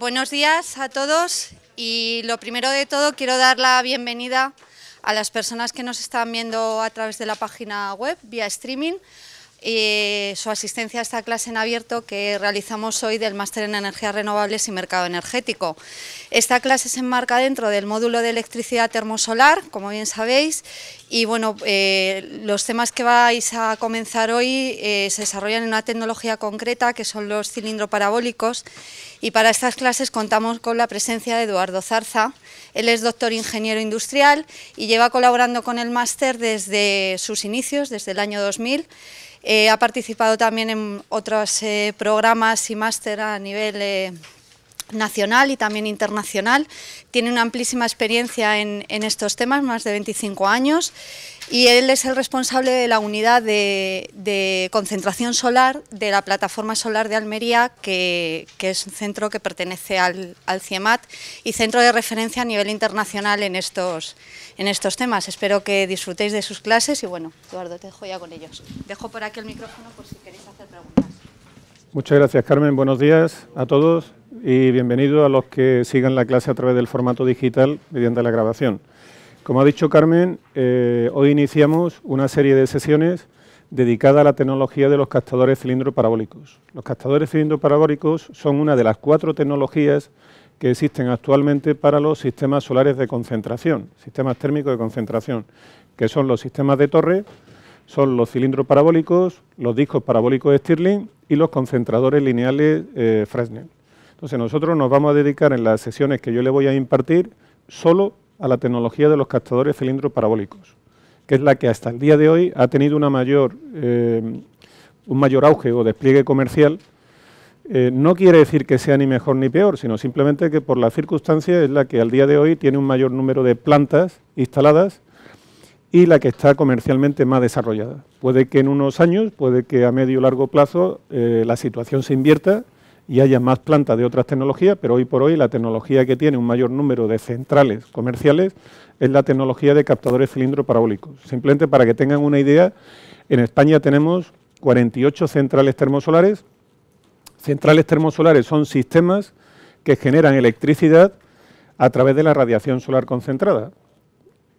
Buenos días a todos y lo primero de todo quiero dar la bienvenida a las personas que nos están viendo a través de la página web vía streaming y eh, su asistencia a esta clase en abierto que realizamos hoy del Máster en Energías Renovables y Mercado Energético. Esta clase se enmarca dentro del módulo de electricidad termosolar, como bien sabéis, y bueno, eh, los temas que vais a comenzar hoy eh, se desarrollan en una tecnología concreta que son los cilindros parabólicos y para estas clases contamos con la presencia de Eduardo Zarza. Él es doctor ingeniero industrial y lleva colaborando con el máster desde sus inicios, desde el año 2000. Eh, ha participado también en otros eh, programas y máster a nivel eh, nacional y también internacional. Tiene una amplísima experiencia en, estos temas, más de 25 años, y él es el responsable de la unidad de, concentración solar de la plataforma solar de Almería, que, es un centro que pertenece al, al, CIEMAT y centro de referencia a nivel internacional en estos, en estos temas. Espero que disfrutéis de sus clases y bueno, Eduardo, te dejo ya con ellos. Dejo por aquí el micrófono por si queréis hacer preguntas. Muchas gracias, Carmen. Buenos días a todos y bienvenidos a los que sigan la clase a través del formato digital mediante la grabación. Como ha dicho Carmen, eh, hoy iniciamos una serie de sesiones dedicada a la tecnología de los captadores cilindro parabólicos. Los captadores cilindro parabólicos son una de las cuatro tecnologías que existen actualmente para los sistemas solares de concentración, sistemas térmicos de concentración, que son los sistemas de torre, son los cilindros parabólicos, los discos parabólicos de Stirling y los concentradores lineales eh, Fresnel. Entonces nosotros nos vamos a dedicar en las sesiones que yo le voy a impartir solo a la tecnología de los captadores cilindros parabólicos, que es la que hasta el día de hoy ha tenido una mayor, eh, un mayor auge o despliegue comercial. Eh, no quiere decir que sea ni mejor ni peor, sino simplemente que por la circunstancia es la que al día de hoy tiene un mayor número de plantas instaladas y la que está comercialmente más desarrollada. Puede que en unos años, puede que a medio o largo plazo eh, la situación se invierta y haya más plantas de otras tecnologías, pero hoy por hoy la tecnología que tiene un mayor número de centrales comerciales es la tecnología de captadores cilindro parabólicos. Simplemente para que tengan una idea, en España tenemos 48 centrales termosolares. Centrales termosolares son sistemas que generan electricidad a través de la radiación solar concentrada.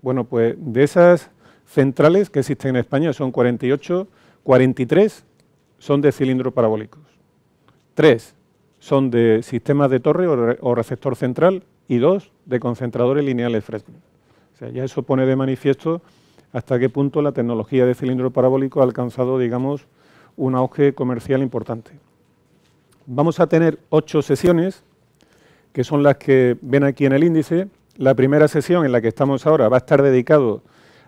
Bueno, pues de esas centrales que existen en España son 48, 43 son de cilindro parabólicos. Tres son de sistemas de torre o, receptor central y dos de concentradores lineales Fresnel. O sea, ya eso pone de manifiesto hasta qué punto la tecnología de cilindro parabólico ha alcanzado, digamos, un auge comercial importante. Vamos a tener ocho sesiones, que son las que ven aquí en el índice. La primera sesión en la que estamos ahora va a estar dedicado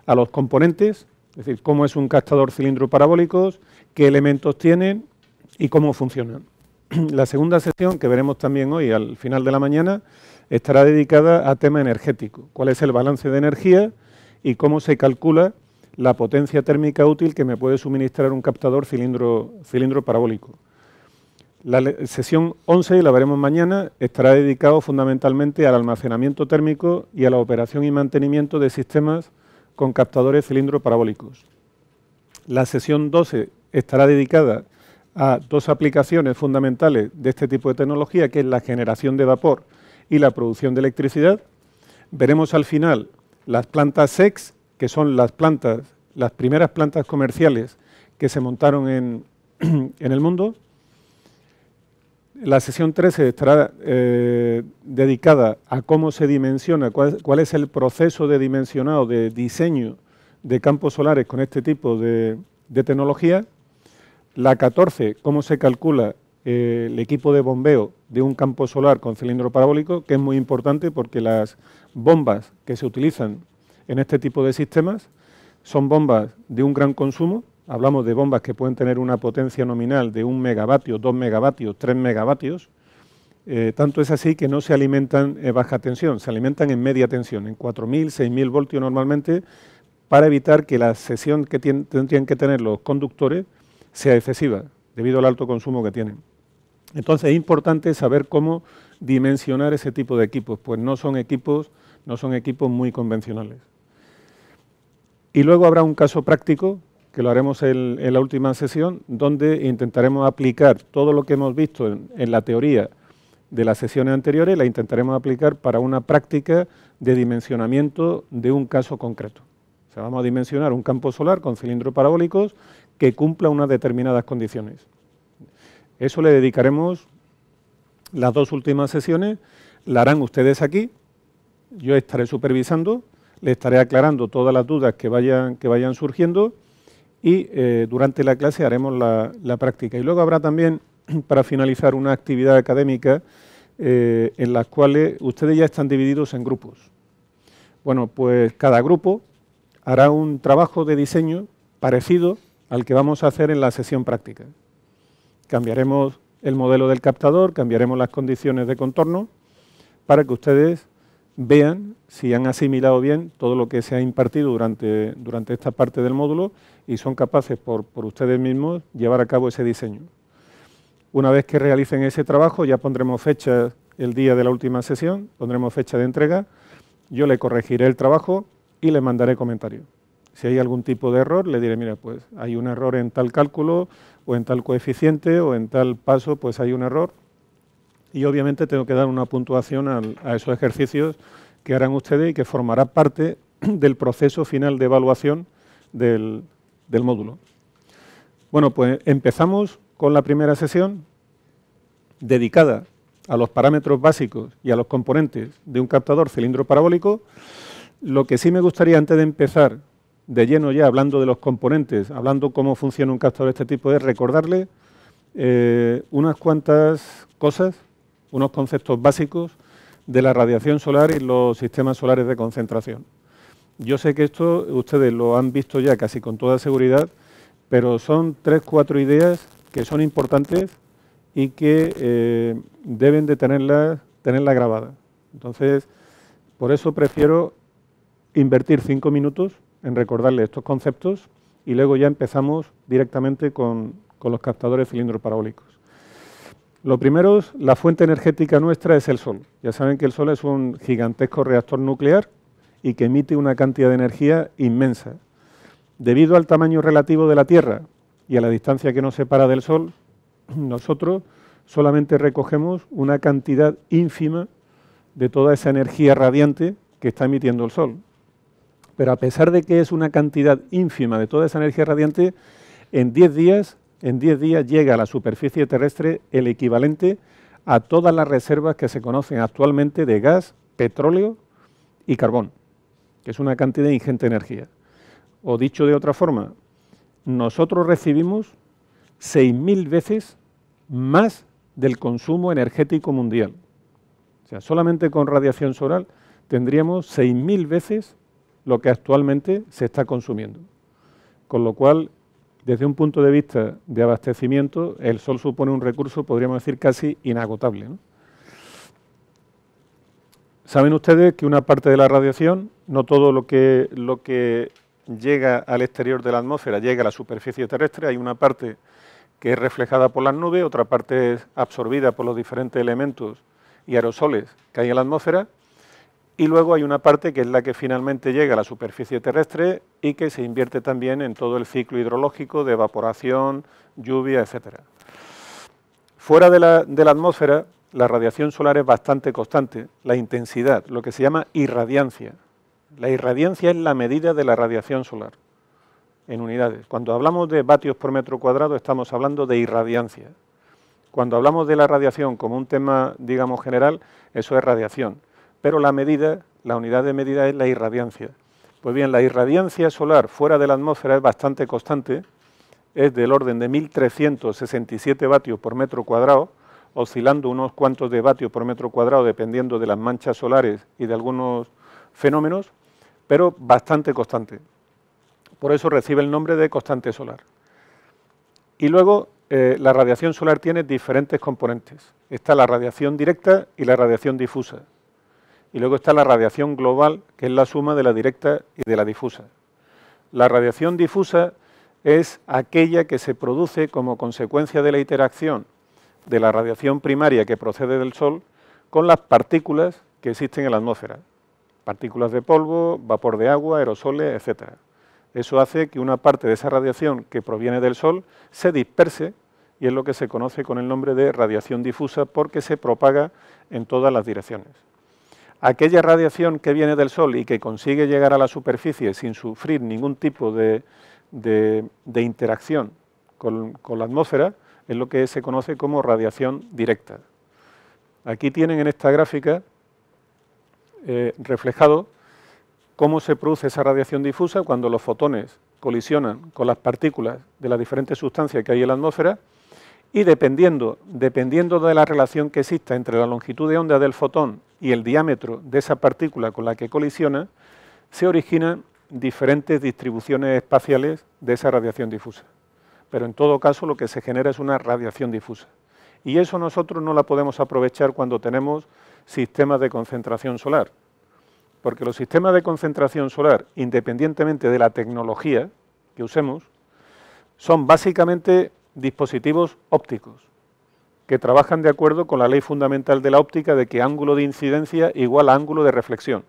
a los componentes, es decir, cómo es un captador cilindro parabólico, qué elementos tienen y cómo funcionan. La segunda sesión, que veremos también hoy al final de la mañana, estará dedicada a tema energético, cuál es el balance de energía y cómo se calcula la potencia térmica útil que me puede suministrar un captador cilindro, cilindro parabólico. La sesión 11, la veremos mañana, estará dedicado fundamentalmente al almacenamiento térmico y a la operación y mantenimiento de sistemas con captadores cilindro parabólicos. La sesión 12 estará dedicada a dos aplicaciones fundamentales de este tipo de tecnología, que es la generación de vapor y la producción de electricidad. Veremos al final las plantas SEX, que son las plantas, las primeras plantas comerciales que se montaron en, el mundo. La sesión 13 estará eh, dedicada a cómo se dimensiona, cuál, es el proceso de dimensionado de diseño de campos solares con este tipo de, de tecnología. La 14, cómo se calcula eh, el equipo de bombeo de un campo solar con cilindro parabólico, que es muy importante porque las bombas que se utilizan en este tipo de sistemas son bombas de un gran consumo, hablamos de bombas que pueden tener una potencia nominal de un megavatio, dos megavatios, tres megavatios, eh, tanto es así que no se alimentan en baja tensión, se alimentan en media tensión, en 4.000, 6.000 voltios normalmente, para evitar que la sesión que tendrían que tener los conductores sea excesiva debido al alto consumo que tienen. Entonces es importante saber cómo dimensionar ese tipo de equipos, pues no son equipos, no son equipos muy convencionales. Y luego habrá un caso práctico, que lo haremos en, la última sesión, donde intentaremos aplicar todo lo que hemos visto en, la teoría de las sesiones anteriores, la intentaremos aplicar para una práctica de dimensionamiento de un caso concreto. O sea, vamos a dimensionar un campo solar con cilindros parabólicos que cumpla unas determinadas condiciones. Eso le dedicaremos las dos últimas sesiones, la harán ustedes aquí, yo estaré supervisando, le estaré aclarando todas las dudas que vayan, que vayan surgiendo y eh, durante la clase haremos la, práctica. Y luego habrá también, para finalizar, una actividad académica eh, en las cuales ustedes ya están divididos en grupos. Bueno, pues cada grupo hará un trabajo de diseño parecido al que vamos a hacer en la sesión práctica. Cambiaremos el modelo del captador, cambiaremos las condiciones de contorno para que ustedes vean si han asimilado bien todo lo que se ha impartido durante, durante esta parte del módulo y son capaces por, por ustedes mismos llevar a cabo ese diseño. Una vez que realicen ese trabajo ya pondremos fecha el día de la última sesión, pondremos fecha de entrega, yo le corregiré el trabajo y le mandaré comentarios. Si hay algún tipo de error, le diré, mira, pues hay un error en tal cálculo o en tal coeficiente o en tal paso, pues hay un error. Y obviamente tengo que dar una puntuación a esos ejercicios que harán ustedes y que formará parte del proceso final de evaluación del, del módulo. Bueno, pues empezamos con la primera sesión dedicada a los parámetros básicos y a los componentes de un captador cilindro parabólico. Lo que sí me gustaría antes de empezar de lleno ya hablando de los componentes, hablando cómo funciona un castor de este tipo, es recordarle eh, unas cuantas cosas, unos conceptos básicos de la radiación solar y los sistemas solares de concentración. Yo sé que esto ustedes lo han visto ya casi con toda seguridad, pero son tres, cuatro ideas que son importantes y que eh, deben de tenerlas tenerla grabada. Entonces, por eso prefiero invertir cinco minutos en recordarle estos conceptos y luego ya empezamos directamente con, con los captadores cilindros parabólicos. Lo primero, es, la fuente energética nuestra es el Sol. Ya saben que el Sol es un gigantesco reactor nuclear y que emite una cantidad de energía inmensa. Debido al tamaño relativo de la Tierra y a la distancia que nos separa del Sol, nosotros solamente recogemos una cantidad ínfima de toda esa energía radiante que está emitiendo el Sol. Pero a pesar de que es una cantidad ínfima de toda esa energía radiante, en 10 días, en días llega a la superficie terrestre el equivalente a todas las reservas que se conocen actualmente de gas, petróleo y carbón, que es una cantidad ingente de energía. O dicho de otra forma, nosotros recibimos 6.000 veces más del consumo energético mundial. O sea, solamente con radiación solar tendríamos 6.000 veces lo que actualmente se está consumiendo. Con lo cual, desde un punto de vista de abastecimiento, el sol supone un recurso, podríamos decir, casi inagotable. Saben ustedes que una parte de la radiación, no todo lo que, lo que llega al exterior de la atmósfera llega a la superficie terrestre, hay una parte que es reflejada por las nubes, otra parte es absorbida por los diferentes elementos y aerosoles que hay en la atmósfera, y luego hay una parte que es la que finalmente llega a la superficie terrestre y que se invierte también en todo el ciclo hidrológico de evaporación, lluvia, etc. Fuera de la, de la atmósfera, la radiación solar es bastante constante, la intensidad, lo que se llama irradiancia. La irradiancia es la medida de la radiación solar en unidades. Cuando hablamos de vatios por metro cuadrado estamos hablando de irradiancia. Cuando hablamos de la radiación como un tema, digamos, general, eso es radiación pero la medida, la unidad de medida es la irradiancia. Pues bien, la irradiancia solar fuera de la atmósfera es bastante constante, es del orden de 1.367 vatios por metro cuadrado, oscilando unos cuantos de vatios por metro cuadrado dependiendo de las manchas solares y de algunos fenómenos, pero bastante constante. Por eso recibe el nombre de constante solar. Y luego eh, la radiación solar tiene diferentes componentes. Está la radiación directa y la radiación difusa. Y luego está la radiación global, que es la suma de la directa y de la difusa. La radiación difusa es aquella que se produce como consecuencia de la interacción de la radiación primaria que procede del Sol con las partículas que existen en la atmósfera. Partículas de polvo, vapor de agua, aerosoles, etc. Eso hace que una parte de esa radiación que proviene del Sol se disperse y es lo que se conoce con el nombre de radiación difusa porque se propaga en todas las direcciones aquella radiación que viene del Sol y que consigue llegar a la superficie sin sufrir ningún tipo de, interacción con, la atmósfera es lo que se conoce como radiación directa. Aquí tienen en esta gráfica eh, reflejado cómo se produce esa radiación difusa cuando los fotones colisionan con las partículas de las diferentes sustancias que hay en la atmósfera y dependiendo, dependiendo de la relación que exista entre la longitud de onda del fotón y el diámetro de esa partícula con la que colisiona, se originan diferentes distribuciones espaciales de esa radiación difusa. Pero en todo caso lo que se genera es una radiación difusa. Y eso nosotros no la podemos aprovechar cuando tenemos sistemas de concentración solar. Porque los sistemas de concentración solar, independientemente de la tecnología que usemos, son básicamente dispositivos ópticos que trabajan de acuerdo con la ley fundamental de la óptica de que ángulo de incidencia igual ángulo de reflexión.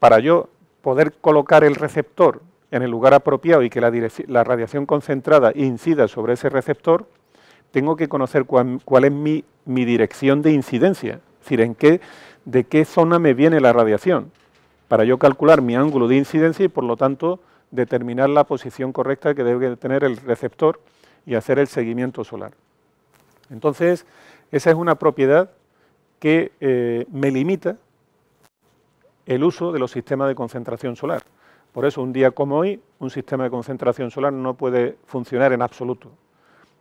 Para yo poder colocar el receptor en el lugar apropiado y que la, radiación concentrada incida sobre ese receptor, tengo que conocer cuál, es mi, dirección de incidencia, es decir, en qué, de qué zona me viene la radiación, para yo calcular mi ángulo de incidencia y por lo tanto determinar la posición correcta que debe tener el receptor y hacer el seguimiento solar. Entonces, esa es una propiedad que eh, me limita el uso de los sistemas de concentración solar. Por eso, un día como hoy, un sistema de concentración solar no puede funcionar en absoluto.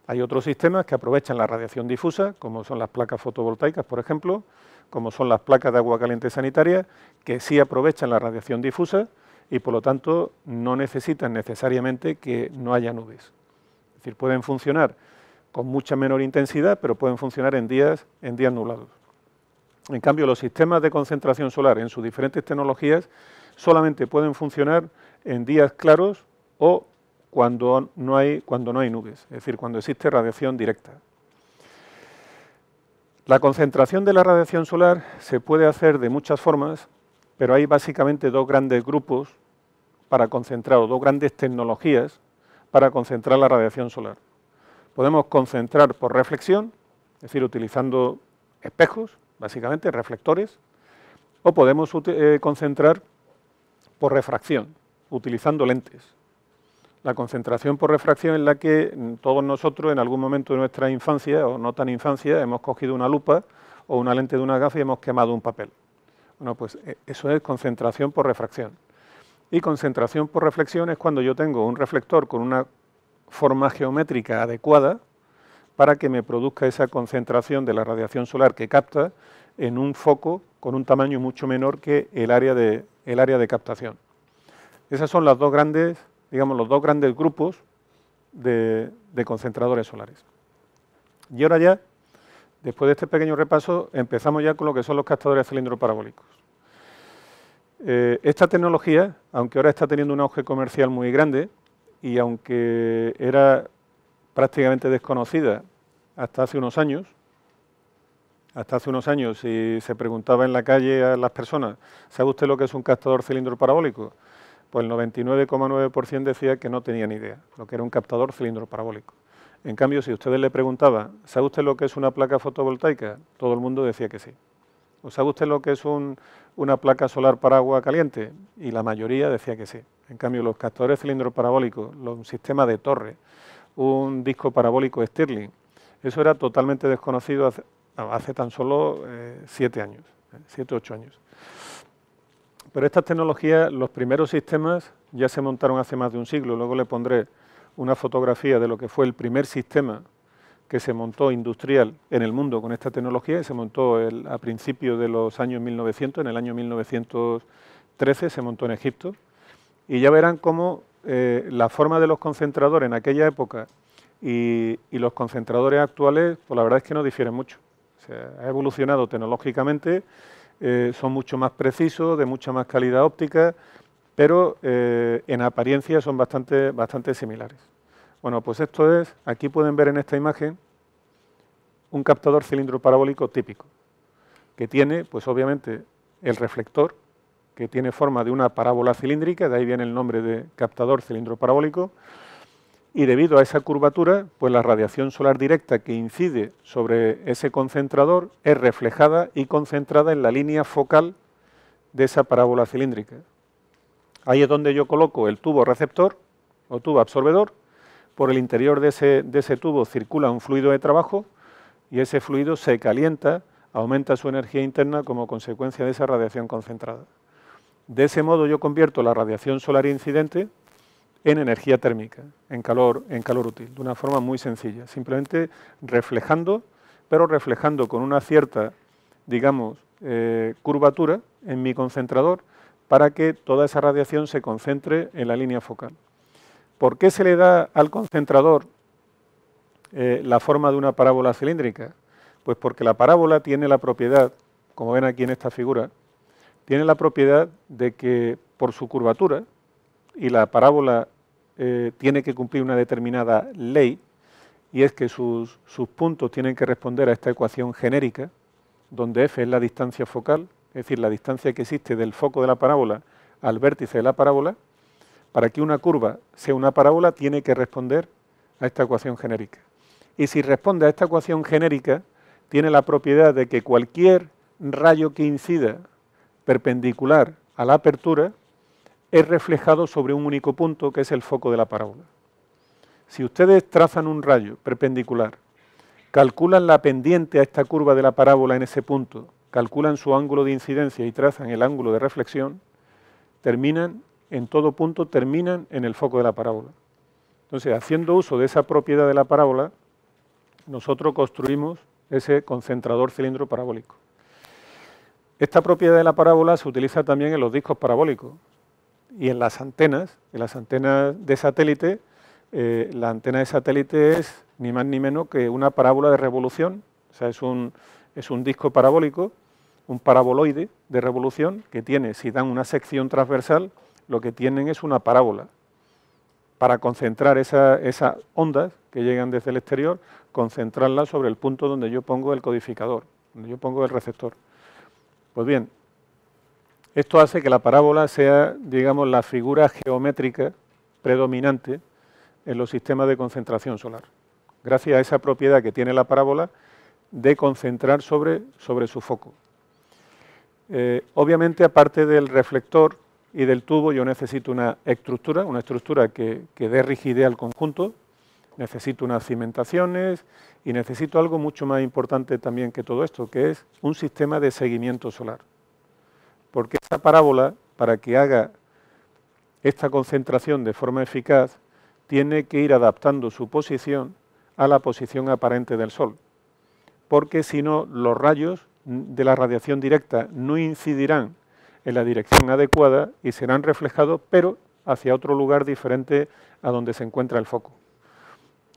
Hay otros sistemas que aprovechan la radiación difusa, como son las placas fotovoltaicas, por ejemplo, como son las placas de agua caliente sanitaria, que sí aprovechan la radiación difusa y por lo tanto no necesitan necesariamente que no haya nubes. Es decir, pueden funcionar con mucha menor intensidad, pero pueden funcionar en días, en nublados. En cambio, los sistemas de concentración solar en sus diferentes tecnologías solamente pueden funcionar en días claros o cuando cuando no hay nubes, es decir, cuando existe radiación directa. La concentración de la radiación solar se puede hacer de muchas formas, pero hay básicamente dos grandes grupos para concentrar, o dos grandes tecnologías para concentrar la radiación solar podemos concentrar por reflexión, es decir, utilizando espejos, básicamente, reflectores, o podemos eh, concentrar por refracción, utilizando lentes. La concentración por refracción es la que todos nosotros en algún momento de nuestra infancia o no tan infancia hemos cogido una lupa o una lente de una gafa y hemos quemado un papel. Bueno, pues eh, eso es concentración por refracción. Y concentración por reflexión es cuando yo tengo un reflector con una forma geométrica adecuada para que me produzca esa concentración de la radiación solar que capta en un foco con un tamaño mucho menor que el área de, el área de captación. Esas son las dos grandes, digamos, los dos grandes grupos de, concentradores solares. Y ahora ya, después de este pequeño repaso, empezamos ya con lo que son los captadores cilindro parabólicos. Eh, esta tecnología, aunque ahora está teniendo un auge comercial muy grande, y aunque era prácticamente desconocida hasta hace unos años, hasta hace unos años, si se preguntaba en la calle a las personas, ¿sabe usted lo que es un captador cilindro parabólico? Pues el 99,9% decía que no tenía ni idea lo que era un captador cilindro parabólico. En cambio, si ustedes le preguntaban, ¿sabe usted lo que es una placa fotovoltaica? Todo el mundo decía que sí. ¿O sabe usted lo que es un, una placa solar para agua caliente? Y la mayoría decía que sí. En cambio, los captadores cilindro parabólicos, un sistema de torre, un disco parabólico Stirling, eso era totalmente desconocido hace, tan solo eh, siete años, siete eh, siete ocho años. Pero estas tecnologías, los primeros sistemas ya se montaron hace más de un siglo, luego le pondré una fotografía de lo que fue el primer sistema que se montó industrial en el mundo con esta tecnología, y se montó a principios de los años 1900, en el año 1913 se montó en Egipto, y ya verán cómo eh, la forma de los concentradores en aquella época y, los concentradores actuales, pues la verdad es que no difieren mucho. ha evolucionado tecnológicamente, eh, son mucho más precisos, de mucha más calidad óptica, pero eh, en apariencia son bastante, bastante similares. Bueno, pues esto es, aquí pueden ver en esta imagen un captador cilindro parabólico típico, que tiene, pues obviamente, el reflector, que tiene forma de una parábola cilíndrica, de ahí viene el nombre de captador cilindro parabólico, y debido a esa curvatura, pues la radiación solar directa que incide sobre ese concentrador es reflejada y concentrada en la línea focal de esa parábola cilíndrica. Ahí es donde yo coloco el tubo receptor o tubo absorbedor, por el interior de ese, tubo circula un fluido de trabajo y ese fluido se calienta, aumenta su energía interna como consecuencia de esa radiación concentrada. De ese modo yo convierto la radiación solar incidente en energía térmica, en calor, en calor útil, de una forma muy sencilla, simplemente reflejando, pero reflejando con una cierta, digamos, eh, curvatura en mi concentrador para que toda esa radiación se concentre en la línea focal. ¿Por qué se le da al concentrador eh, la forma de una parábola cilíndrica? Pues porque la parábola tiene la propiedad, como ven aquí en esta figura, tiene la propiedad de que por su curvatura, y la parábola eh, tiene que cumplir una determinada ley, y es que sus puntos tienen que responder a esta ecuación genérica, donde f es la distancia focal, es decir, la distancia que existe del foco de la parábola al vértice de la parábola, para que una curva sea una parábola, tiene que responder a esta ecuación genérica. Y si responde a esta ecuación genérica, tiene la propiedad de que cualquier rayo que incida perpendicular a la apertura es reflejado sobre un único punto que es el foco de la parábola. Si ustedes trazan un rayo perpendicular, calculan la pendiente a esta curva de la parábola en ese punto, calculan su ángulo de incidencia y trazan el ángulo de reflexión, terminan en todo punto terminan en el foco de la parábola. Entonces, haciendo uso de esa propiedad de la parábola, nosotros construimos ese concentrador cilindro parabólico. Esta propiedad de la parábola se utiliza también en los discos parabólicos y en las antenas, en las antenas de satélite, eh, la antena de satélite es ni más ni menos que una parábola de revolución, o sea, es un, es un disco parabólico, un paraboloide de revolución que tiene, si dan una sección transversal, lo que tienen es una parábola para concentrar esas ondas que llegan desde el exterior, concentrarlas sobre el punto donde yo pongo el codificador, donde yo pongo el receptor. Pues bien, esto hace que la parábola sea, digamos, la figura geométrica predominante en los sistemas de concentración solar, gracias a esa propiedad que tiene la parábola de concentrar sobre, sobre su foco. Eh, obviamente, aparte del reflector, y del tubo yo necesito una estructura, una estructura que, que dé rigidez al conjunto, necesito unas cimentaciones y necesito algo mucho más importante también que todo esto, que es un sistema de seguimiento solar. Porque esa parábola, para que haga esta concentración de forma eficaz, tiene que ir adaptando su posición a la posición aparente del Sol, porque si no los rayos de la radiación directa no incidirán en la dirección adecuada y serán reflejados, pero hacia otro lugar diferente a donde se encuentra el foco.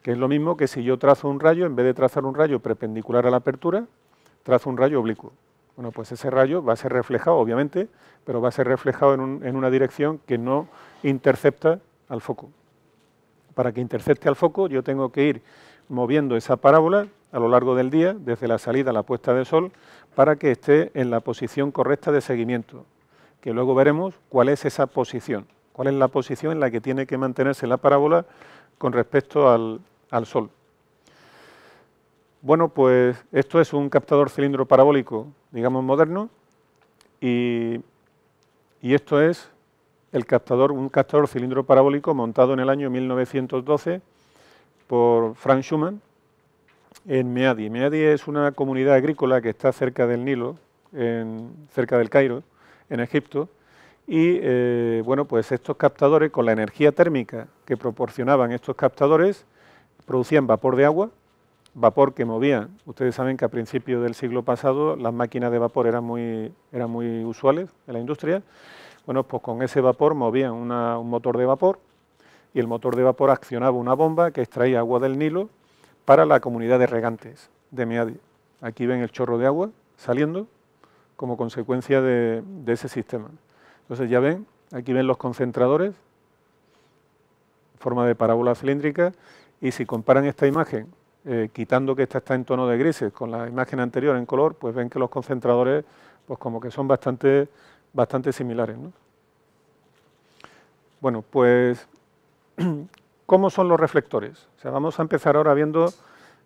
Que es lo mismo que si yo trazo un rayo, en vez de trazar un rayo perpendicular a la apertura, trazo un rayo oblicuo. Bueno, pues ese rayo va a ser reflejado, obviamente, pero va a ser reflejado en, una dirección que no intercepta al foco. Para que intercepte al foco, yo tengo que ir moviendo esa parábola a lo largo del día, desde la salida a la puesta del sol, para que esté en la posición correcta de seguimiento que luego veremos cuál es esa posición, cuál es la posición en la que tiene que mantenerse la parábola con respecto al, Sol. Bueno, pues esto es un captador cilindro parabólico, digamos moderno, y, esto es el captador, un captador cilindro parabólico montado en el año 1912 por Frank Schumann en Meadi. Meadi es una comunidad agrícola que está cerca del Nilo, cerca del Cairo, en Egipto, y eh, bueno, pues estos captadores, con la energía térmica que proporcionaban estos captadores, producían vapor de agua, vapor que movían. Ustedes saben que a principios del siglo pasado las máquinas de vapor eran muy, eran muy usuales en la industria. Bueno, pues con ese vapor movían un motor de vapor y el motor de vapor accionaba una bomba que extraía agua del Nilo para la comunidad de regantes de Meadi. Aquí ven el chorro de agua saliendo como consecuencia de, ese sistema. Entonces ya ven, aquí ven los concentradores, forma de parábola cilíndrica, y si comparan esta imagen, eh, quitando que esta está en tono de grises, con la imagen anterior en color, pues ven que los concentradores, pues como que son bastante, bastante similares. ¿no? Bueno, pues, ¿cómo son los reflectores? O sea, vamos a empezar ahora viendo,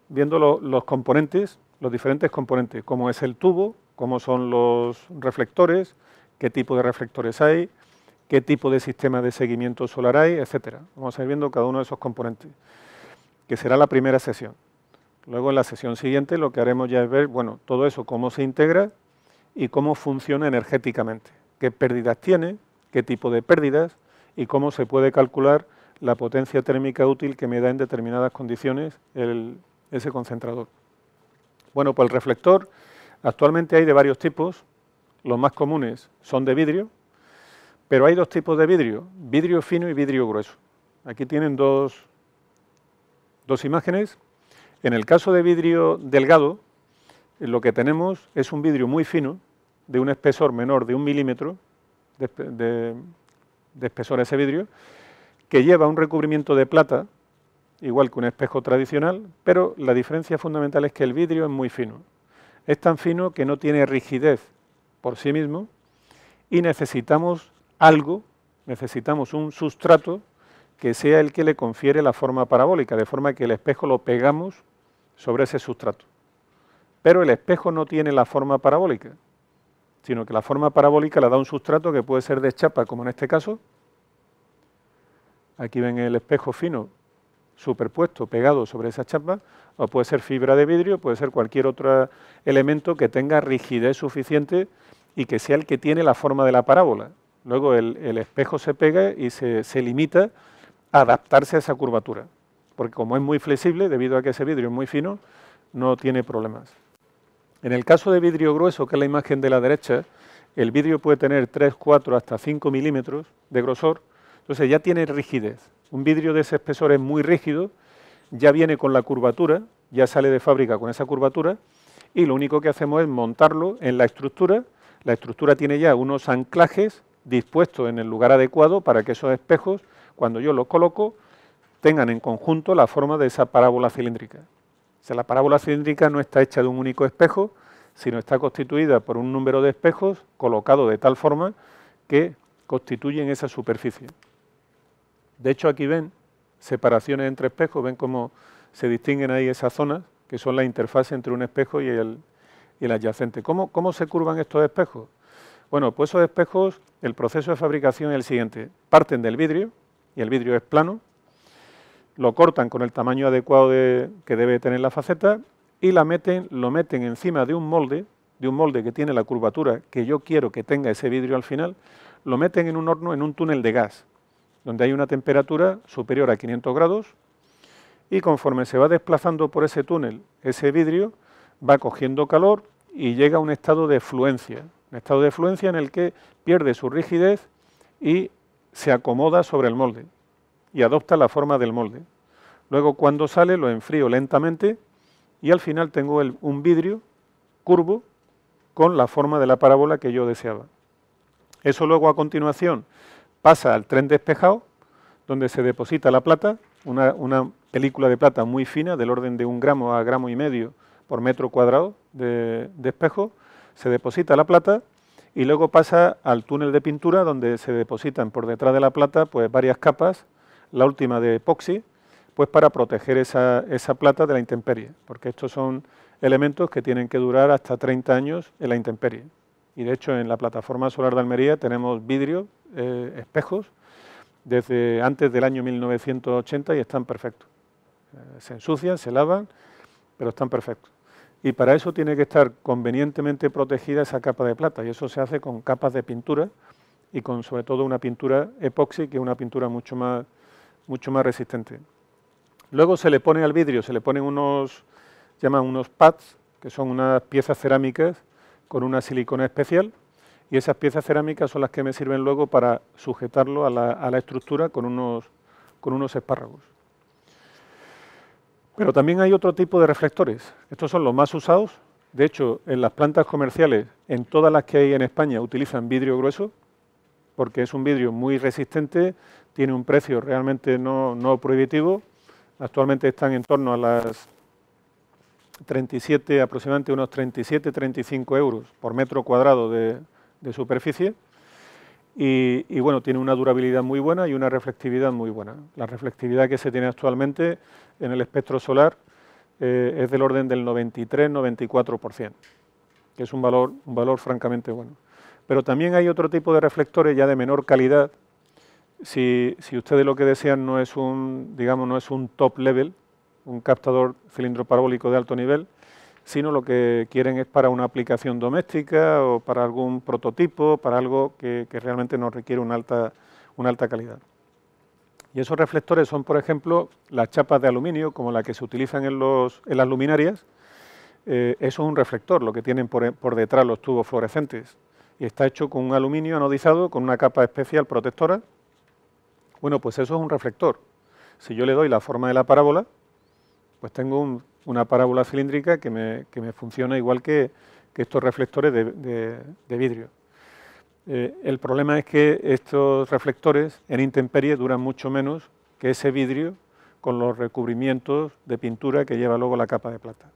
viendo los componentes, los diferentes componentes, como es el tubo, cómo son los reflectores, qué tipo de reflectores hay, qué tipo de sistema de seguimiento solar hay, etcétera. Vamos a ir viendo cada uno de esos componentes, que será la primera sesión. Luego en la sesión siguiente lo que haremos ya es ver, bueno, todo eso, cómo se integra y cómo funciona energéticamente, qué pérdidas tiene, qué tipo de pérdidas y cómo se puede calcular la potencia térmica útil que me da en determinadas condiciones ese concentrador. Bueno, pues el reflector Actualmente hay de varios tipos, los más comunes son de vidrio, pero hay dos tipos de vidrio, vidrio fino y vidrio grueso. Aquí tienen dos, imágenes. En el caso de vidrio delgado, lo que tenemos es un vidrio muy fino, de un espesor menor de un milímetro de, espesor ese vidrio, que lleva un recubrimiento de plata, igual que un espejo tradicional, pero la diferencia fundamental es que el vidrio es muy fino. Es tan fino que no tiene rigidez por sí mismo y necesitamos algo, necesitamos un sustrato que sea el que le confiere la forma parabólica, de forma que el espejo lo pegamos sobre ese sustrato. Pero el espejo no tiene la forma parabólica, sino que la forma parabólica la da un sustrato que puede ser de chapa, como en este caso. Aquí ven el espejo fino, superpuesto, pegado sobre esa chapa, o puede ser fibra de vidrio, puede ser cualquier otro elemento que tenga rigidez suficiente y que sea el que tiene la forma de la parábola. Luego el, espejo se pega y se, se limita a adaptarse a esa curvatura, porque como es muy flexible, debido a que ese vidrio es muy fino, no tiene problemas. En el caso de vidrio grueso, que es la imagen de la derecha, el vidrio puede tener 3, 4, hasta 5 milímetros de grosor, entonces ya tiene rigidez. Un vidrio de ese espesor es muy rígido, ya viene con la curvatura, ya sale de fábrica con esa curvatura, y lo único que hacemos es montarlo en la estructura. La estructura tiene ya unos anclajes dispuestos en el lugar adecuado para que esos espejos, cuando yo los coloco, tengan en conjunto la forma de esa parábola cilíndrica. la parábola cilíndrica no está hecha de un único espejo, sino está constituida por un número de espejos colocados de tal forma que constituyen esa superficie. De hecho, aquí ven separaciones entre espejos, ven cómo se distinguen ahí esas zonas, que son la interfase entre un espejo y el, adyacente. ¿Cómo, se curvan estos espejos? Bueno, pues esos espejos, el proceso de fabricación es el siguiente. Parten del vidrio, y el vidrio es plano, lo cortan con el tamaño adecuado que debe tener la faceta y la meten, lo meten encima de un molde, de un molde que tiene la curvatura que yo quiero que tenga ese vidrio al final, lo meten en un horno, en un túnel de gas donde hay una temperatura superior a 500 grados y conforme se va desplazando por ese túnel, ese vidrio va cogiendo calor y llega a un estado de fluencia, un estado de fluencia en el que pierde su rigidez y se acomoda sobre el molde y adopta la forma del molde. Luego cuando sale lo enfrío lentamente y al final tengo un vidrio curvo con la forma de la parábola que yo deseaba. Eso luego a continuación pasa al tren despejado, donde se deposita la plata, una, película de plata muy fina, del orden de un gramo a gramo y medio por metro cuadrado de, espejo, se deposita la plata y luego pasa al túnel de pintura donde se depositan por detrás de la plata pues varias capas, la última de epoxi, pues para proteger esa, esa, plata de la intemperie, porque estos son elementos que tienen que durar hasta 30 años en la intemperie y de hecho en la plataforma solar de Almería tenemos vidrios, eh, espejos, desde antes del año 1980 y están perfectos. Eh, se ensucian, se lavan, pero están perfectos. Y para eso tiene que estar convenientemente protegida esa capa de plata y eso se hace con capas de pintura y con sobre todo una pintura epoxi, que es una pintura mucho más, mucho más resistente. Luego se le pone al vidrio, se le ponen unos, llaman unos pads, que son unas piezas cerámicas con una silicona especial y esas piezas cerámicas son las que me sirven luego para sujetarlo a la, estructura con unos, con unos espárragos. Pero también hay otro tipo de reflectores. Estos son los más usados. De hecho, en las plantas comerciales, en todas las que hay en España, utilizan vidrio grueso, porque es un vidrio muy resistente, tiene un precio realmente no, no prohibitivo. Actualmente están en torno a las 37, aproximadamente unos 37-35 euros por metro cuadrado de, superficie. Y, bueno, tiene una durabilidad muy buena y una reflectividad muy buena. La reflectividad que se tiene actualmente en el espectro solar eh, es del orden del 93-94%, que es un valor, un valor francamente bueno. Pero también hay otro tipo de reflectores ya de menor calidad. Si, si ustedes lo que desean no es un, digamos, no es un top level, un captador cilindro parabólico de alto nivel, sino lo que quieren es para una aplicación doméstica o para algún prototipo, para algo que, realmente nos requiere una alta, una alta calidad. Y esos reflectores son, por ejemplo, las chapas de aluminio, como la que se utilizan en, los, en las luminarias. Eh, eso es un reflector, lo que tienen por, por, detrás los tubos fluorescentes. Y está hecho con un aluminio anodizado, con una capa especial protectora. Bueno, pues eso es un reflector. Si yo le doy la forma de la parábola, pues tengo una parábola cilíndrica que me, funciona igual que, estos reflectores de, vidrio. Eh, el problema es que estos reflectores en intemperie duran mucho menos que ese vidrio con los recubrimientos de pintura que lleva luego la capa de plata.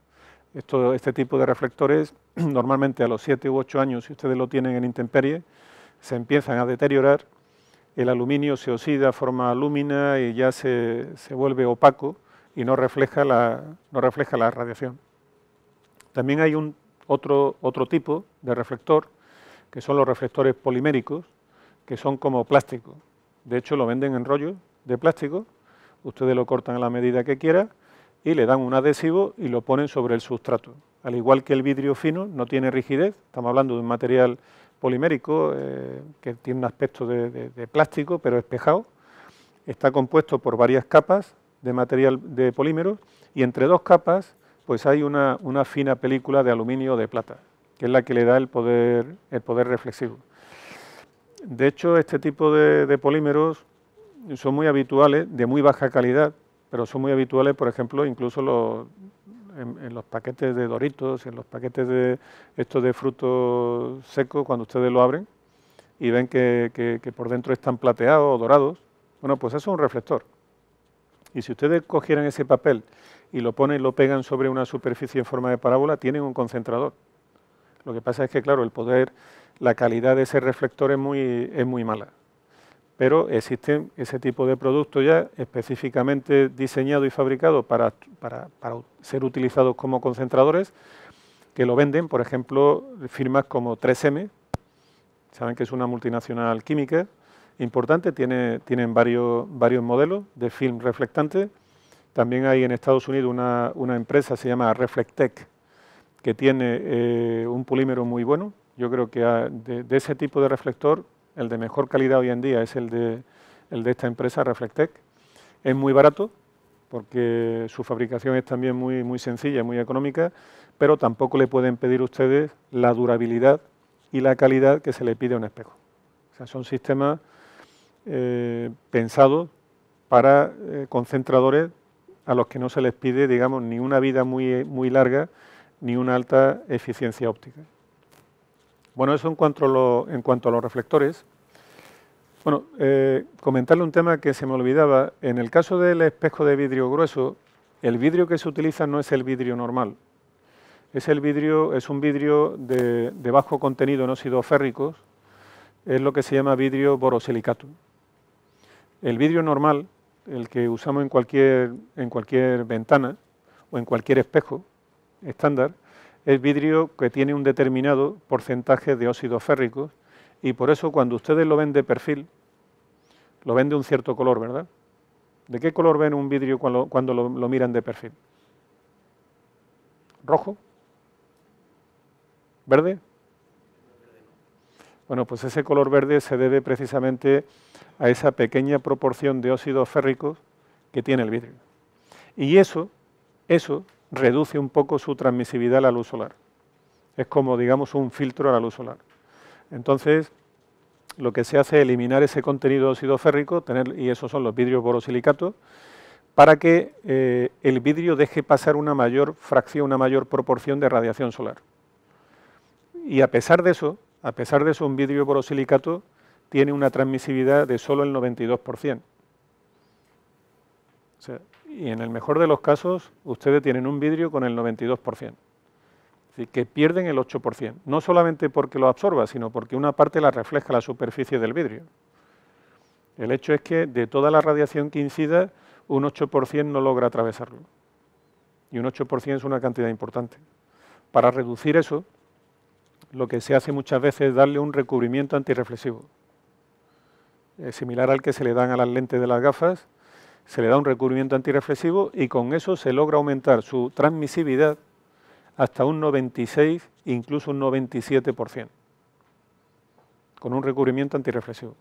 Esto, este tipo de reflectores, normalmente a los 7 u 8 años, si ustedes lo tienen en intemperie, se empiezan a deteriorar, el aluminio se oxida, forma alumina y ya se, se vuelve opaco, y no refleja la, no refleja la radiación. También hay un, otro, otro tipo de reflector, que son los reflectores poliméricos, que son como plástico. De hecho, lo venden en rollos de plástico, ustedes lo cortan a la medida que quieran y le dan un adhesivo y lo ponen sobre el sustrato. Al igual que el vidrio fino, no tiene rigidez, estamos hablando de un material polimérico eh, que tiene un aspecto de, de plástico, pero espejado. Está compuesto por varias capas de material de polímeros y entre dos capas pues hay una, fina película de aluminio o de plata, que es la que le da el poder, el poder reflexivo. De hecho, este tipo de, polímeros son muy habituales, de muy baja calidad, pero son muy habituales, por ejemplo, incluso los, en, los paquetes de doritos, en los paquetes de estos de frutos secos, cuando ustedes lo abren y ven que, que por dentro están plateados o dorados, bueno, pues eso es un reflector. Y si ustedes cogieran ese papel y lo ponen y lo pegan sobre una superficie en forma de parábola, tienen un concentrador. Lo que pasa es que, claro, el poder, la calidad de ese reflector es muy, es muy mala. Pero existen ese tipo de productos ya específicamente diseñados y fabricados para, para ser utilizados como concentradores, que lo venden, por ejemplo, firmas como 3M, saben que es una multinacional química, importante, tiene, tienen varios, varios modelos de film reflectante. También hay en Estados Unidos una, empresa, se llama Reflectec, que tiene eh, un polímero muy bueno. Yo creo que de, ese tipo de reflector, el de mejor calidad hoy en día es el de, el de esta empresa, Reflectec. Es muy barato, porque su fabricación es también muy, muy sencilla, muy económica, pero tampoco le pueden pedir ustedes la durabilidad y la calidad que se le pide a un espejo. O sea, son sistemas eh, pensados para eh, concentradores a los que no se les pide, digamos, ni una vida muy, muy larga ni una alta eficiencia óptica. Bueno, eso en cuanto a, lo, en cuanto a los reflectores. Bueno, eh, comentarle un tema que se me olvidaba. En el caso del espejo de vidrio grueso, el vidrio que se utiliza no es el vidrio normal. Es, el vidrio, es un vidrio de, de bajo contenido en óxidos férricos, es lo que se llama vidrio borosilicato. El vidrio normal, el que usamos en cualquier, en cualquier ventana o en cualquier espejo estándar, es vidrio que tiene un determinado porcentaje de óxidos férricos y por eso cuando ustedes lo ven de perfil, lo ven de un cierto color, ¿verdad? ¿De qué color ven un vidrio cuando, lo, lo miran de perfil? ¿Rojo? ¿Verde? Bueno, pues ese color verde se debe precisamente a esa pequeña proporción de óxidos férricos que tiene el vidrio. Y eso, eso reduce un poco su transmisividad a la luz solar. Es como, digamos, un filtro a la luz solar. Entonces, lo que se hace es eliminar ese contenido de óxido férrico, y esos son los vidrios borosilicatos, para que eh, el vidrio deje pasar una mayor fracción, una mayor proporción de radiación solar. Y a pesar de eso, a pesar de eso, un vidrio borosilicato tiene una transmisividad de solo el 92%. y en el mejor de los casos, ustedes tienen un vidrio con el 92%. Es decir, que pierden el 8%, no solamente porque lo absorba, sino porque una parte la refleja la superficie del vidrio. El hecho es que de toda la radiación que incida, un 8% no logra atravesarlo. Y un 8% es una cantidad importante. Para reducir eso, lo que se hace muchas veces es darle un recubrimiento antirreflexivo. Eh, similar al que se le dan a las lentes de las gafas, se le da un recubrimiento antirreflexivo y con eso se logra aumentar su transmisividad hasta un 96, incluso un 97%, con un recubrimiento antirreflexivo.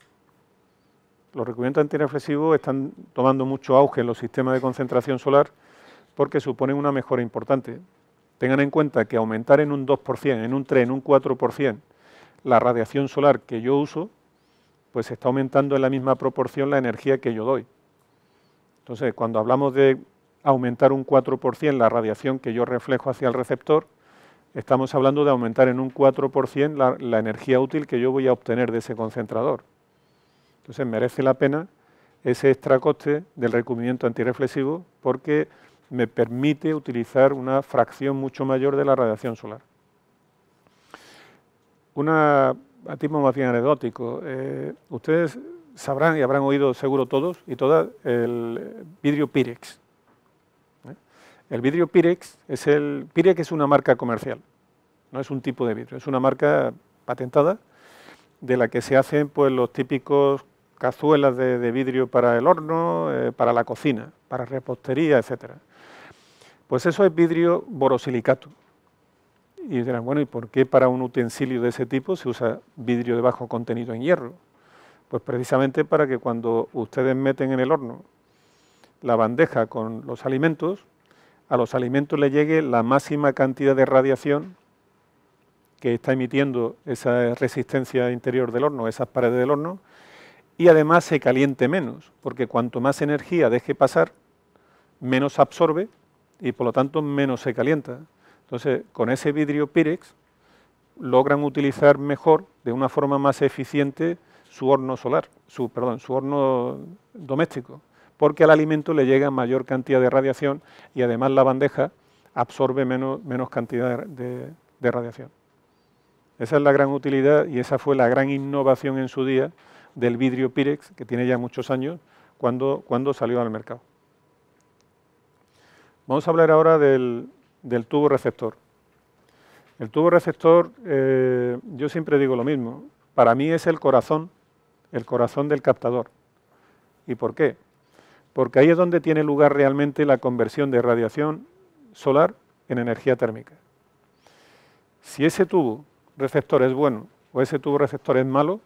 Los recubrimientos antirreflexivos están tomando mucho auge en los sistemas de concentración solar porque suponen una mejora importante. Tengan en cuenta que aumentar en un 2%, en un 3%, en un 4% la radiación solar que yo uso pues está aumentando en la misma proporción la energía que yo doy. Entonces, cuando hablamos de aumentar un 4% la radiación que yo reflejo hacia el receptor, estamos hablando de aumentar en un 4% la, la, energía útil que yo voy a obtener de ese concentrador. Entonces, merece la pena ese extra coste del recubrimiento antirreflexivo porque me permite utilizar una fracción mucho mayor de la radiación solar. Una a más bien anecdótico. Eh, ustedes sabrán y habrán oído seguro todos y todas el vidrio Pirex. ¿eh? El vidrio Pirex es el es una marca comercial, no es un tipo de vidrio, es una marca patentada de la que se hacen pues los típicos cazuelas de, vidrio para el horno, eh, para la cocina, para repostería, etcétera. Pues eso es vidrio borosilicato. Y dirán, bueno, ¿y por qué para un utensilio de ese tipo se usa vidrio de bajo contenido en hierro? Pues precisamente para que cuando ustedes meten en el horno la bandeja con los alimentos, a los alimentos le llegue la máxima cantidad de radiación que está emitiendo esa resistencia interior del horno, esas paredes del horno, y además se caliente menos, porque cuanto más energía deje pasar, menos absorbe y por lo tanto menos se calienta. Entonces, con ese vidrio Pirex logran utilizar mejor, de una forma más eficiente, su horno solar, su, perdón, su horno doméstico, porque al alimento le llega mayor cantidad de radiación y además la bandeja absorbe menos, menos cantidad de, radiación. Esa es la gran utilidad y esa fue la gran innovación en su día del vidrio Pirex, que tiene ya muchos años, cuando salió al mercado. Vamos a hablar ahora del, del tubo receptor. El tubo receptor, eh, yo siempre digo lo mismo, para mí es el corazón, el corazón del captador. ¿Y por qué? Porque ahí es donde tiene lugar realmente la conversión de radiación solar en energía térmica. Si ese tubo receptor es bueno o ese tubo receptor es malo,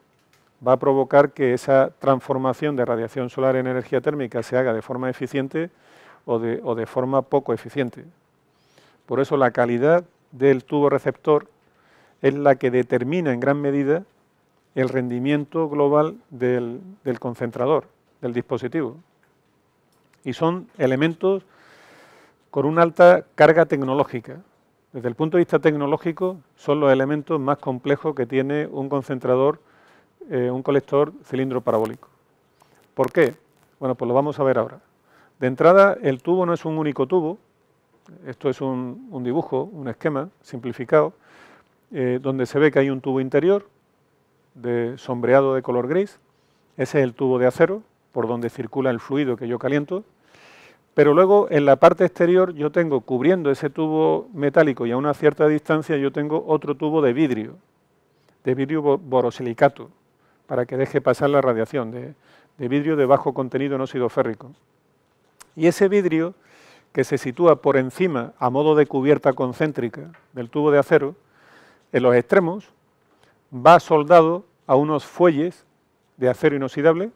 va a provocar que esa transformación de radiación solar en energía térmica se haga de forma eficiente o de forma poco eficiente. Por eso la calidad del tubo receptor es la que determina en gran medida el rendimiento global del, concentrador, del dispositivo. Y son elementos con una alta carga tecnológica. Desde el punto de vista tecnológico, son los elementos más complejos que tiene un concentrador, eh, un colector cilindro parabólico. ¿Por qué? Bueno, pues lo vamos a ver ahora. De entrada, el tubo no es un único tubo, esto es un, dibujo, un esquema simplificado, eh, donde se ve que hay un tubo interior de sombreado de color gris. Ese es el tubo de acero, por donde circula el fluido que yo caliento. Pero luego en la parte exterior yo tengo, cubriendo ese tubo metálico y a una cierta distancia, yo tengo otro tubo de vidrio, de vidrio borosilicato, para que deje pasar la radiación, de, vidrio de bajo contenido óxido férrico. Y ese vidrio que se sitúa por encima, a modo de cubierta concéntrica, del tubo de acero, en los extremos va soldado a unos fuelles de acero inoxidable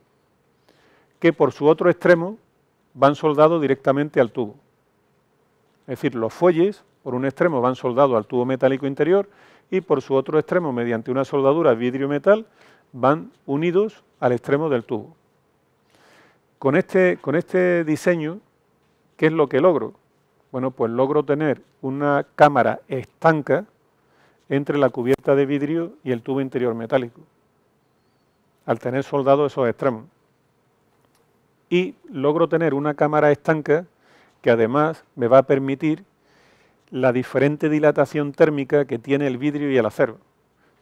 que por su otro extremo van soldados directamente al tubo. Es decir, los fuelles por un extremo van soldados al tubo metálico interior y por su otro extremo, mediante una soldadura vidrio-metal, van unidos al extremo del tubo. Con este, con este diseño ¿Qué es lo que logro? Bueno, pues logro tener una cámara estanca entre la cubierta de vidrio y el tubo interior metálico, al tener soldado esos extremos. Y logro tener una cámara estanca que además me va a permitir la diferente dilatación térmica que tiene el vidrio y el acero.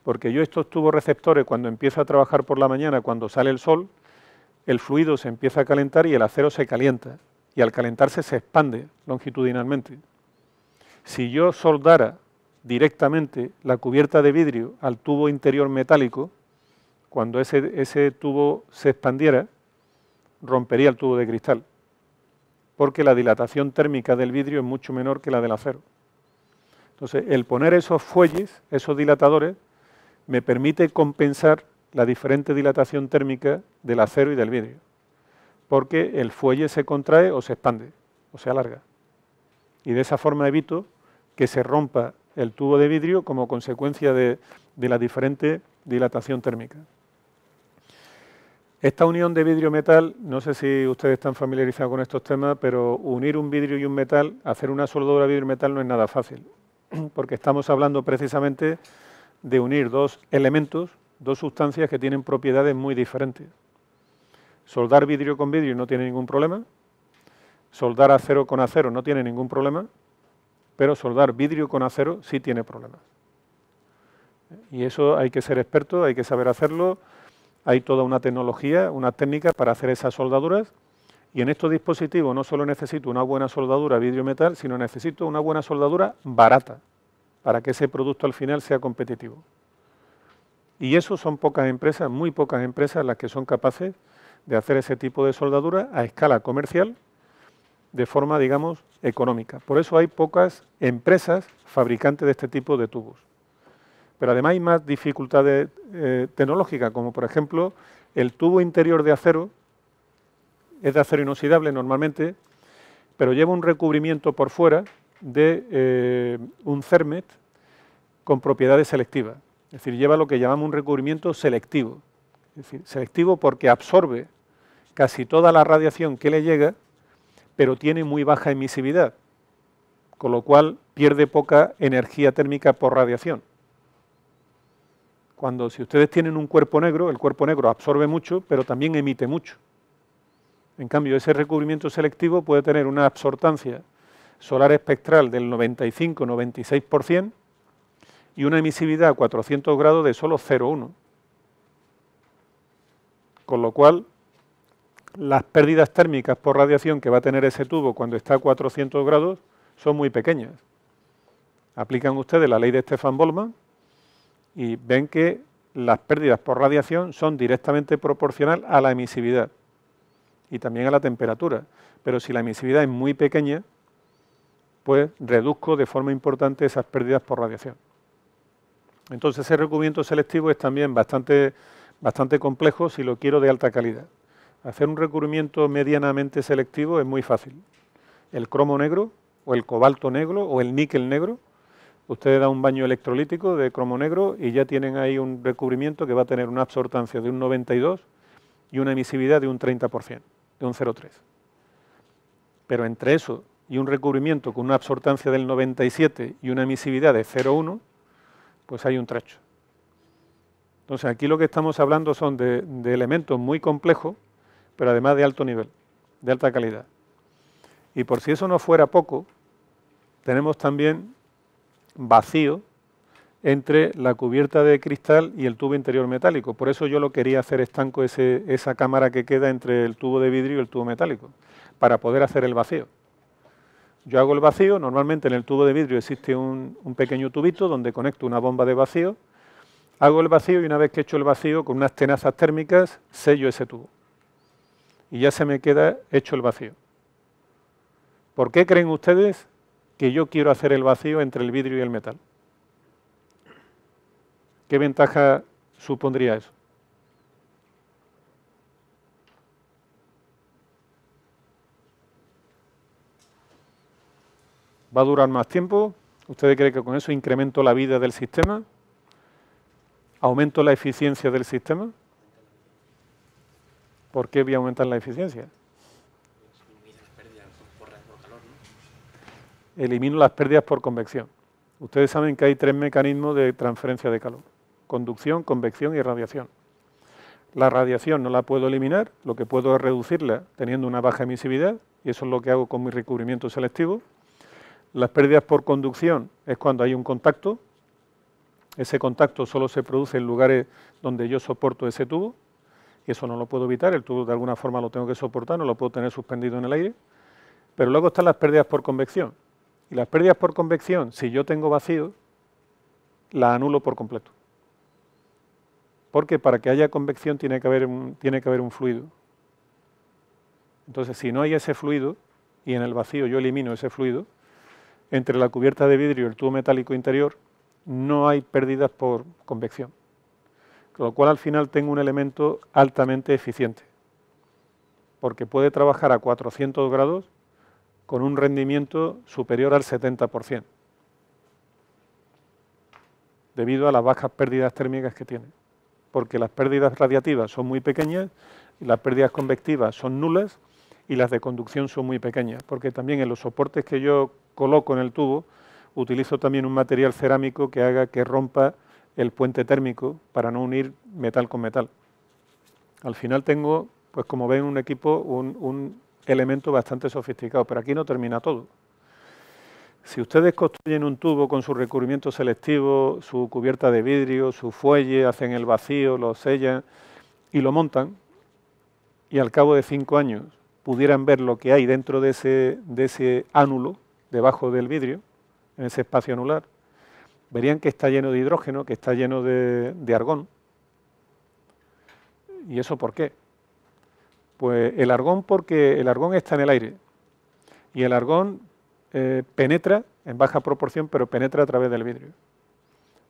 Porque yo estos tubos receptores, cuando empiezo a trabajar por la mañana, cuando sale el sol, el fluido se empieza a calentar y el acero se calienta y al calentarse se expande longitudinalmente. Si yo soldara directamente la cubierta de vidrio al tubo interior metálico, cuando ese, ese tubo se expandiera, rompería el tubo de cristal, porque la dilatación térmica del vidrio es mucho menor que la del acero. Entonces, el poner esos fuelles, esos dilatadores, me permite compensar la diferente dilatación térmica del acero y del vidrio porque el fuelle se contrae o se expande o se alarga. Y de esa forma evito que se rompa el tubo de vidrio como consecuencia de, la diferente dilatación térmica. Esta unión de vidrio-metal, no sé si ustedes están familiarizados con estos temas, pero unir un vidrio y un metal, hacer una soldadura vidrio-metal no es nada fácil, porque estamos hablando precisamente de unir dos elementos, dos sustancias que tienen propiedades muy diferentes. Soldar vidrio con vidrio no tiene ningún problema. Soldar acero con acero no tiene ningún problema. Pero soldar vidrio con acero sí tiene problemas. Y eso hay que ser experto, hay que saber hacerlo. Hay toda una tecnología, una técnica para hacer esas soldaduras. Y en estos dispositivos no solo necesito una buena soldadura vidrio-metal, sino necesito una buena soldadura barata, para que ese producto al final sea competitivo. Y eso son pocas empresas, muy pocas empresas las que son capaces de hacer ese tipo de soldadura a escala comercial de forma, digamos, económica. Por eso hay pocas empresas fabricantes de este tipo de tubos. Pero además hay más dificultades eh, tecnológicas, como por ejemplo el tubo interior de acero, es de acero inoxidable normalmente, pero lleva un recubrimiento por fuera de eh, un CERMET con propiedades selectivas. Es decir, lleva lo que llamamos un recubrimiento selectivo. Es decir, selectivo porque absorbe casi toda la radiación que le llega, pero tiene muy baja emisividad, con lo cual pierde poca energía térmica por radiación. Cuando si ustedes tienen un cuerpo negro, el cuerpo negro absorbe mucho, pero también emite mucho. En cambio, ese recubrimiento selectivo puede tener una absortancia solar espectral del 95-96% y una emisividad a 400 grados de solo 0,1. Con lo cual, las pérdidas térmicas por radiación que va a tener ese tubo cuando está a 400 grados son muy pequeñas. Aplican ustedes la ley de Stefan Boltzmann y ven que las pérdidas por radiación son directamente proporcional a la emisividad y también a la temperatura. Pero si la emisividad es muy pequeña, pues reduzco de forma importante esas pérdidas por radiación. Entonces ese recubrimiento selectivo es también bastante, bastante complejo si lo quiero de alta calidad. Hacer un recubrimiento medianamente selectivo es muy fácil. El cromo negro, o el cobalto negro, o el níquel negro, usted da un baño electrolítico de cromo negro y ya tienen ahí un recubrimiento que va a tener una absortancia de un 92 y una emisividad de un 30%, de un 0,3. Pero entre eso y un recubrimiento con una absortancia del 97 y una emisividad de 0,1, pues hay un tracho. Entonces aquí lo que estamos hablando son de elementos muy complejos pero además de alto nivel, de alta calidad. Y por si eso no fuera poco, tenemos también vacío entre la cubierta de cristal y el tubo interior metálico. Por eso yo lo quería hacer estanco esa cámara que queda entre el tubo de vidrio y el tubo metálico, para poder hacer el vacío. Yo hago el vacío, normalmente en el tubo de vidrio existe un, un pequeño tubito donde conecto una bomba de vacío, hago el vacío y una vez que he hecho el vacío con unas tenazas térmicas sello ese tubo y ya se me queda hecho el vacío. ¿Por qué creen ustedes que yo quiero hacer el vacío entre el vidrio y el metal? ¿Qué ventaja supondría eso? ¿Va a durar más tiempo? ¿Ustedes creen que con eso incremento la vida del sistema? ¿Aumento la eficiencia del sistema? ¿por qué voy a aumentar la eficiencia? Elimino las pérdidas por convección. Ustedes saben que hay tres mecanismos de transferencia de calor. Conducción, convección y radiación. La radiación no la puedo eliminar, lo que puedo es reducirla teniendo una baja emisividad, y eso es lo que hago con mi recubrimiento selectivo. Las pérdidas por conducción es cuando hay un contacto. Ese contacto solo se produce en lugares donde yo soporto ese tubo, y eso no lo puedo evitar, el tubo de alguna forma lo tengo que soportar, no lo puedo tener suspendido en el aire, pero luego están las pérdidas por convección. Y las pérdidas por convección, si yo tengo vacío, las anulo por completo. Porque para que haya convección tiene que haber un, tiene que haber un fluido. Entonces, si no hay ese fluido, y en el vacío yo elimino ese fluido, entre la cubierta de vidrio y el tubo metálico interior no hay pérdidas por convección. Con lo cual al final tengo un elemento altamente eficiente, porque puede trabajar a 400 grados con un rendimiento superior al 70%, debido a las bajas pérdidas térmicas que tiene, porque las pérdidas radiativas son muy pequeñas, las pérdidas convectivas son nulas y las de conducción son muy pequeñas, porque también en los soportes que yo coloco en el tubo utilizo también un material cerámico que haga que rompa el puente térmico para no unir metal con metal. Al final tengo, pues como ven, un equipo, un, elemento bastante sofisticado, pero aquí no termina todo. Si ustedes construyen un tubo con su recubrimiento selectivo, su cubierta de vidrio, su fuelle, hacen el vacío, lo sellan y lo montan, y al cabo de cinco años pudieran ver lo que hay dentro de ese, de ese ánulo, debajo del vidrio, en ese espacio anular, verían que está lleno de hidrógeno, que está lleno de, argón. ¿Y eso por qué? Pues el argón porque el argón está en el aire y el argón eh, penetra en baja proporción, pero penetra a través del vidrio.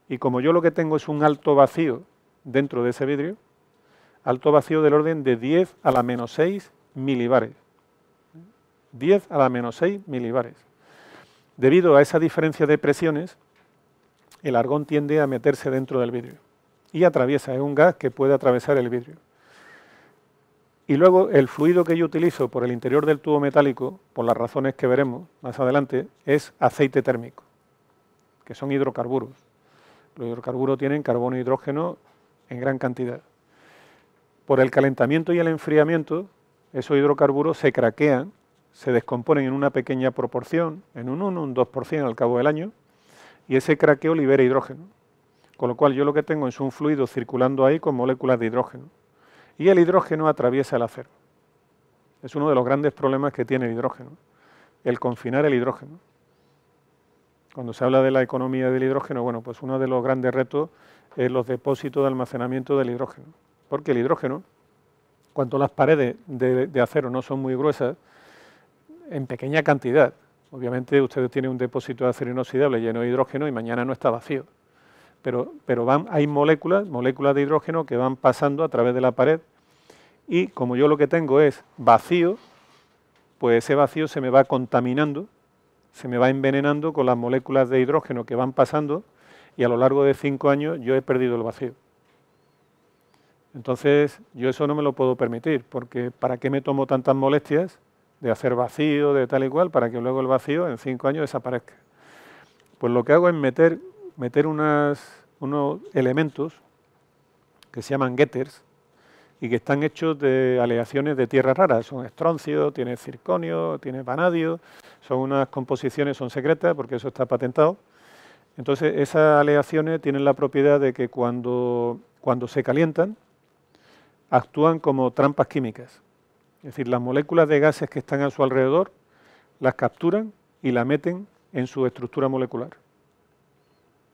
Y como yo lo que tengo es un alto vacío dentro de ese vidrio, alto vacío del orden de 10 a la menos 6 milibares. 10 a la menos 6 milibares. Debido a esa diferencia de presiones, el argón tiende a meterse dentro del vidrio y atraviesa, es un gas que puede atravesar el vidrio. Y luego el fluido que yo utilizo por el interior del tubo metálico, por las razones que veremos más adelante, es aceite térmico, que son hidrocarburos. Los hidrocarburos tienen carbono e hidrógeno en gran cantidad. Por el calentamiento y el enfriamiento, esos hidrocarburos se craquean, se descomponen en una pequeña proporción, en un 1, un 2% al cabo del año, y ese craqueo libera hidrógeno. Con lo cual yo lo que tengo es un fluido circulando ahí con moléculas de hidrógeno. Y el hidrógeno atraviesa el acero. Es uno de los grandes problemas que tiene el hidrógeno, el confinar el hidrógeno. Cuando se habla de la economía del hidrógeno, bueno, pues uno de los grandes retos es los depósitos de almacenamiento del hidrógeno. Porque el hidrógeno, cuando las paredes de, de acero no son muy gruesas, en pequeña cantidad, Obviamente ustedes tienen un depósito de acero inoxidable lleno de hidrógeno y mañana no está vacío. Pero, hay moléculas, moléculas de hidrógeno que van pasando a través de la pared y como yo lo que tengo es vacío, pues ese vacío se me va contaminando, se me va envenenando con las moléculas de hidrógeno que van pasando y a lo largo de cinco años yo he perdido el vacío. Entonces yo eso no me lo puedo permitir porque ¿para qué me tomo tantas molestias de hacer vacío, de tal y para que luego el vacío en cinco años desaparezca. Pues lo que hago es meter, meter unas, unos elementos que se llaman getters y que están hechos de aleaciones de tierras raras. Son estroncio, tiene circonio, tiene vanadio, son unas composiciones, son secretas porque eso está patentado. Entonces esas aleaciones tienen la propiedad de que cuando, cuando se calientan actúan como trampas químicas. Es decir, las moléculas de gases que están a su alrededor las capturan y la meten en su estructura molecular.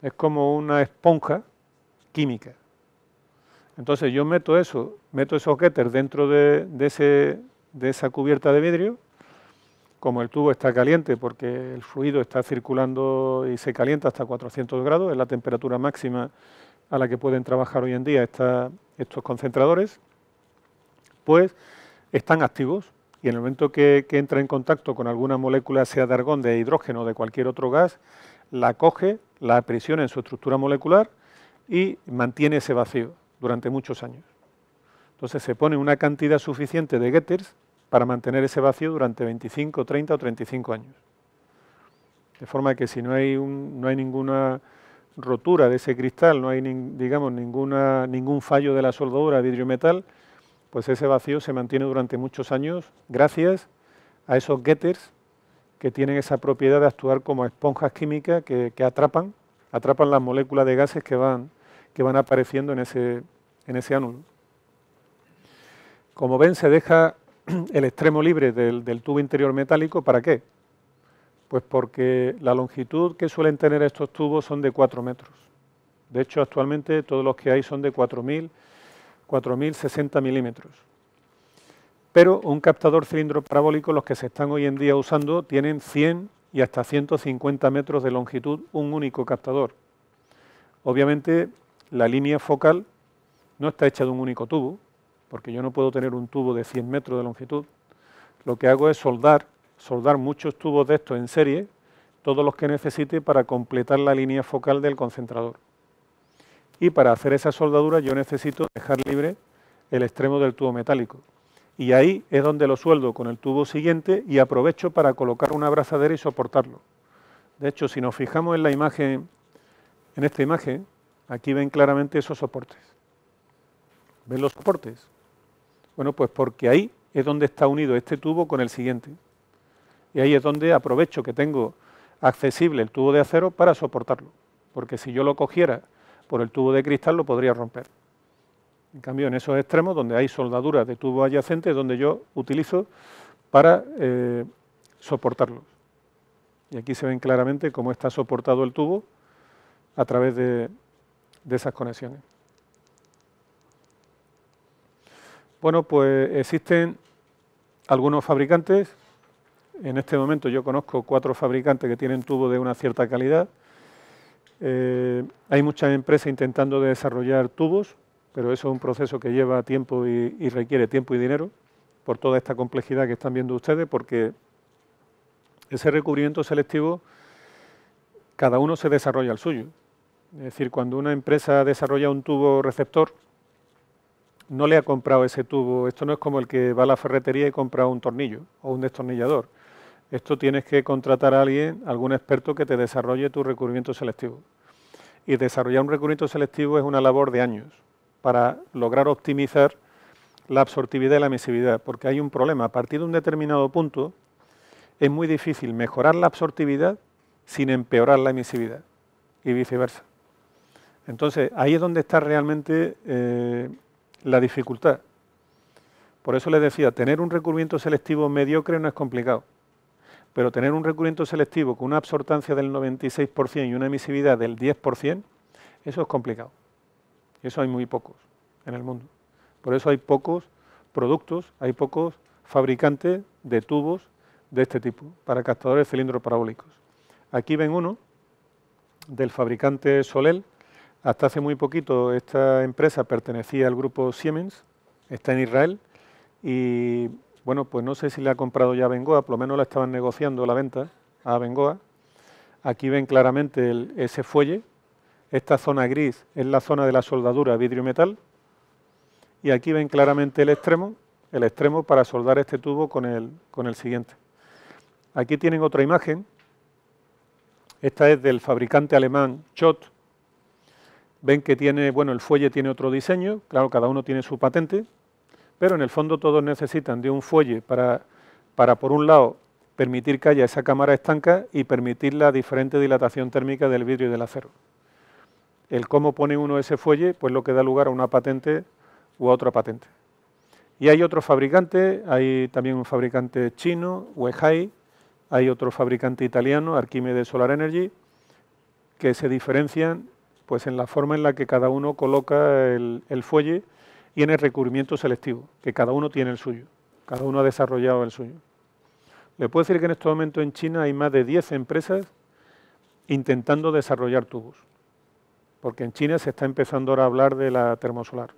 Es como una esponja química. Entonces yo meto eso, meto esos getters dentro de, esa cubierta de vidrio, como el tubo está caliente porque el fluido está circulando y se calienta hasta 400 grados, es la temperatura máxima a la que pueden trabajar hoy en día estos concentradores, pues están activos y en el momento que, entra en contacto con alguna molécula, sea de argón, de hidrógeno o de cualquier otro gas, la coge, la aprisiona en su estructura molecular y mantiene ese vacío durante muchos años. Entonces se pone una cantidad suficiente de getters para mantener ese vacío durante 25, 30 o 35 años. De forma que si no hay, ninguna rotura de ese cristal, no hay, digamos, ningún fallo de la soldadura vidrio-metal, pues ese vacío se mantiene durante muchos años gracias a esos getters que tienen esa propiedad de actuar como esponjas químicas que, atrapan, atrapan las moléculas de gases que van, que van apareciendo en ese, en ánulo. Como ven, se deja el extremo libre del, del tubo interior metálico, ¿para qué? Pues porque la longitud que suelen tener estos tubos son de 4 metros. De hecho, actualmente todos los que hay son de 4.000 4060 milímetros. Pero un captador cilindro parabólico, los que se están hoy en día usando, tienen 100 y hasta 150 metros de longitud un único captador. Obviamente la línea focal no está hecha de un único tubo, porque yo no puedo tener un tubo de 100 metros de longitud. Lo que hago es soldar, soldar muchos tubos de estos en serie, todos los que necesite para completar la línea focal del concentrador. Y para hacer esa soldadura yo necesito dejar libre el extremo del tubo metálico. Y ahí es donde lo sueldo con el tubo siguiente y aprovecho para colocar una abrazadera y soportarlo. De hecho, si nos fijamos en la imagen, en esta imagen, aquí ven claramente esos soportes. ¿Ven los soportes? Bueno, pues porque ahí es donde está unido este tubo con el siguiente. Y ahí es donde aprovecho que tengo accesible el tubo de acero para soportarlo. Porque si yo lo cogiera por el tubo de cristal lo podría romper. En cambio, en esos extremos donde hay soldaduras de tubo adyacente donde yo utilizo para eh, soportarlos. Y aquí se ven claramente cómo está soportado el tubo a través de, de esas conexiones. Bueno, pues existen algunos fabricantes. En este momento yo conozco cuatro fabricantes que tienen tubo de una cierta calidad. Eh, hay muchas empresas intentando desarrollar tubos, pero eso es un proceso que lleva tiempo y, y requiere tiempo y dinero por toda esta complejidad que están viendo ustedes, porque ese recubrimiento selectivo, cada uno se desarrolla el suyo. Es decir, cuando una empresa desarrolla un tubo receptor, no le ha comprado ese tubo, esto no es como el que va a la ferretería y compra un tornillo o un destornillador. Esto tienes que contratar a alguien, algún experto que te desarrolle tu recubrimiento selectivo. Y desarrollar un recurrimiento selectivo es una labor de años para lograr optimizar la absortividad y la emisividad, porque hay un problema. A partir de un determinado punto es muy difícil mejorar la absortividad sin empeorar la emisividad y viceversa. Entonces, ahí es donde está realmente eh, la dificultad. Por eso les decía, tener un recubrimiento selectivo mediocre no es complicado pero tener un recubrimiento selectivo con una absortancia del 96% y una emisividad del 10%, eso es complicado. Eso hay muy pocos en el mundo. Por eso hay pocos productos, hay pocos fabricantes de tubos de este tipo, para captadores cilindros parabólicos. Aquí ven uno del fabricante Solel. Hasta hace muy poquito esta empresa pertenecía al grupo Siemens, está en Israel y bueno, pues no sé si le ha comprado ya Bengoa, por lo menos la estaban negociando la venta a Bengoa. Aquí ven claramente el, ese fuelle. Esta zona gris es la zona de la soldadura vidrio-metal. Y aquí ven claramente el extremo, el extremo para soldar este tubo con el, con el siguiente. Aquí tienen otra imagen. Esta es del fabricante alemán Schott. Ven que tiene, bueno, el fuelle tiene otro diseño, claro, cada uno tiene su patente, pero en el fondo todos necesitan de un fuelle para, por un lado, permitir que haya esa cámara estanca y permitir la diferente dilatación térmica del vidrio y del acero. El cómo pone uno ese fuelle, pues lo que da lugar a una patente u a otra patente. Y hay otros fabricantes, hay también un fabricante chino, Weihai, hay otro fabricante italiano, Arquímedes Solar Energy, que se diferencian pues en la forma en la que cada uno coloca el, el fuelle y en el recubrimiento selectivo, que cada uno tiene el suyo, cada uno ha desarrollado el suyo. Le puedo decir que en este momento en China hay más de 10 empresas intentando desarrollar tubos, porque en China se está empezando ahora a hablar de la termosolar.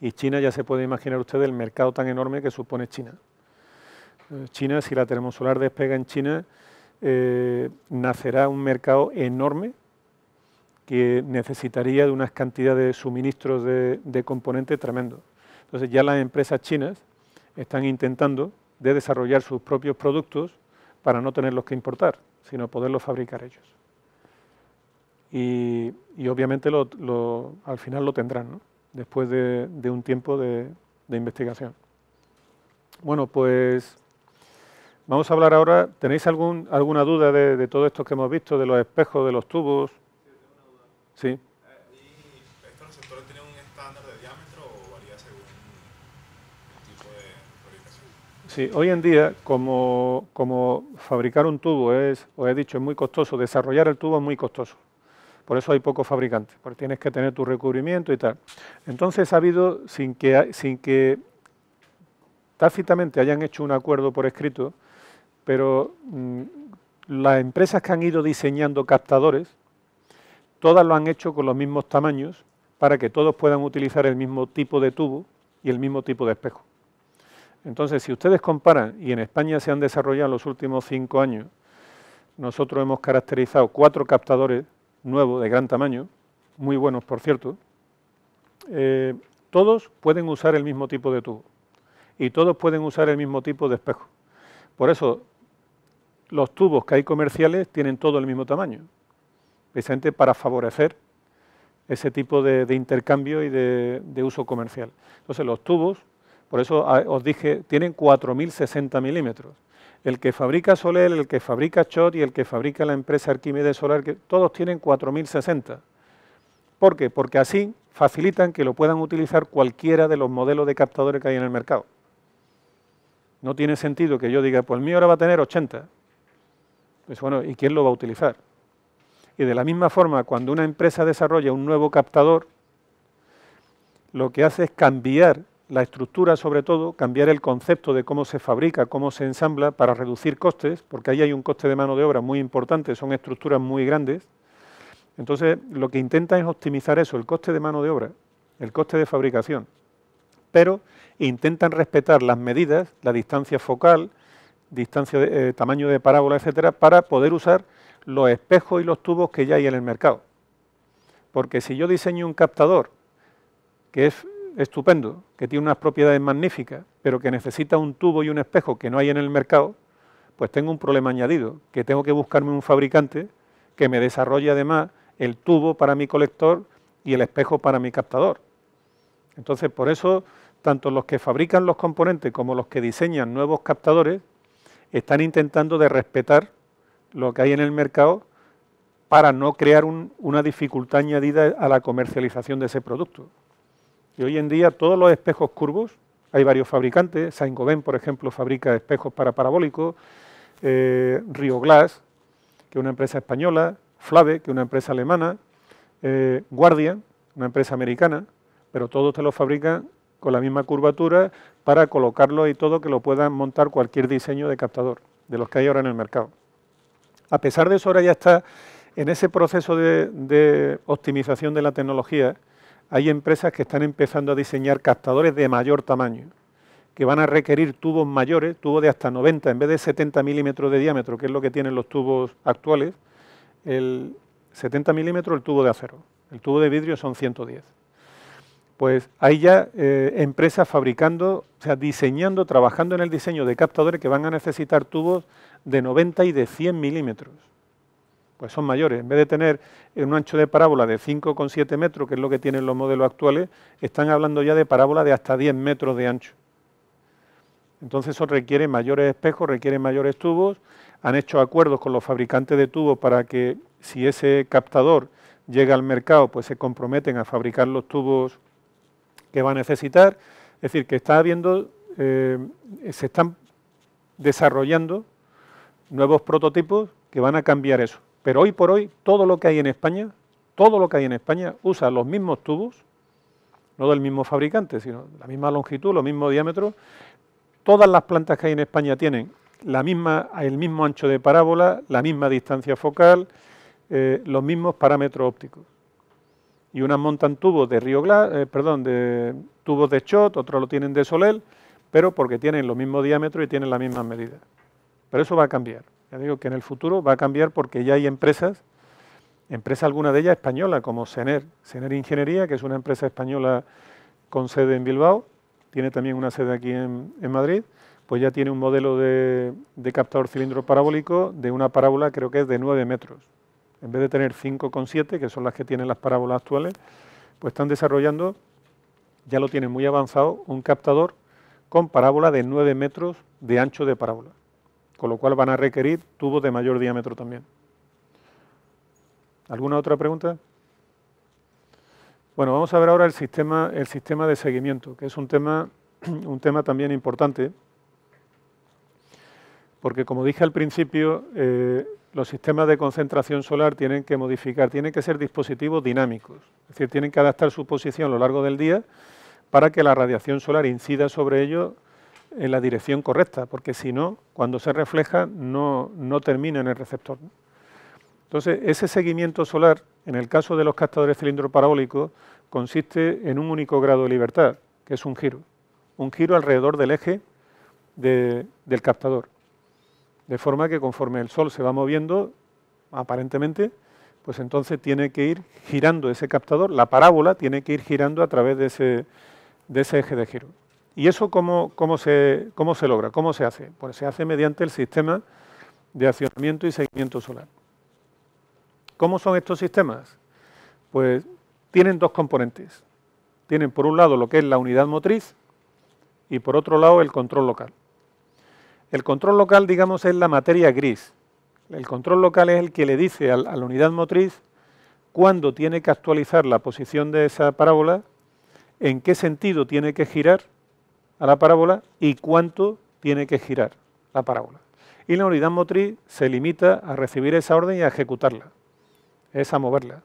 Y China ya se puede imaginar usted el mercado tan enorme que supone China. Eh, China, si la termosolar despega en China, eh, nacerá un mercado enorme que necesitaría de unas cantidades de suministros de, de componentes tremendos. Entonces ya las empresas chinas están intentando de desarrollar sus propios productos para no tenerlos que importar, sino poderlos fabricar ellos. Y, obviamente lo, al final lo tendrán, después de, un tiempo de, investigación. Bueno, pues vamos a hablar ahora, ¿tenéis algún, alguna duda de, de, todo esto que hemos visto, de los espejos, de los tubos? Sí. Eh, ¿Y estos receptores tienen un estándar de diámetro o varía según el tipo de fabricación? Sí, hoy en día, como, fabricar un tubo es, os he dicho, es muy costoso, desarrollar el tubo es muy costoso. Por eso hay pocos fabricantes, porque tienes que tener tu recubrimiento y tal. Entonces ha habido, sin que, sin que tácitamente hayan hecho un acuerdo por escrito, pero mm, las empresas que han ido diseñando captadores Todas lo han hecho con los mismos tamaños para que todos puedan utilizar el mismo tipo de tubo y el mismo tipo de espejo. Entonces, si ustedes comparan, y en España se han desarrollado en los últimos cinco años, nosotros hemos caracterizado cuatro captadores nuevos de gran tamaño, muy buenos por cierto, eh, todos pueden usar el mismo tipo de tubo y todos pueden usar el mismo tipo de espejo. Por eso, los tubos que hay comerciales tienen todo el mismo tamaño, precisamente para favorecer ese tipo de, intercambio y de, uso comercial. Entonces los tubos, por eso ah, os dije, tienen 4.060 milímetros. El que fabrica Soler, el que fabrica Schott y el que fabrica la empresa Arquímedes Solar, que todos tienen 4.060. ¿Por qué? Porque así facilitan que lo puedan utilizar cualquiera de los modelos de captadores que hay en el mercado. No tiene sentido que yo diga, pues el mío ahora va a tener 80. Pues bueno, ¿y quién lo va a utilizar? Y de la misma forma, cuando una empresa desarrolla un nuevo captador, lo que hace es cambiar la estructura, sobre todo, cambiar el concepto de cómo se fabrica, cómo se ensambla para reducir costes, porque ahí hay un coste de mano de obra muy importante, son estructuras muy grandes. Entonces, lo que intentan es optimizar eso, el coste de mano de obra, el coste de fabricación, pero intentan respetar las medidas, la distancia focal, distancia de, eh, tamaño de parábola, etcétera, para poder usar los espejos y los tubos que ya hay en el mercado. Porque si yo diseño un captador que es estupendo, que tiene unas propiedades magníficas, pero que necesita un tubo y un espejo que no hay en el mercado, pues tengo un problema añadido, que tengo que buscarme un fabricante que me desarrolle además el tubo para mi colector y el espejo para mi captador. Entonces, por eso, tanto los que fabrican los componentes como los que diseñan nuevos captadores están intentando de respetar lo que hay en el mercado para no crear una dificultad añadida a la comercialización de ese producto. Y hoy en día todos los espejos curvos, hay varios fabricantes, Saint-Gobain, por ejemplo, fabrica espejos para parabólicos, eh, Rio Glass, que es una empresa española, Flave, que es una empresa alemana, eh, Guardia, una empresa americana, pero todos te los fabrican con la misma curvatura para colocarlo y todo que lo puedan montar cualquier diseño de captador, de los que hay ahora en el mercado. A pesar de eso, ahora ya está en ese proceso de, optimización de la tecnología, hay empresas que están empezando a diseñar captadores de mayor tamaño, que van a requerir tubos mayores, tubos de hasta 90 en vez de 70 milímetros de diámetro, que es lo que tienen los tubos actuales, el 70 milímetros el tubo de acero, el tubo de vidrio son 110. Pues hay ya eh, empresas fabricando, o sea, diseñando, trabajando en el diseño de captadores que van a necesitar tubos de 90 y de 100 milímetros. Pues son mayores. En vez de tener un ancho de parábola de 5,7 metros, que es lo que tienen los modelos actuales, están hablando ya de parábola de hasta 10 metros de ancho. Entonces eso requiere mayores espejos, requiere mayores tubos. Han hecho acuerdos con los fabricantes de tubos para que si ese captador llega al mercado, pues se comprometen a fabricar los tubos que va a necesitar. Es decir, que está habiendo, eh, se están desarrollando nuevos prototipos que van a cambiar eso. Pero hoy por hoy todo lo que hay en España, todo lo que hay en España usa los mismos tubos, no del mismo fabricante, sino la misma longitud, los mismos diámetros. Todas las plantas que hay en España tienen la misma, el mismo ancho de parábola, la misma distancia focal, eh, los mismos parámetros ópticos. Y unas montan tubos de río Glass, eh, perdón, de tubos de chot, otros lo tienen de solel, pero porque tienen los mismos diámetros y tienen las mismas medidas. Pero eso va a cambiar. Ya digo que en el futuro va a cambiar porque ya hay empresas, empresa alguna de ellas española, como Sener, Cener Ingeniería, que es una empresa española con sede en Bilbao, tiene también una sede aquí en, Madrid, pues ya tiene un modelo de, de, captador cilindro parabólico de una parábola creo que es de 9 metros. En vez de tener 5,7, que son las que tienen las parábolas actuales, pues están desarrollando, ya lo tienen muy avanzado, un captador con parábola de 9 metros de ancho de parábola con lo cual van a requerir tubos de mayor diámetro también. ¿Alguna otra pregunta? Bueno, vamos a ver ahora el sistema, el sistema de seguimiento, que es un tema, un tema también importante, porque como dije al principio, eh, los sistemas de concentración solar tienen que modificar, tienen que ser dispositivos dinámicos, es decir, tienen que adaptar su posición a lo largo del día para que la radiación solar incida sobre ellos en la dirección correcta, porque si no, cuando se refleja no, termina en el receptor. Entonces, ese seguimiento solar, en el caso de los captadores cilindro parabólicos, consiste en un único grado de libertad, que es un giro. Un giro alrededor del eje del captador. De forma que conforme el Sol se va moviendo, aparentemente, pues entonces tiene que ir girando ese captador, la parábola tiene que ir girando a través de de ese eje de giro. ¿Y eso cómo, se, cómo se logra? ¿Cómo se hace? Pues se hace mediante el sistema de accionamiento y seguimiento solar. ¿Cómo son estos sistemas? Pues tienen dos componentes. Tienen por un lado lo que es la unidad motriz y por otro lado el control local. El control local, digamos, es la materia gris. El control local es el que le dice a la unidad motriz cuándo tiene que actualizar la posición de esa parábola, en qué sentido tiene que girar a la parábola y cuánto tiene que girar la parábola. Y la unidad motriz se limita a recibir esa orden y a ejecutarla, es a moverla.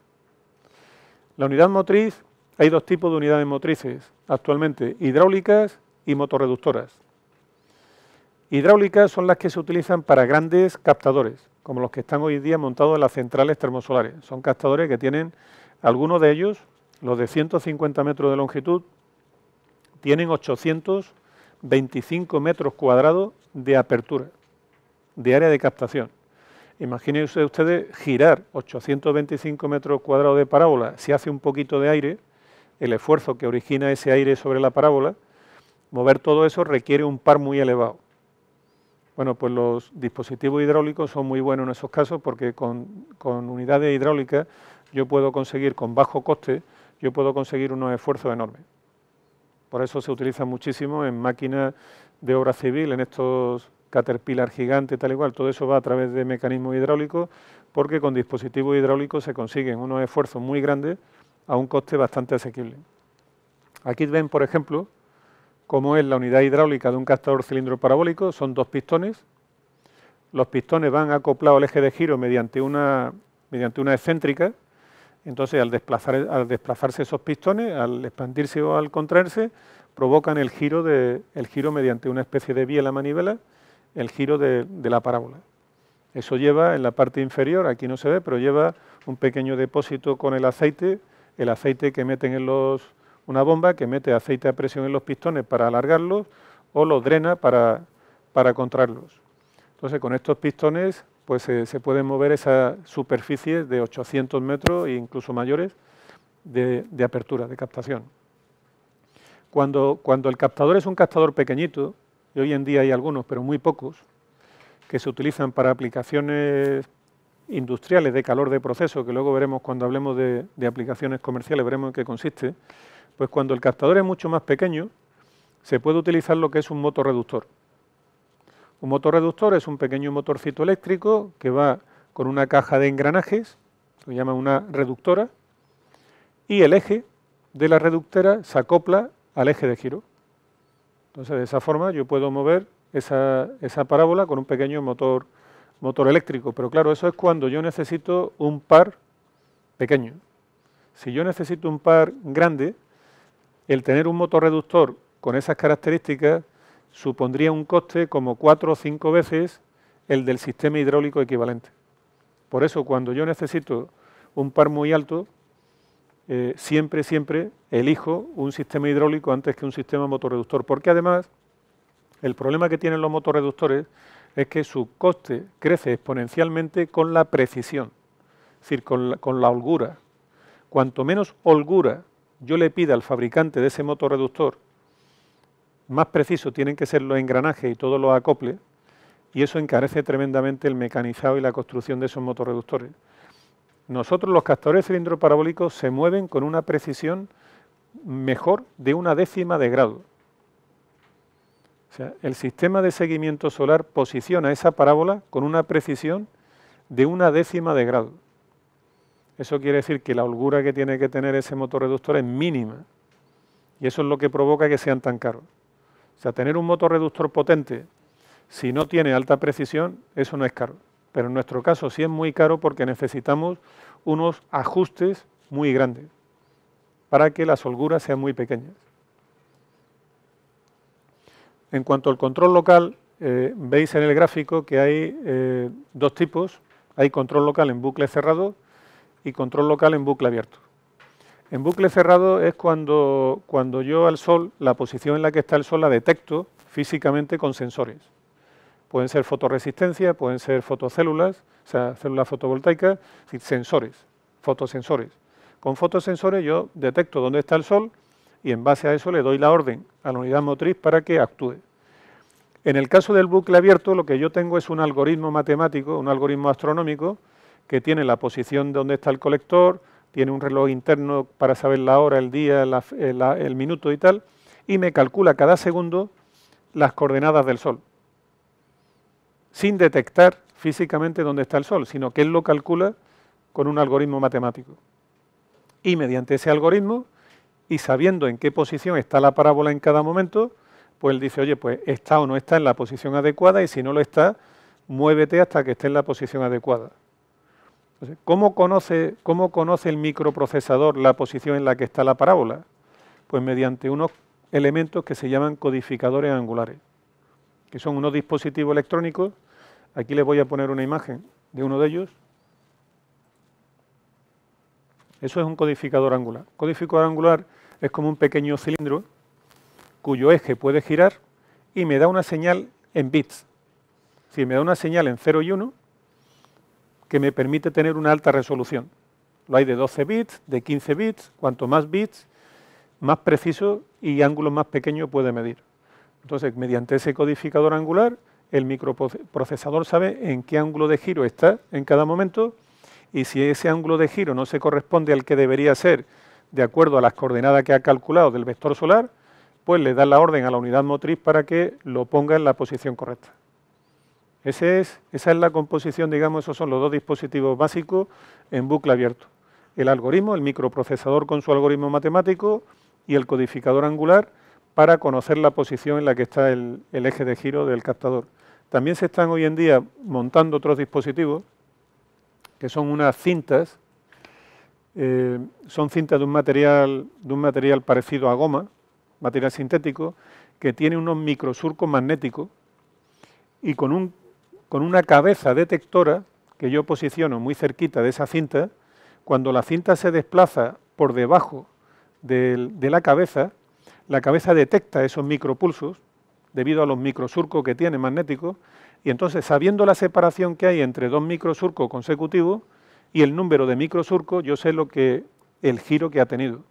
La unidad motriz, hay dos tipos de unidades motrices actualmente, hidráulicas y motorreductoras. Hidráulicas son las que se utilizan para grandes captadores, como los que están hoy día montados en las centrales termosolares. Son captadores que tienen algunos de ellos, los de 150 metros de longitud, tienen 825 metros cuadrados de apertura, de área de captación. Imagínense ustedes girar 825 metros cuadrados de parábola, si hace un poquito de aire, el esfuerzo que origina ese aire sobre la parábola, mover todo eso requiere un par muy elevado. Bueno, pues los dispositivos hidráulicos son muy buenos en esos casos porque con, con unidades hidráulicas yo puedo conseguir con bajo coste, yo puedo conseguir unos esfuerzos enormes. Por eso se utiliza muchísimo en máquinas de obra civil, en estos Caterpillar gigantes, tal y cual, todo eso va a través de mecanismos hidráulicos, porque con dispositivos hidráulicos se consiguen unos esfuerzos muy grandes a un coste bastante asequible. Aquí ven, por ejemplo, cómo es la unidad hidráulica de un captador cilindro parabólico, son dos pistones, los pistones van acoplados al eje de giro mediante una, mediante una excéntrica, entonces, al, desplazarse esos pistones, al expandirse o al contraerse, provocan el giro, de, el giro mediante una especie de biela manivela, el giro de, la parábola. Eso lleva en la parte inferior, aquí no se ve, pero lleva un pequeño depósito con el aceite, el aceite que meten en los, una bomba que mete aceite a presión en los pistones para alargarlos o los drena para, para contrarlos. Entonces con estos pistones pues se pueden mover esas superficies de 800 metros e incluso mayores de, apertura, de captación. Cuando, el captador es un captador pequeñito, y hoy en día hay algunos, pero muy pocos, que se utilizan para aplicaciones industriales de calor de proceso, que luego veremos cuando hablemos de, aplicaciones comerciales, veremos en qué consiste, pues cuando el captador es mucho más pequeño, se puede utilizar lo que es un reductor. Un motor reductor es un pequeño motorcito eléctrico que va con una caja de engranajes, se llama una reductora, y el eje de la reductora se acopla al eje de giro. Entonces, de esa forma yo puedo mover esa, parábola con un pequeño motor, motor eléctrico. Pero claro, eso es cuando yo necesito un par pequeño. Si yo necesito un par grande, el tener un motor reductor con esas características supondría un coste como cuatro o cinco veces el del sistema hidráulico equivalente. Por eso cuando yo necesito un par muy alto, eh, siempre, siempre elijo un sistema hidráulico antes que un sistema motorreductor, porque además el problema que tienen los motorreductores es que su coste crece exponencialmente con la precisión, es decir, con la, con la holgura. Cuanto menos holgura yo le pida al fabricante de ese motorreductor más preciso tienen que ser los engranajes y todos los acoples, y eso encarece tremendamente el mecanizado y la construcción de esos motorreductores. Nosotros los captores cilindro parabólicos se mueven con una precisión mejor de una décima de grado. O sea, el sistema de seguimiento solar posiciona esa parábola con una precisión de una décima de grado. Eso quiere decir que la holgura que tiene que tener ese motorreductor es mínima. Y eso es lo que provoca que sean tan caros. O sea, tener un reductor potente, si no tiene alta precisión, eso no es caro. Pero en nuestro caso sí es muy caro porque necesitamos unos ajustes muy grandes para que las holguras sean muy pequeñas. En cuanto al control local, eh, veis en el gráfico que hay eh, dos tipos. Hay control local en bucle cerrado y control local en bucle abierto. En bucle cerrado es cuando, yo al sol, la posición en la que está el sol la detecto físicamente con sensores. Pueden ser fotoresistencia, pueden ser fotocélulas, o sea, células fotovoltaicas, sensores, fotosensores. Con fotosensores yo detecto dónde está el sol y en base a eso le doy la orden a la unidad motriz para que actúe. En el caso del bucle abierto, lo que yo tengo es un algoritmo matemático, un algoritmo astronómico, que tiene la posición de donde está el colector, tiene un reloj interno para saber la hora, el día, el, eh, el minuto y tal, y me calcula cada segundo las coordenadas del Sol, sin detectar físicamente dónde está el Sol, sino que él lo calcula con un algoritmo matemático. Y mediante ese algoritmo, y sabiendo en qué posición está la parábola en cada momento, pues él dice, oye, pues está o no está en la posición adecuada, y si no lo está, muévete hasta que esté en la posición adecuada. ¿cómo conoce, ¿cómo conoce el microprocesador la posición en la que está la parábola? Pues mediante unos elementos que se llaman codificadores angulares, que son unos dispositivos electrónicos. Aquí les voy a poner una imagen de uno de ellos. Eso es un codificador angular. Codificador angular es como un pequeño cilindro cuyo eje puede girar y me da una señal en bits. Si me da una señal en 0 y 1, que me permite tener una alta resolución. Lo hay de 12 bits, de 15 bits, cuanto más bits, más preciso y ángulo más pequeño puede medir. Entonces, mediante ese codificador angular, el microprocesador sabe en qué ángulo de giro está en cada momento y si ese ángulo de giro no se corresponde al que debería ser de acuerdo a las coordenadas que ha calculado del vector solar, pues le da la orden a la unidad motriz para que lo ponga en la posición correcta es, esa es la composición, digamos, esos son los dos dispositivos básicos en bucle abierto. El algoritmo, el microprocesador con su algoritmo matemático y el codificador angular para conocer la posición en la que está el, eje de giro del captador. También se están hoy en día montando otros dispositivos, que son unas cintas, eh, son cintas de un, material, de un material parecido a goma, material sintético, que tiene unos microsurcos magnéticos y con un con una cabeza detectora que yo posiciono muy cerquita de esa cinta, cuando la cinta se desplaza por debajo de la cabeza, la cabeza detecta esos micropulsos debido a los microsurcos que tiene magnéticos, y entonces sabiendo la separación que hay entre dos microsurcos consecutivos y el número de microsurcos, yo sé lo que el giro que ha tenido.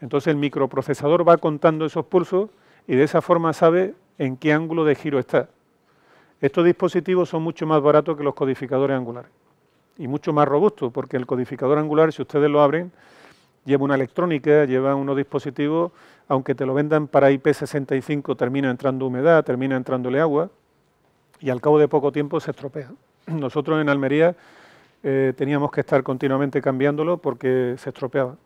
Entonces el microprocesador va contando esos pulsos y de esa forma sabe en qué ángulo de giro está. Estos dispositivos son mucho más baratos que los codificadores angulares y mucho más robustos, porque el codificador angular, si ustedes lo abren, lleva una electrónica, lleva unos dispositivos, aunque te lo vendan para IP65, termina entrando humedad, termina entrándole agua, y al cabo de poco tiempo se estropea. Nosotros en Almería eh, teníamos que estar continuamente cambiándolo porque se estropeaba.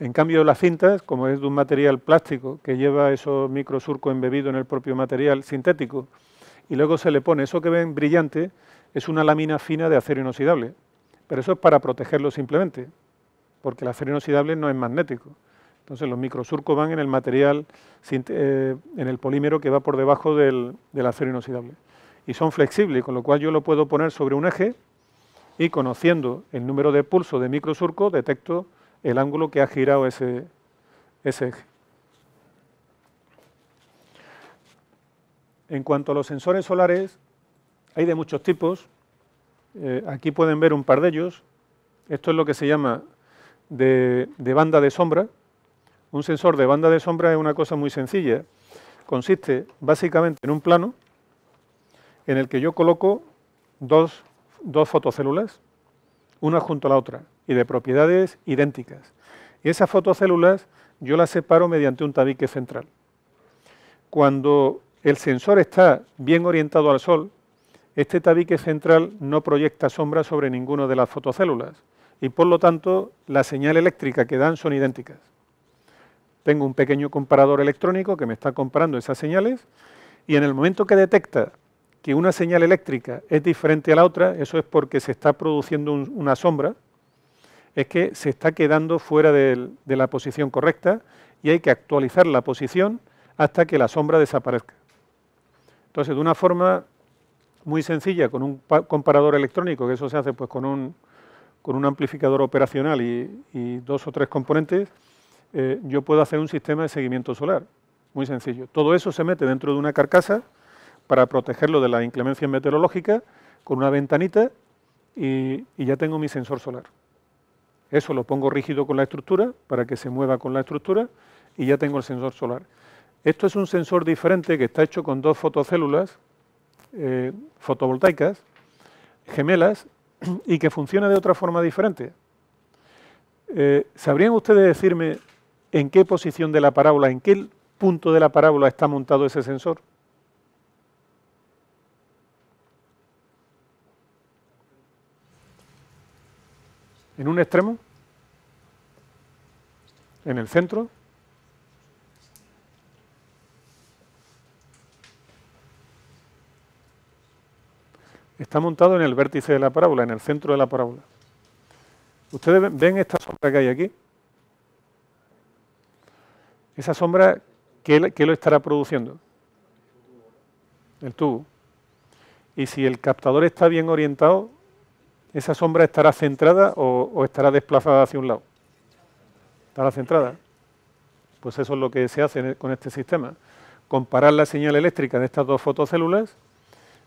En cambio, las cintas, como es de un material plástico que lleva esos microsurcos embebidos en el propio material sintético, y luego se le pone, eso que ven brillante, es una lámina fina de acero inoxidable, pero eso es para protegerlo simplemente, porque el acero inoxidable no es magnético. Entonces los microsurcos van en el material, eh, en el polímero que va por debajo del, acero inoxidable. Y son flexibles, con lo cual yo lo puedo poner sobre un eje y conociendo el número de pulso de microsurco detecto el ángulo que ha girado ese, ese eje. En cuanto a los sensores solares, hay de muchos tipos. Eh, aquí pueden ver un par de ellos. Esto es lo que se llama de, banda de sombra. Un sensor de banda de sombra es una cosa muy sencilla. Consiste básicamente en un plano en el que yo coloco dos, dos fotocélulas, una junto a la otra, y de propiedades idénticas. Y esas fotocélulas yo las separo mediante un tabique central. Cuando el sensor está bien orientado al sol, este tabique central no proyecta sombra sobre ninguna de las fotocélulas y por lo tanto la señal eléctrica que dan son idénticas. Tengo un pequeño comparador electrónico que me está comparando esas señales y en el momento que detecta que una señal eléctrica es diferente a la otra, eso es porque se está produciendo una sombra, es que se está quedando fuera de la posición correcta y hay que actualizar la posición hasta que la sombra desaparezca. Entonces, de una forma muy sencilla, con un comparador electrónico, que eso se hace pues con un, amplificador operacional y, dos o tres componentes, eh, yo puedo hacer un sistema de seguimiento solar, muy sencillo. Todo eso se mete dentro de una carcasa para protegerlo de la inclemencia meteorológica con una ventanita y ya tengo mi sensor solar. Eso lo pongo rígido con la estructura para que se mueva con la estructura y ya tengo el sensor solar. Esto es un sensor diferente que está hecho con dos fotocélulas eh, fotovoltaicas gemelas y que funciona de otra forma diferente. Eh, ¿Sabrían ustedes decirme en qué posición de la parábola, en qué punto de la parábola está montado ese sensor? ¿En un extremo? ¿En el centro? está montado en el vértice de la parábola, en el centro de la parábola. ¿Ustedes ven esta sombra que hay aquí? Esa sombra, ¿qué, lo estará produciendo? El tubo. Y si el captador está bien orientado, esa sombra estará centrada o, o estará desplazada hacia un lado. Estará centrada. Pues eso es lo que se hace con este sistema. Comparar la señal eléctrica de estas dos fotocélulas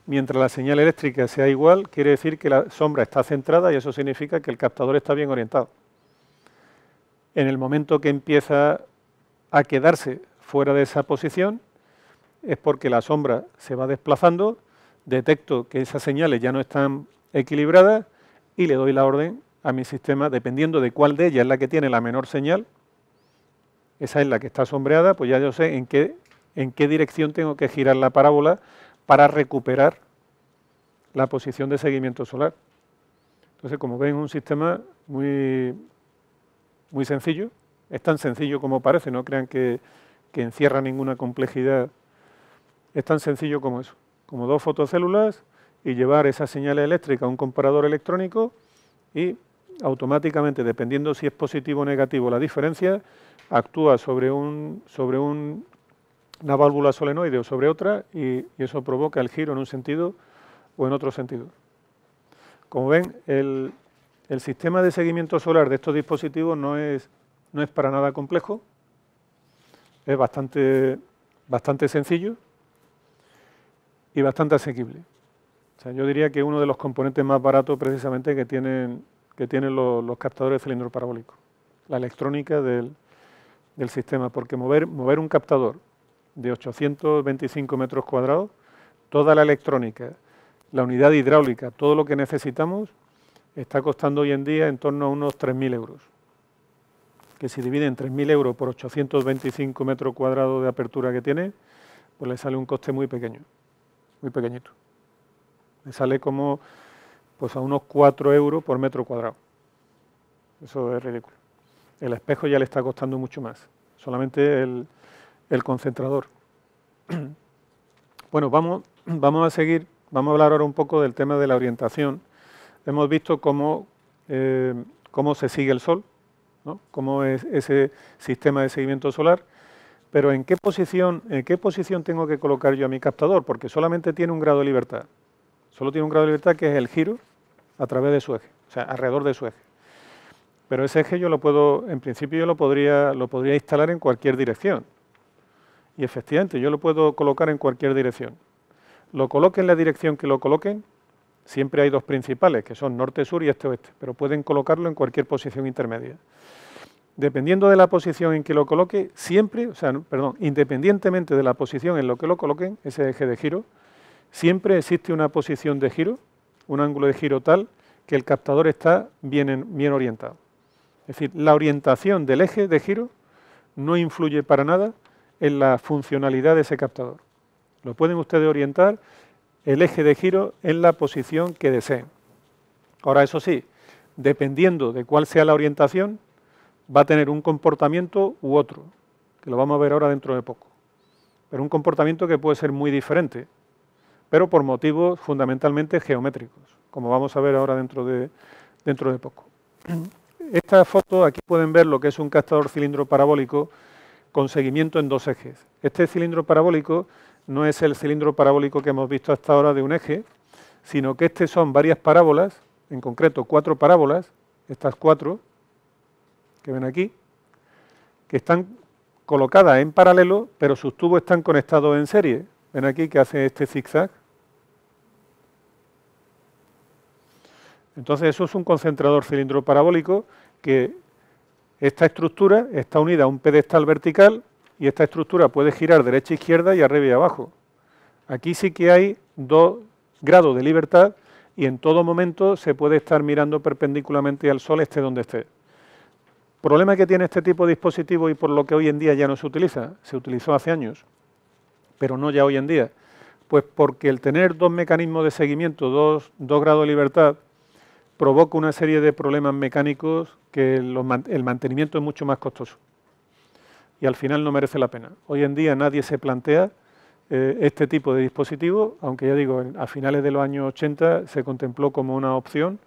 mientras la señal eléctrica sea igual, quiere decir que la sombra está centrada y eso significa que el captador está bien orientado. En el momento que empieza a quedarse fuera de esa posición, es porque la sombra se va desplazando, detecto que esas señales ya no están equilibradas y le doy la orden a mi sistema, dependiendo de cuál de ellas es la que tiene la menor señal, esa es la que está sombreada, pues ya yo sé en qué, en qué dirección tengo que girar la parábola para recuperar la posición de seguimiento solar. Entonces, como ven, un sistema muy, muy sencillo. Es tan sencillo como parece, no crean que, encierra ninguna complejidad. Es tan sencillo como eso, como dos fotocélulas y llevar esa señal eléctrica a un comparador electrónico y automáticamente, dependiendo si es positivo o negativo la diferencia, actúa sobre un, sobre un una válvula solenoide o sobre otra y, eso provoca el giro en un sentido o en otro sentido. Como ven, el, sistema de seguimiento solar de estos dispositivos no es, no es para nada complejo, es bastante, bastante sencillo y bastante asequible. O sea, yo diría que uno de los componentes más baratos precisamente que tienen, que tienen los, captadores de cilindro parabólico, la electrónica del, del sistema, porque mover, mover un captador de 825 metros cuadrados, toda la electrónica, la unidad hidráulica, todo lo que necesitamos, está costando hoy en día en torno a unos 3.000 euros. Que si dividen 3.000 euros por 825 metros cuadrados de apertura que tiene, pues le sale un coste muy pequeño, muy pequeñito. Le sale como pues a unos 4 euros por metro cuadrado. Eso es ridículo. El espejo ya le está costando mucho más. Solamente el, el concentrador. Bueno, vamos, vamos a seguir, vamos a hablar ahora un poco del tema de la orientación. Hemos visto cómo, eh, cómo se sigue el Sol, ¿no? cómo es ese sistema de seguimiento solar, pero ¿en qué, posición, en qué posición tengo que colocar yo a mi captador, porque solamente tiene un grado de libertad. Solo tiene un grado de libertad que es el giro a través de su eje, o sea, alrededor de su eje. Pero ese eje yo lo puedo, en principio yo lo podría, lo podría instalar en cualquier dirección. Y efectivamente, yo lo puedo colocar en cualquier dirección. Lo coloque en la dirección que lo coloquen, siempre hay dos principales, que son norte-sur y este-oeste, pero pueden colocarlo en cualquier posición intermedia. Dependiendo de la posición en que lo coloque, siempre, o sea, perdón, independientemente de la posición en la que lo coloquen, ese eje de giro, siempre existe una posición de giro, un ángulo de giro tal que el captador está bien, bien orientado. Es decir, la orientación del eje de giro no influye para nada en la funcionalidad de ese captador. Lo pueden ustedes orientar el eje de giro en la posición que deseen. Ahora, eso sí, dependiendo de cuál sea la orientación, va a tener un comportamiento u otro, que lo vamos a ver ahora dentro de poco. Pero un comportamiento que puede ser muy diferente, pero por motivos fundamentalmente geométricos, como vamos a ver ahora dentro de, dentro de poco. Esta foto, aquí pueden ver lo que es un captador cilindro parabólico con seguimiento en dos ejes. Este cilindro parabólico no es el cilindro parabólico que hemos visto hasta ahora de un eje, sino que este son varias parábolas, en concreto cuatro parábolas, estas cuatro que ven aquí, que están colocadas en paralelo, pero sus tubos están conectados en serie. Ven aquí que hace este zigzag. Entonces eso es un concentrador cilindro parabólico que esta estructura está unida a un pedestal vertical y esta estructura puede girar derecha, e izquierda y arriba y abajo. Aquí sí que hay dos grados de libertad y en todo momento se puede estar mirando perpendicularmente al sol esté donde esté. Problema que tiene este tipo de dispositivo y por lo que hoy en día ya no se utiliza, se utilizó hace años, pero no ya hoy en día, pues porque el tener dos mecanismos de seguimiento, dos, dos grados de libertad, provoca una serie de problemas mecánicos que el mantenimiento es mucho más costoso y al final no merece la pena. Hoy en día nadie se plantea eh, este tipo de dispositivo, aunque ya digo, a finales de los años 80 se contempló como una opción.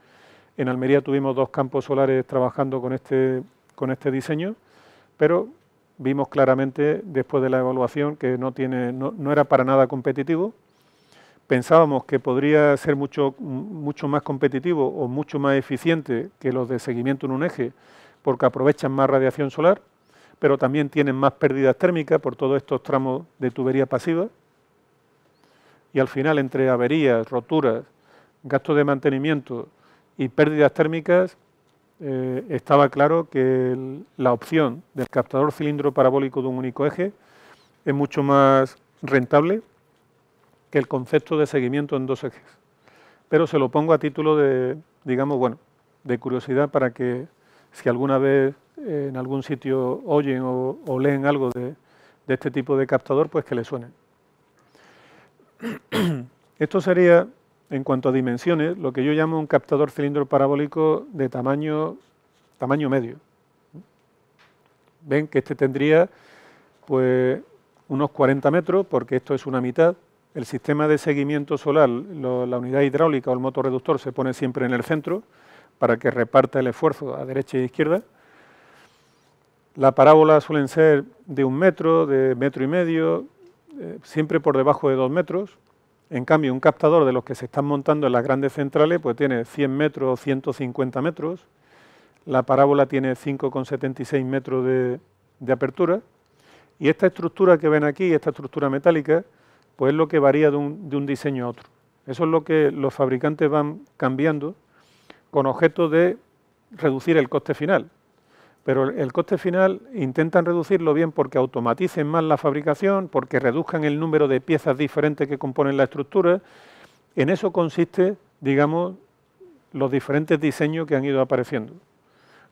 En Almería tuvimos dos campos solares trabajando con este, con este diseño, pero vimos claramente después de la evaluación que no, tiene, no era para nada competitivo pensábamos que podría ser mucho, más competitivo o mucho más eficiente que los de seguimiento en un eje, porque aprovechan más radiación solar, pero también tienen más pérdidas térmicas por todos estos tramos de tubería pasiva. Y al final, entre averías, roturas, gastos de mantenimiento y pérdidas térmicas, eh, estaba claro que la opción del captador cilindro parabólico de un único eje es mucho más rentable que el concepto de seguimiento en dos ejes. Pero se lo pongo a título de, digamos, bueno, de curiosidad para que si alguna vez eh, en algún sitio oyen o, leen algo de, este tipo de captador, pues que le suene. Esto sería, en cuanto a dimensiones, lo que yo llamo un captador cilindro parabólico de tamaño, tamaño medio. Ven que este tendría pues unos 40 metros, porque esto es una mitad, el sistema de seguimiento solar, la unidad hidráulica o el motor reductor, se pone siempre en el centro para que reparta el esfuerzo a derecha e izquierda. Las parábola suelen ser de un metro, de metro y medio, eh, siempre por debajo de dos metros. En cambio, un captador de los que se están montando en las grandes centrales, pues tiene 100 metros o 150 metros. La parábola tiene 5,76 metros de, de apertura. Y esta estructura que ven aquí, esta estructura metálica, pues es lo que varía de un, diseño a otro. Eso es lo que los fabricantes van cambiando con objeto de reducir el coste final. Pero el coste final intentan reducirlo bien porque automaticen más la fabricación, porque reduzcan el número de piezas diferentes que componen la estructura. En eso consiste, digamos, los diferentes diseños que han ido apareciendo.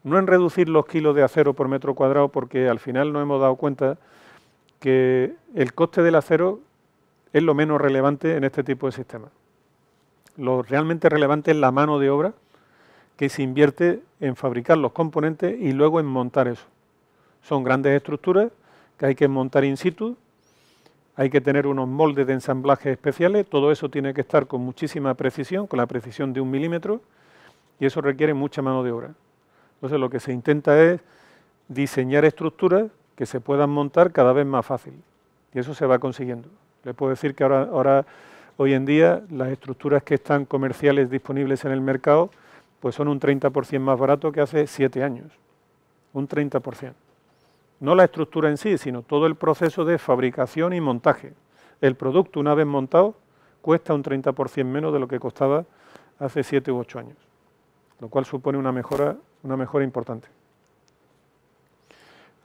No en reducir los kilos de acero por metro cuadrado, porque al final nos hemos dado cuenta que el coste del acero es lo menos relevante en este tipo de sistemas. Lo realmente relevante es la mano de obra que se invierte en fabricar los componentes y luego en montar eso. Son grandes estructuras que hay que montar in situ, hay que tener unos moldes de ensamblaje especiales, todo eso tiene que estar con muchísima precisión, con la precisión de un milímetro, y eso requiere mucha mano de obra. Entonces lo que se intenta es diseñar estructuras que se puedan montar cada vez más fácil, y eso se va consiguiendo. Le puedo decir que ahora, hoy en día, las estructuras que están comerciales disponibles en el mercado, pues son un 30% más barato que hace siete años. Un 30%. No la estructura en sí, sino todo el proceso de fabricación y montaje. El producto, una vez montado, cuesta un 30% menos de lo que costaba hace 7 u 8 años, lo cual supone una mejora, importante.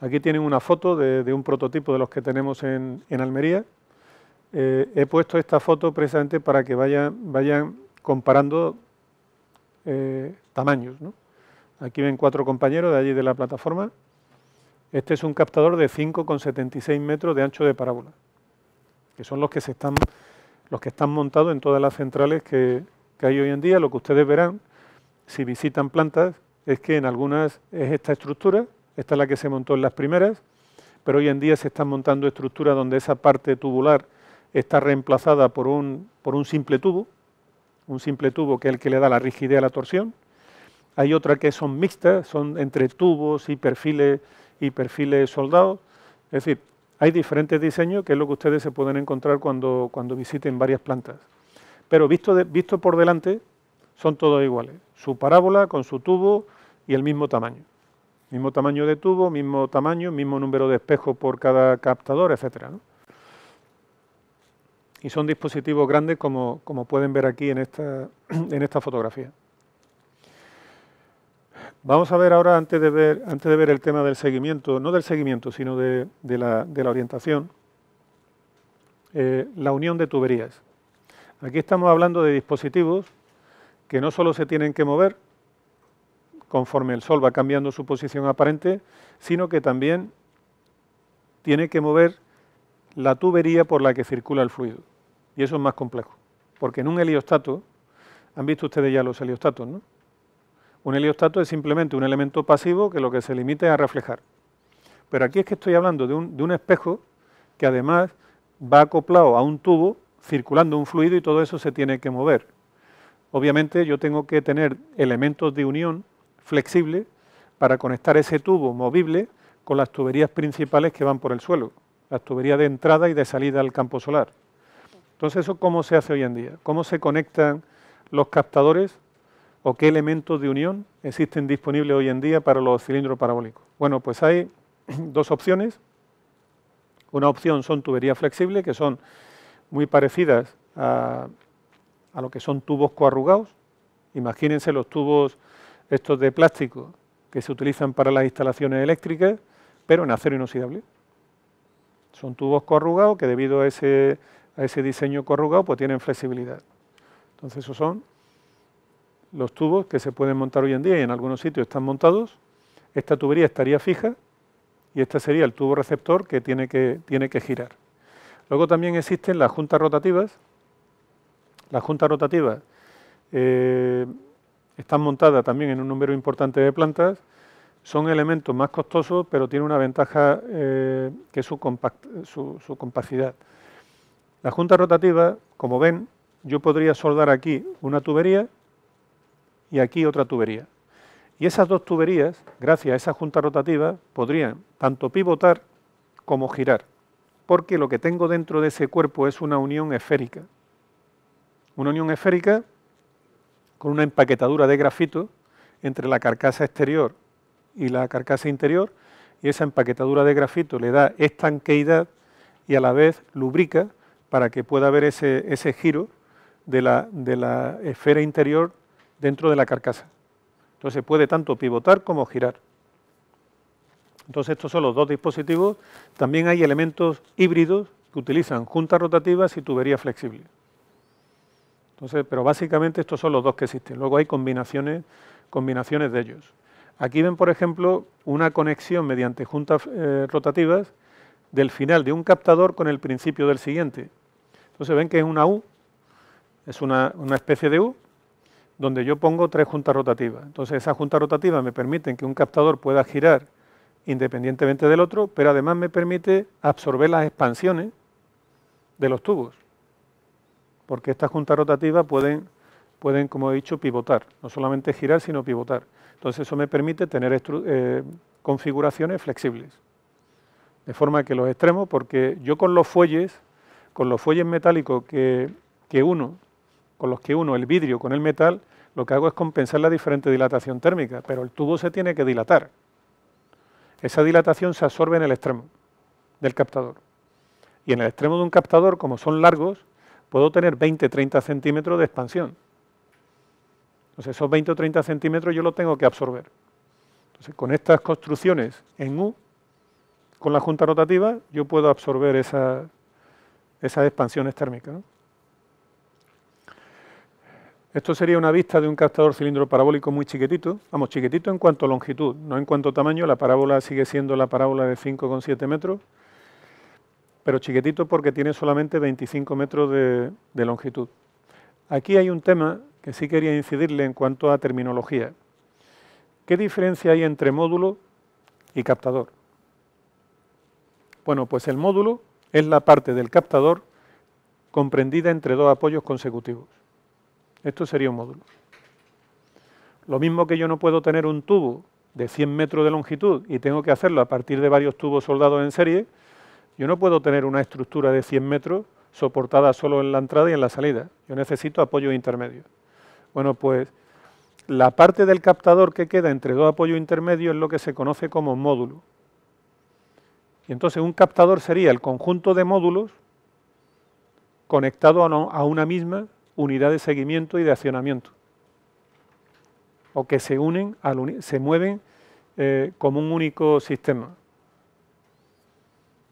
Aquí tienen una foto de, un prototipo de los que tenemos en Almería. Eh, he puesto esta foto precisamente para que vayan, vayan comparando eh, tamaños. Aquí ven cuatro compañeros de allí de la plataforma. Este es un captador de 5,76 metros de ancho de parábola, que son los que, se están, los que están montados en todas las centrales que, que hay hoy en día. Lo que ustedes verán, si visitan plantas, es que en algunas es esta estructura, esta es la que se montó en las primeras, pero hoy en día se están montando estructuras donde esa parte tubular está reemplazada por un, por un simple tubo, un simple tubo que es el que le da la rigidez a la torsión. Hay otra que son mixtas, son entre tubos y perfiles, y perfiles soldados. Es decir, hay diferentes diseños que es lo que ustedes se pueden encontrar cuando, visiten varias plantas. Pero visto, por delante, son todos iguales. Su parábola con su tubo y el mismo tamaño. Mismo tamaño de tubo, mismo tamaño, mismo número de espejos por cada captador, etcétera y son dispositivos grandes como, pueden ver aquí en esta, fotografía. Vamos a ver ahora, antes de ver, antes de ver el tema del seguimiento, no del seguimiento, sino de, la, orientación, eh, la unión de tuberías. Aquí estamos hablando de dispositivos que no solo se tienen que mover conforme el Sol va cambiando su posición aparente, sino que también tiene que mover la tubería por la que circula el fluido. Y eso es más complejo, porque en un heliostato, han visto ustedes ya los heliostatos, ¿no? Un heliostato es simplemente un elemento pasivo que lo que se limita es a reflejar. Pero aquí es que estoy hablando de un, de un espejo que además va acoplado a un tubo circulando un fluido y todo eso se tiene que mover. Obviamente yo tengo que tener elementos de unión flexibles para conectar ese tubo movible con las tuberías principales que van por el suelo las tuberías de entrada y de salida al campo solar. Entonces, ¿eso cómo se hace hoy en día? ¿Cómo se conectan los captadores o qué elementos de unión existen disponibles hoy en día para los cilindros parabólicos? Bueno, pues hay dos opciones. Una opción son tuberías flexibles, que son muy parecidas a, a lo que son tubos coarrugados. Imagínense los tubos estos de plástico que se utilizan para las instalaciones eléctricas, pero en acero inoxidable. Son tubos corrugados que debido a ese, a ese diseño corrugado pues tienen flexibilidad. Entonces esos son los tubos que se pueden montar hoy en día y en algunos sitios están montados. Esta tubería estaría fija y este sería el tubo receptor que tiene que, girar. Luego también existen las juntas rotativas. Las juntas rotativas eh, están montadas también en un número importante de plantas son elementos más costosos, pero tienen una ventaja eh, que es su, su compacidad. La junta rotativa, como ven, yo podría soldar aquí una tubería y aquí otra tubería. Y esas dos tuberías, gracias a esa junta rotativa, podrían tanto pivotar como girar, porque lo que tengo dentro de ese cuerpo es una unión esférica. Una unión esférica con una empaquetadura de grafito entre la carcasa exterior y la carcasa interior y esa empaquetadura de grafito le da estanqueidad y a la vez lubrica para que pueda haber ese, giro de la, de la esfera interior dentro de la carcasa. Entonces puede tanto pivotar como girar. Entonces estos son los dos dispositivos. También hay elementos híbridos que utilizan juntas rotativas y tubería flexible. pero básicamente estos son los dos que existen. Luego hay combinaciones, combinaciones de ellos. Aquí ven, por ejemplo, una conexión mediante juntas eh, rotativas del final de un captador con el principio del siguiente. Entonces ven que es una U, es una, especie de U, donde yo pongo tres juntas rotativas. Entonces esas juntas rotativas me permiten que un captador pueda girar independientemente del otro, pero además me permite absorber las expansiones de los tubos, porque estas juntas rotativas pueden, pueden, como he dicho, pivotar, no solamente girar, sino pivotar. Entonces eso me permite tener eh, configuraciones flexibles. De forma que los extremos, porque yo con los fuelles, con los fuelles metálicos que, que uno, con los que uno el vidrio con el metal, lo que hago es compensar la diferente dilatación térmica, pero el tubo se tiene que dilatar. Esa dilatación se absorbe en el extremo del captador. Y en el extremo de un captador, como son largos, puedo tener 20-30 centímetros de expansión. Entonces esos 20 o 30 centímetros yo lo tengo que absorber. Entonces con estas construcciones en U, con la junta rotativa, yo puedo absorber esas expansiones térmicas. Esto sería una vista de un captador cilindro parabólico muy chiquitito, vamos, chiquitito en cuanto a longitud, no en cuanto a tamaño, la parábola sigue siendo la parábola de 5,7 metros, pero chiquitito porque tiene solamente 25 metros de longitud. Aquí hay un tema que sí quería incidirle en cuanto a terminología. ¿Qué diferencia hay entre módulo y captador? Bueno, pues el módulo es la parte del captador comprendida entre dos apoyos consecutivos. Esto sería un módulo. Lo mismo que yo no puedo tener un tubo de 100 metros de longitud y tengo que hacerlo a partir de varios tubos soldados en serie, yo no puedo tener una estructura de 100 metros soportada solo en la entrada y en la salida. Yo necesito apoyo intermedio. Bueno, pues la parte del captador que queda entre dos apoyos intermedios es lo que se conoce como módulo. Y entonces un captador sería el conjunto de módulos conectado a una misma unidad de seguimiento y de accionamiento, o que se unen, se mueven eh, como un único sistema.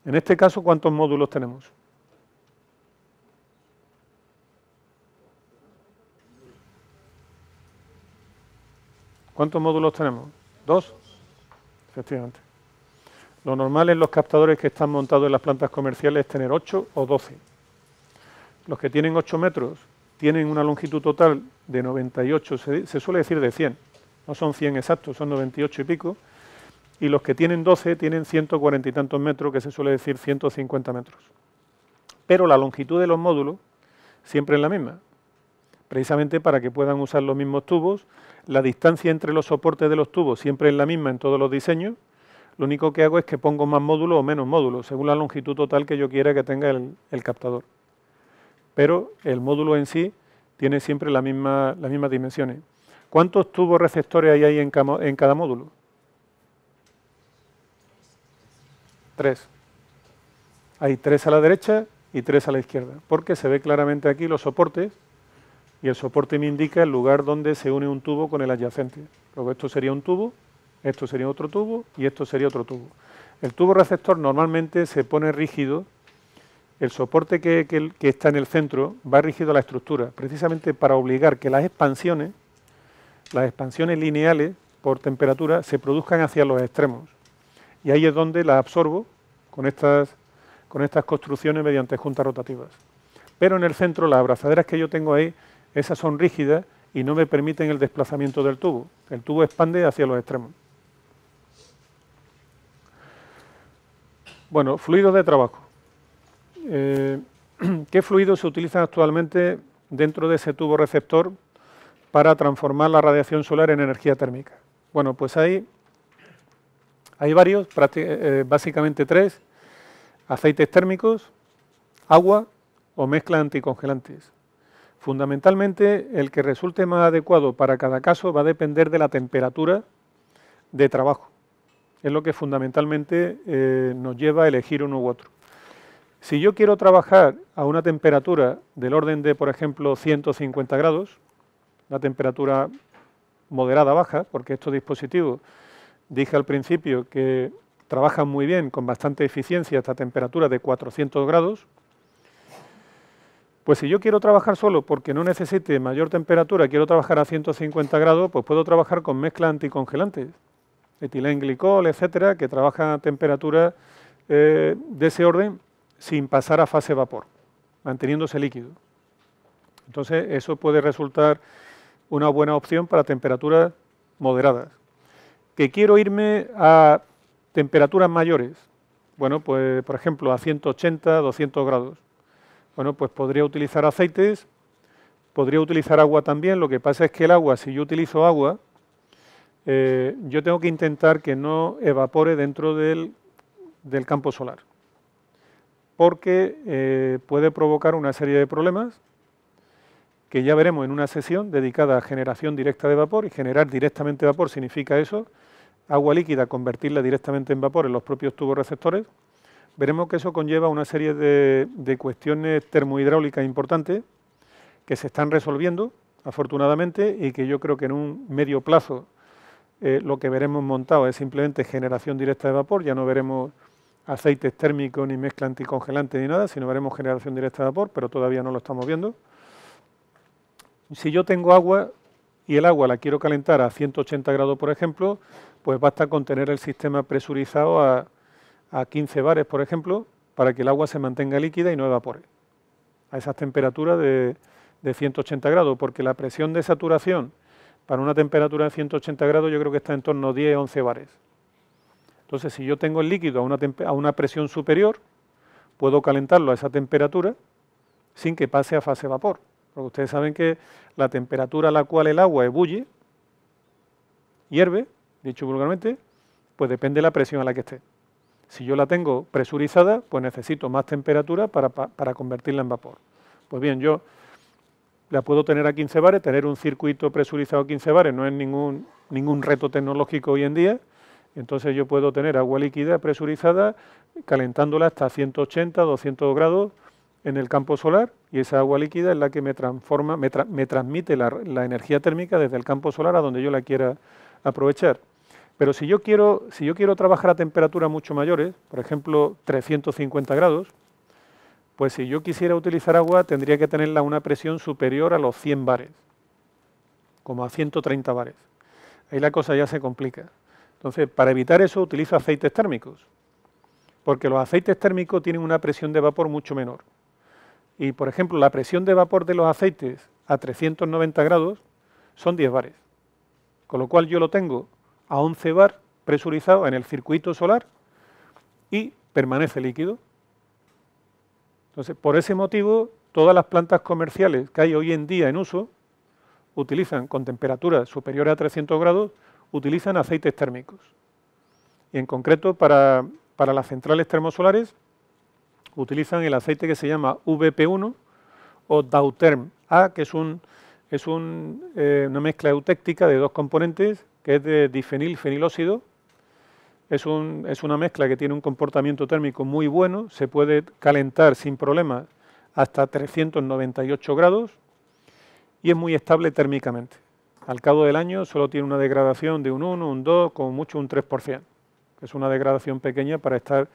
En este caso, ¿cuántos módulos tenemos? ¿Cuántos módulos tenemos? ¿Dos? Efectivamente. Lo normal en los captadores que están montados en las plantas comerciales es tener 8 o 12. Los que tienen 8 metros tienen una longitud total de 98, se, suele decir de 100. No son 100 exactos, son 98 y pico. Y los que tienen 12 tienen 140 y tantos metros, que se suele decir 150 metros. Pero la longitud de los módulos siempre es la misma, precisamente para que puedan usar los mismos tubos. La distancia entre los soportes de los tubos siempre es la misma en todos los diseños. Lo único que hago es que pongo más módulos o menos módulos, según la longitud total que yo quiera que tenga el, captador. Pero el módulo en sí tiene siempre las mismas dimensiones. ¿Cuántos tubos receptores hay ahí en, en cada módulo? Tres. Hay tres a la derecha y tres a la izquierda, porque se ve claramente aquí los soportes y el soporte me indica el lugar donde se une un tubo con el adyacente. Luego esto sería un tubo, esto sería otro tubo y esto sería otro tubo. El tubo receptor normalmente se pone rígido, el soporte que, está en el centro va rígido a la estructura, precisamente para obligar que las expansiones, las expansiones lineales por temperatura, se produzcan hacia los extremos. Y ahí es donde las absorbo con estas, con estas construcciones mediante juntas rotativas. Pero en el centro, las abrazaderas que yo tengo ahí esas son rígidas y no me permiten el desplazamiento del tubo. El tubo expande hacia los extremos. Bueno, fluidos de trabajo. Eh, ¿Qué fluidos se utilizan actualmente dentro de ese tubo receptor para transformar la radiación solar en energía térmica? Bueno, pues hay, hay varios, eh, básicamente tres, aceites térmicos, agua o mezcla anticongelantes. Fundamentalmente, el que resulte más adecuado para cada caso va a depender de la temperatura de trabajo. Es lo que fundamentalmente eh, nos lleva a elegir uno u otro. Si yo quiero trabajar a una temperatura del orden de, por ejemplo, 150 grados, una temperatura moderada baja, porque estos dispositivos, dije al principio que trabajan muy bien, con bastante eficiencia, hasta temperatura de 400 grados, pues si yo quiero trabajar solo porque no necesite mayor temperatura, quiero trabajar a 150 grados, pues puedo trabajar con mezcla anticongelantes, etilenglicol, etcétera, que trabajan a temperaturas eh, de ese orden sin pasar a fase vapor, manteniéndose líquido. Entonces, eso puede resultar una buena opción para temperaturas moderadas. Que quiero irme a temperaturas mayores, bueno, pues por ejemplo a 180, 200 grados. Bueno, pues podría utilizar aceites, podría utilizar agua también, lo que pasa es que el agua, si yo utilizo agua, eh, yo tengo que intentar que no evapore dentro del, campo solar, porque eh, puede provocar una serie de problemas que ya veremos en una sesión dedicada a generación directa de vapor, y generar directamente vapor significa eso, agua líquida, convertirla directamente en vapor en los propios tubos receptores, veremos que eso conlleva una serie de, cuestiones termohidráulicas importantes que se están resolviendo, afortunadamente, y que yo creo que en un medio plazo eh, lo que veremos montado es simplemente generación directa de vapor, ya no veremos aceites térmicos ni mezcla anticongelante ni nada, sino veremos generación directa de vapor, pero todavía no lo estamos viendo. Si yo tengo agua y el agua la quiero calentar a 180 grados, por ejemplo, pues basta con tener el sistema presurizado a a 15 bares, por ejemplo, para que el agua se mantenga líquida y no evapore, a esas temperaturas de, 180 grados, porque la presión de saturación para una temperatura de 180 grados yo creo que está en torno a 10, 11 bares. Entonces, si yo tengo el líquido a una, a una presión superior, puedo calentarlo a esa temperatura sin que pase a fase vapor. Porque ustedes saben que la temperatura a la cual el agua ebulle, hierve, dicho vulgarmente, pues depende de la presión a la que esté. Si yo la tengo presurizada, pues necesito más temperatura para, convertirla en vapor. Pues bien, yo la puedo tener a 15 bares, tener un circuito presurizado a 15 bares no es ningún, reto tecnológico hoy en día, entonces yo puedo tener agua líquida presurizada calentándola hasta 180, 200 grados en el campo solar y esa agua líquida es la que me transforma, me, transmite la energía térmica desde el campo solar a donde yo la quiera aprovechar. Pero si yo quiero, si yo quiero trabajar a temperaturas mucho mayores, por ejemplo 350 grados, pues si yo quisiera utilizar agua tendría que tenerla a una presión superior a los 100 bares, como a 130 bares. Ahí la cosa ya se complica. Entonces, para evitar eso utilizo aceites térmicos, porque los aceites térmicos tienen una presión de vapor mucho menor. Y, por ejemplo, la presión de vapor de los aceites a 390 grados son 10 bares, con lo cual yo lo tengo a 11 bar presurizado en el circuito solar y permanece líquido. Entonces, por ese motivo, todas las plantas comerciales que hay hoy en día en uso utilizan con temperaturas superiores a 300 grados, utilizan aceites térmicos. Y en concreto para, las centrales termosolares utilizan el aceite que se llama VP1 o Dauterm A, que es, un, es eh, una mezcla eutéctica de dos componentes que es de difenilfenilóxido. Es, es una mezcla que tiene un comportamiento térmico muy bueno, se puede calentar sin problemas hasta 398 grados y es muy estable térmicamente. Al cabo del año solo tiene una degradación de un 1, un 2, como mucho un 3%, que es una degradación pequeña para estar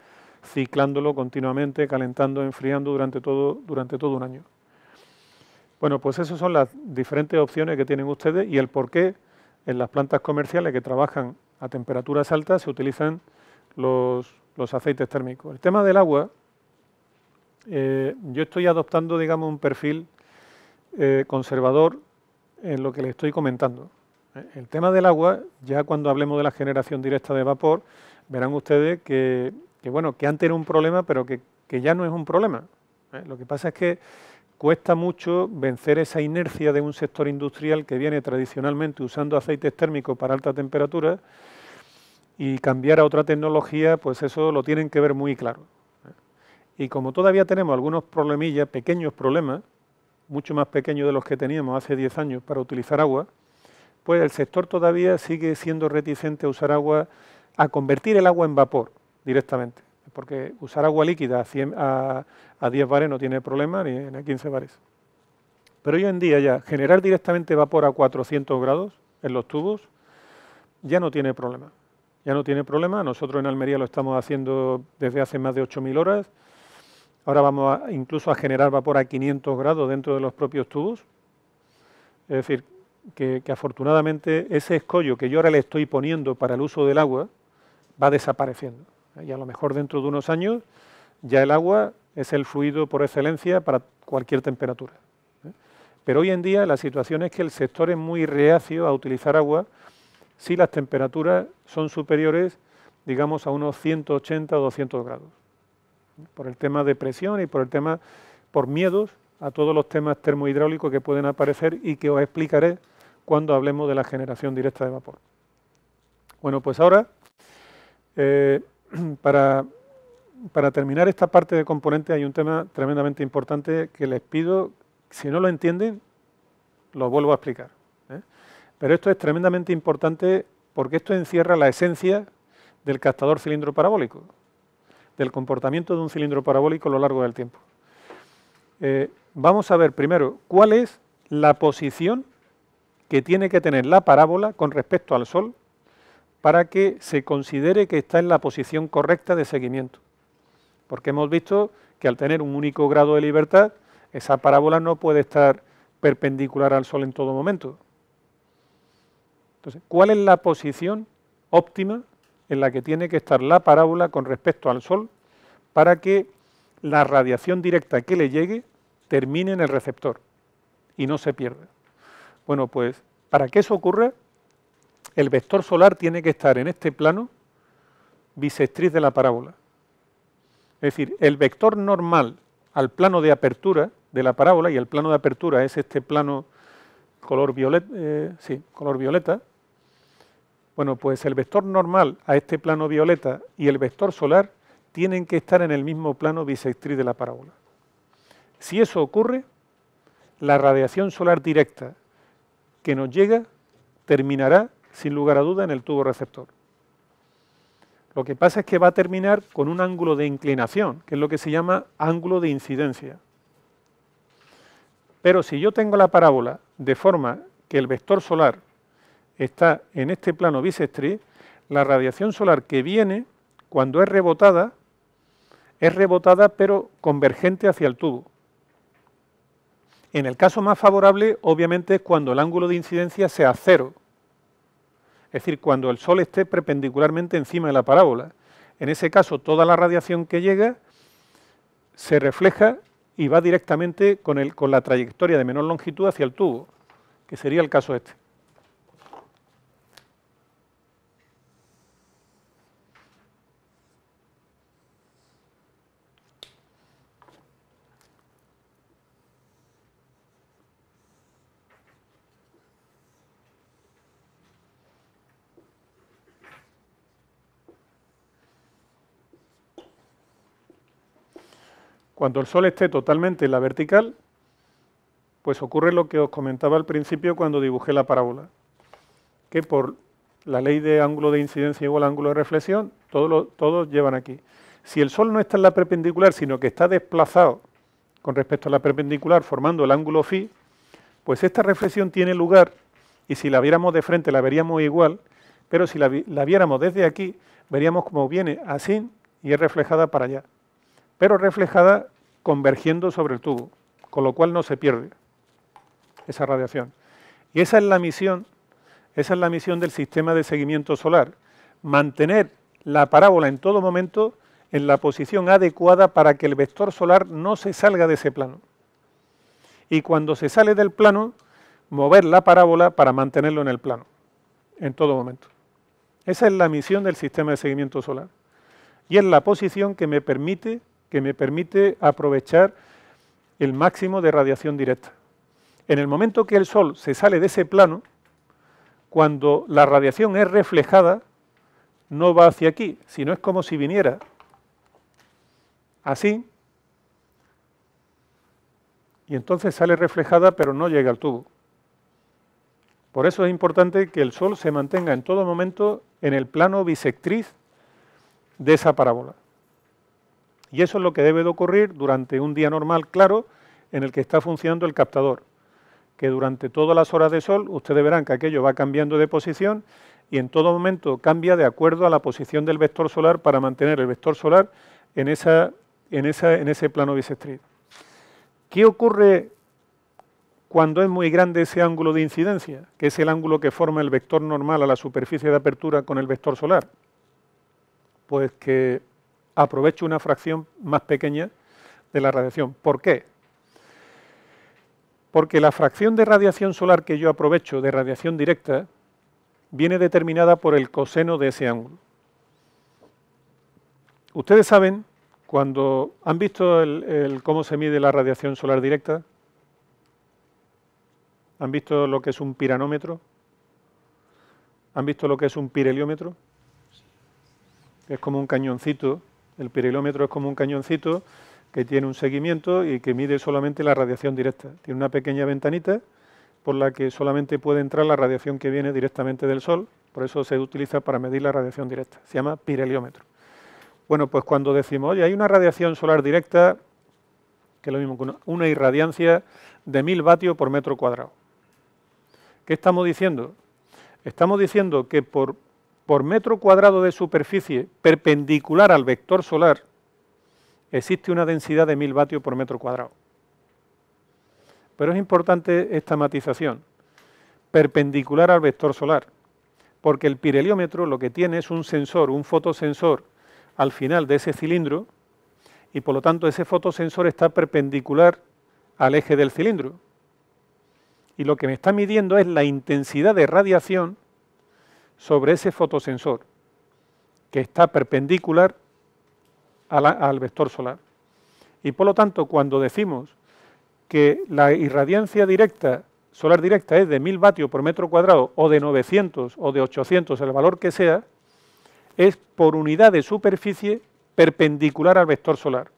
ciclándolo continuamente, calentando, enfriando durante todo, durante todo un año. Bueno, pues esas son las diferentes opciones que tienen ustedes y el por qué en las plantas comerciales que trabajan a temperaturas altas se utilizan los, aceites térmicos. El tema del agua, eh, yo estoy adoptando, digamos, un perfil eh, conservador en lo que le estoy comentando. Eh, el tema del agua, ya cuando hablemos de la generación directa de vapor, verán ustedes que, bueno, que antes era un problema, pero que, ya no es un problema. Lo que pasa es que cuesta mucho vencer esa inercia de un sector industrial que viene tradicionalmente usando aceites térmicos para alta temperatura y cambiar a otra tecnología, pues eso lo tienen que ver muy claro. Y como todavía tenemos algunos problemillas, pequeños problemas, mucho más pequeños de los que teníamos hace 10 años para utilizar agua, pues el sector todavía sigue siendo reticente a usar agua, a convertir el agua en vapor directamente porque usar agua líquida a, 10 bares no tiene problema, ni a 15 bares. Pero hoy en día ya generar directamente vapor a 400 grados en los tubos ya no tiene problema. Ya no tiene problema, nosotros en Almería lo estamos haciendo desde hace más de 8.000 horas. Ahora vamos incluso a generar vapor a 500 grados dentro de los propios tubos. Es decir, que afortunadamente ese escollo que yo ahora le estoy poniendo para el uso del agua va desapareciendo. Y a lo mejor dentro de unos años ya el agua es el fluido por excelencia para cualquier temperatura. ¿eh? Pero hoy en día la situación es que el sector es muy reacio a utilizar agua si las temperaturas son superiores, digamos, a unos 180 o 200 grados. ¿eh? Por el tema de presión y por el tema, por miedos a todos los temas termohidráulicos que pueden aparecer y que os explicaré cuando hablemos de la generación directa de vapor. Bueno, pues ahora eh, para, terminar esta parte de componentes hay un tema tremendamente importante que les pido, si no lo entienden, lo vuelvo a explicar. ¿eh? Pero esto es tremendamente importante porque esto encierra la esencia del captador cilindro parabólico, del comportamiento de un cilindro parabólico a lo largo del tiempo. Eh, vamos a ver primero cuál es la posición que tiene que tener la parábola con respecto al Sol para que se considere que está en la posición correcta de seguimiento. Porque hemos visto que al tener un único grado de libertad, esa parábola no puede estar perpendicular al Sol en todo momento. Entonces, ¿cuál es la posición óptima en la que tiene que estar la parábola con respecto al Sol para que la radiación directa que le llegue termine en el receptor y no se pierda? Bueno, pues para qué eso ocurre? el vector solar tiene que estar en este plano bisectriz de la parábola. Es decir, el vector normal al plano de apertura de la parábola, y el plano de apertura es este plano color violeta, eh, color violeta, bueno, pues el vector normal a este plano violeta y el vector solar tienen que estar en el mismo plano bisectriz de la parábola. Si eso ocurre, la radiación solar directa que nos llega terminará sin lugar a duda en el tubo receptor. Lo que pasa es que va a terminar con un ángulo de inclinación, que es lo que se llama ángulo de incidencia. Pero si yo tengo la parábola de forma que el vector solar está en este plano bisectriz, la radiación solar que viene, cuando es rebotada, es rebotada pero convergente hacia el tubo. En el caso más favorable, obviamente, es cuando el ángulo de incidencia sea cero, es decir, cuando el Sol esté perpendicularmente encima de la parábola. En ese caso, toda la radiación que llega se refleja y va directamente con, la trayectoria de menor longitud hacia el tubo, que sería el caso este. Cuando el Sol esté totalmente en la vertical, pues ocurre lo que os comentaba al principio cuando dibujé la parábola, que por la ley de ángulo de incidencia igual ángulo de reflexión, todos llevan aquí. Si el Sol no está en la perpendicular, sino que está desplazado con respecto a la perpendicular, formando el ángulo phi, pues esta reflexión tiene lugar, y si la viéramos de frente la veríamos igual, pero si la, la viéramos desde aquí, veríamos cómo viene así y es reflejada para allá pero reflejada convergiendo sobre el tubo, con lo cual no se pierde esa radiación. Y esa es la misión, esa es la misión del sistema de seguimiento solar, mantener la parábola en todo momento en la posición adecuada para que el vector solar no se salga de ese plano. Y cuando se sale del plano, mover la parábola para mantenerlo en el plano, en todo momento. Esa es la misión del sistema de seguimiento solar. Y es la posición que me permite que me permite aprovechar el máximo de radiación directa. En el momento que el Sol se sale de ese plano, cuando la radiación es reflejada, no va hacia aquí, sino es como si viniera así, y entonces sale reflejada pero no llega al tubo. Por eso es importante que el Sol se mantenga en todo momento en el plano bisectriz de esa parábola. Y eso es lo que debe de ocurrir durante un día normal, claro, en el que está funcionando el captador. Que durante todas las horas de sol ustedes verán que aquello va cambiando de posición y en todo momento cambia de acuerdo a la posición del vector solar para mantener el vector solar en, ese plano bisectriz. ¿Qué ocurre cuando es muy grande ese ángulo de incidencia, que es el ángulo que forma el vector normal a la superficie de apertura con el vector solar? Pues que aprovecho una fracción más pequeña de la radiación. ¿Por qué? Porque la fracción de radiación solar que yo aprovecho de radiación directa viene determinada por el coseno de ese ángulo. Ustedes saben, cuando han visto el, cómo se mide la radiación solar directa, ¿Han visto lo que es un piranómetro? ¿Han visto lo que es un pireliómetro? Es como un cañoncito el pirilómetro es como un cañoncito que tiene un seguimiento y que mide solamente la radiación directa. Tiene una pequeña ventanita por la que solamente puede entrar la radiación que viene directamente del Sol, por eso se utiliza para medir la radiación directa, se llama pireliómetro. Bueno, pues cuando decimos, oye, hay una radiación solar directa, que es lo mismo que una, una irradiancia de 1000 vatios por metro cuadrado. ¿Qué estamos diciendo? Estamos diciendo que por por metro cuadrado de superficie perpendicular al vector solar, existe una densidad de 1000 vatios por metro cuadrado. Pero es importante esta matización, perpendicular al vector solar, porque el pireliómetro lo que tiene es un sensor, un fotosensor, al final de ese cilindro, y por lo tanto ese fotosensor está perpendicular al eje del cilindro. Y lo que me está midiendo es la intensidad de radiación sobre ese fotosensor que está perpendicular al vector solar. Y por lo tanto, cuando decimos que la irradiancia directa, solar directa es de 1000 vatios por metro cuadrado o de 900 o de 800, el valor que sea, es por unidad de superficie perpendicular al vector solar.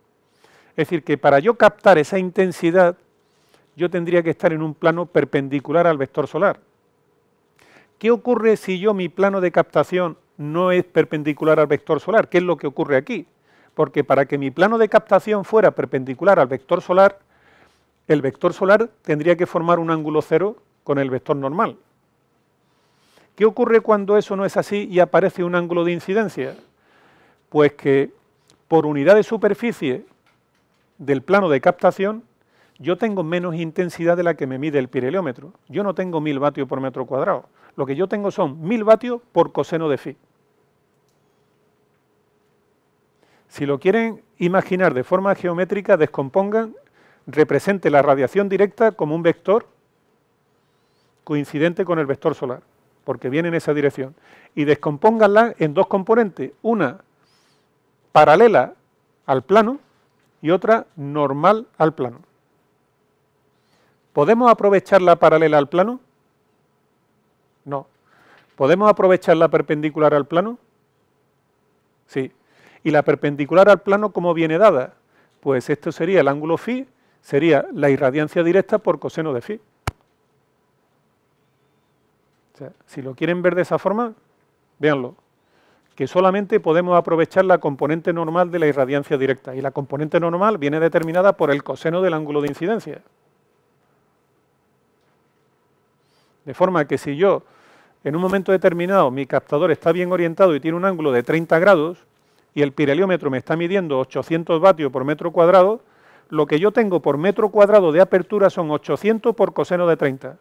Es decir, que para yo captar esa intensidad, yo tendría que estar en un plano perpendicular al vector solar. ¿Qué ocurre si yo mi plano de captación no es perpendicular al vector solar? ¿Qué es lo que ocurre aquí? Porque para que mi plano de captación fuera perpendicular al vector solar, el vector solar tendría que formar un ángulo cero con el vector normal. ¿Qué ocurre cuando eso no es así y aparece un ángulo de incidencia? Pues que por unidad de superficie del plano de captación, yo tengo menos intensidad de la que me mide el pireliómetro. Yo no tengo 1000 vatios por metro cuadrado. Lo que yo tengo son 1000 vatios por coseno de phi. Si lo quieren imaginar de forma geométrica, descompongan, represente la radiación directa como un vector coincidente con el vector solar, porque viene en esa dirección. Y descompónganla en dos componentes, una paralela al plano y otra normal al plano. ¿Podemos aprovechar la paralela al plano? No. ¿Podemos aprovechar la perpendicular al plano? Sí. ¿Y la perpendicular al plano cómo viene dada? Pues esto sería el ángulo phi, sería la irradiancia directa por coseno de phi. si lo quieren ver de esa forma, véanlo. Que solamente podemos aprovechar la componente normal de la irradiancia directa. Y la componente normal viene determinada por el coseno del ángulo de incidencia. De forma que si yo en un momento determinado mi captador está bien orientado y tiene un ángulo de 30 grados y el pireliómetro me está midiendo 800 vatios por metro cuadrado, lo que yo tengo por metro cuadrado de apertura son 800 por coseno de 30.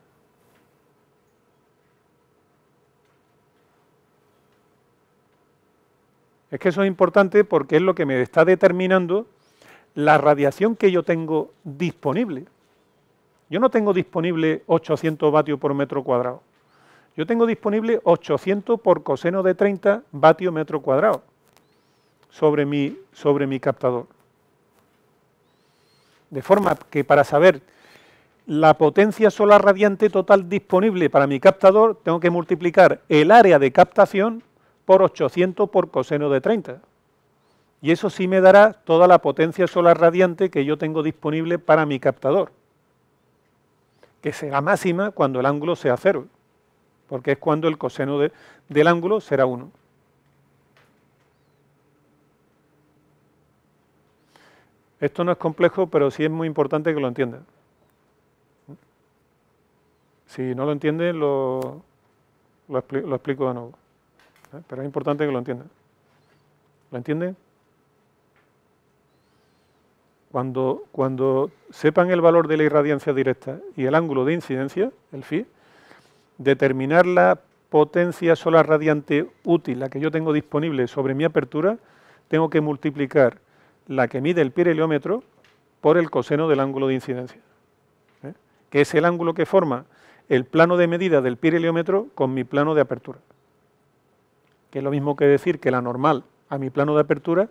Es que eso es importante porque es lo que me está determinando la radiación que yo tengo disponible. Yo no tengo disponible 800 vatios por metro cuadrado. Yo tengo disponible 800 por coseno de 30 vatios metro cuadrado sobre mi, sobre mi captador. De forma que para saber la potencia solar radiante total disponible para mi captador, tengo que multiplicar el área de captación por 800 por coseno de 30. Y eso sí me dará toda la potencia solar radiante que yo tengo disponible para mi captador que será máxima cuando el ángulo sea cero, porque es cuando el coseno del ángulo será 1. Esto no es complejo, pero sí es muy importante que lo entiendan. Si no lo entienden, lo, lo, explico de nuevo. ¿eh? Pero es importante que lo entiendan. ¿Lo entienden? Cuando, cuando sepan el valor de la irradiancia directa y el ángulo de incidencia, el phi, determinar la potencia solar radiante útil, la que yo tengo disponible sobre mi apertura, tengo que multiplicar la que mide el pireliómetro por el coseno del ángulo de incidencia, ¿eh? que es el ángulo que forma el plano de medida del pireliómetro con mi plano de apertura, que es lo mismo que decir que la normal a mi plano de apertura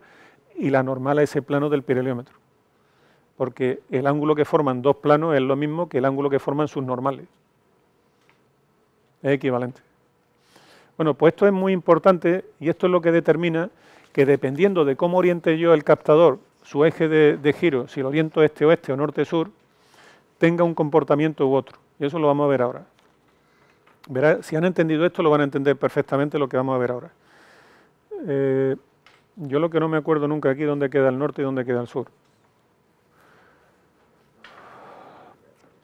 y la normal a ese plano del pireliómetro porque el ángulo que forman dos planos es lo mismo que el ángulo que forman sus normales. Es equivalente. Bueno, pues esto es muy importante y esto es lo que determina que dependiendo de cómo oriente yo el captador, su eje de, giro, si lo oriento este-oeste o norte-sur, tenga un comportamiento u otro. Y eso lo vamos a ver ahora. si han entendido esto, lo van a entender perfectamente lo que vamos a ver ahora. Eh, yo lo que no me acuerdo nunca aquí dónde queda el norte y dónde queda el sur.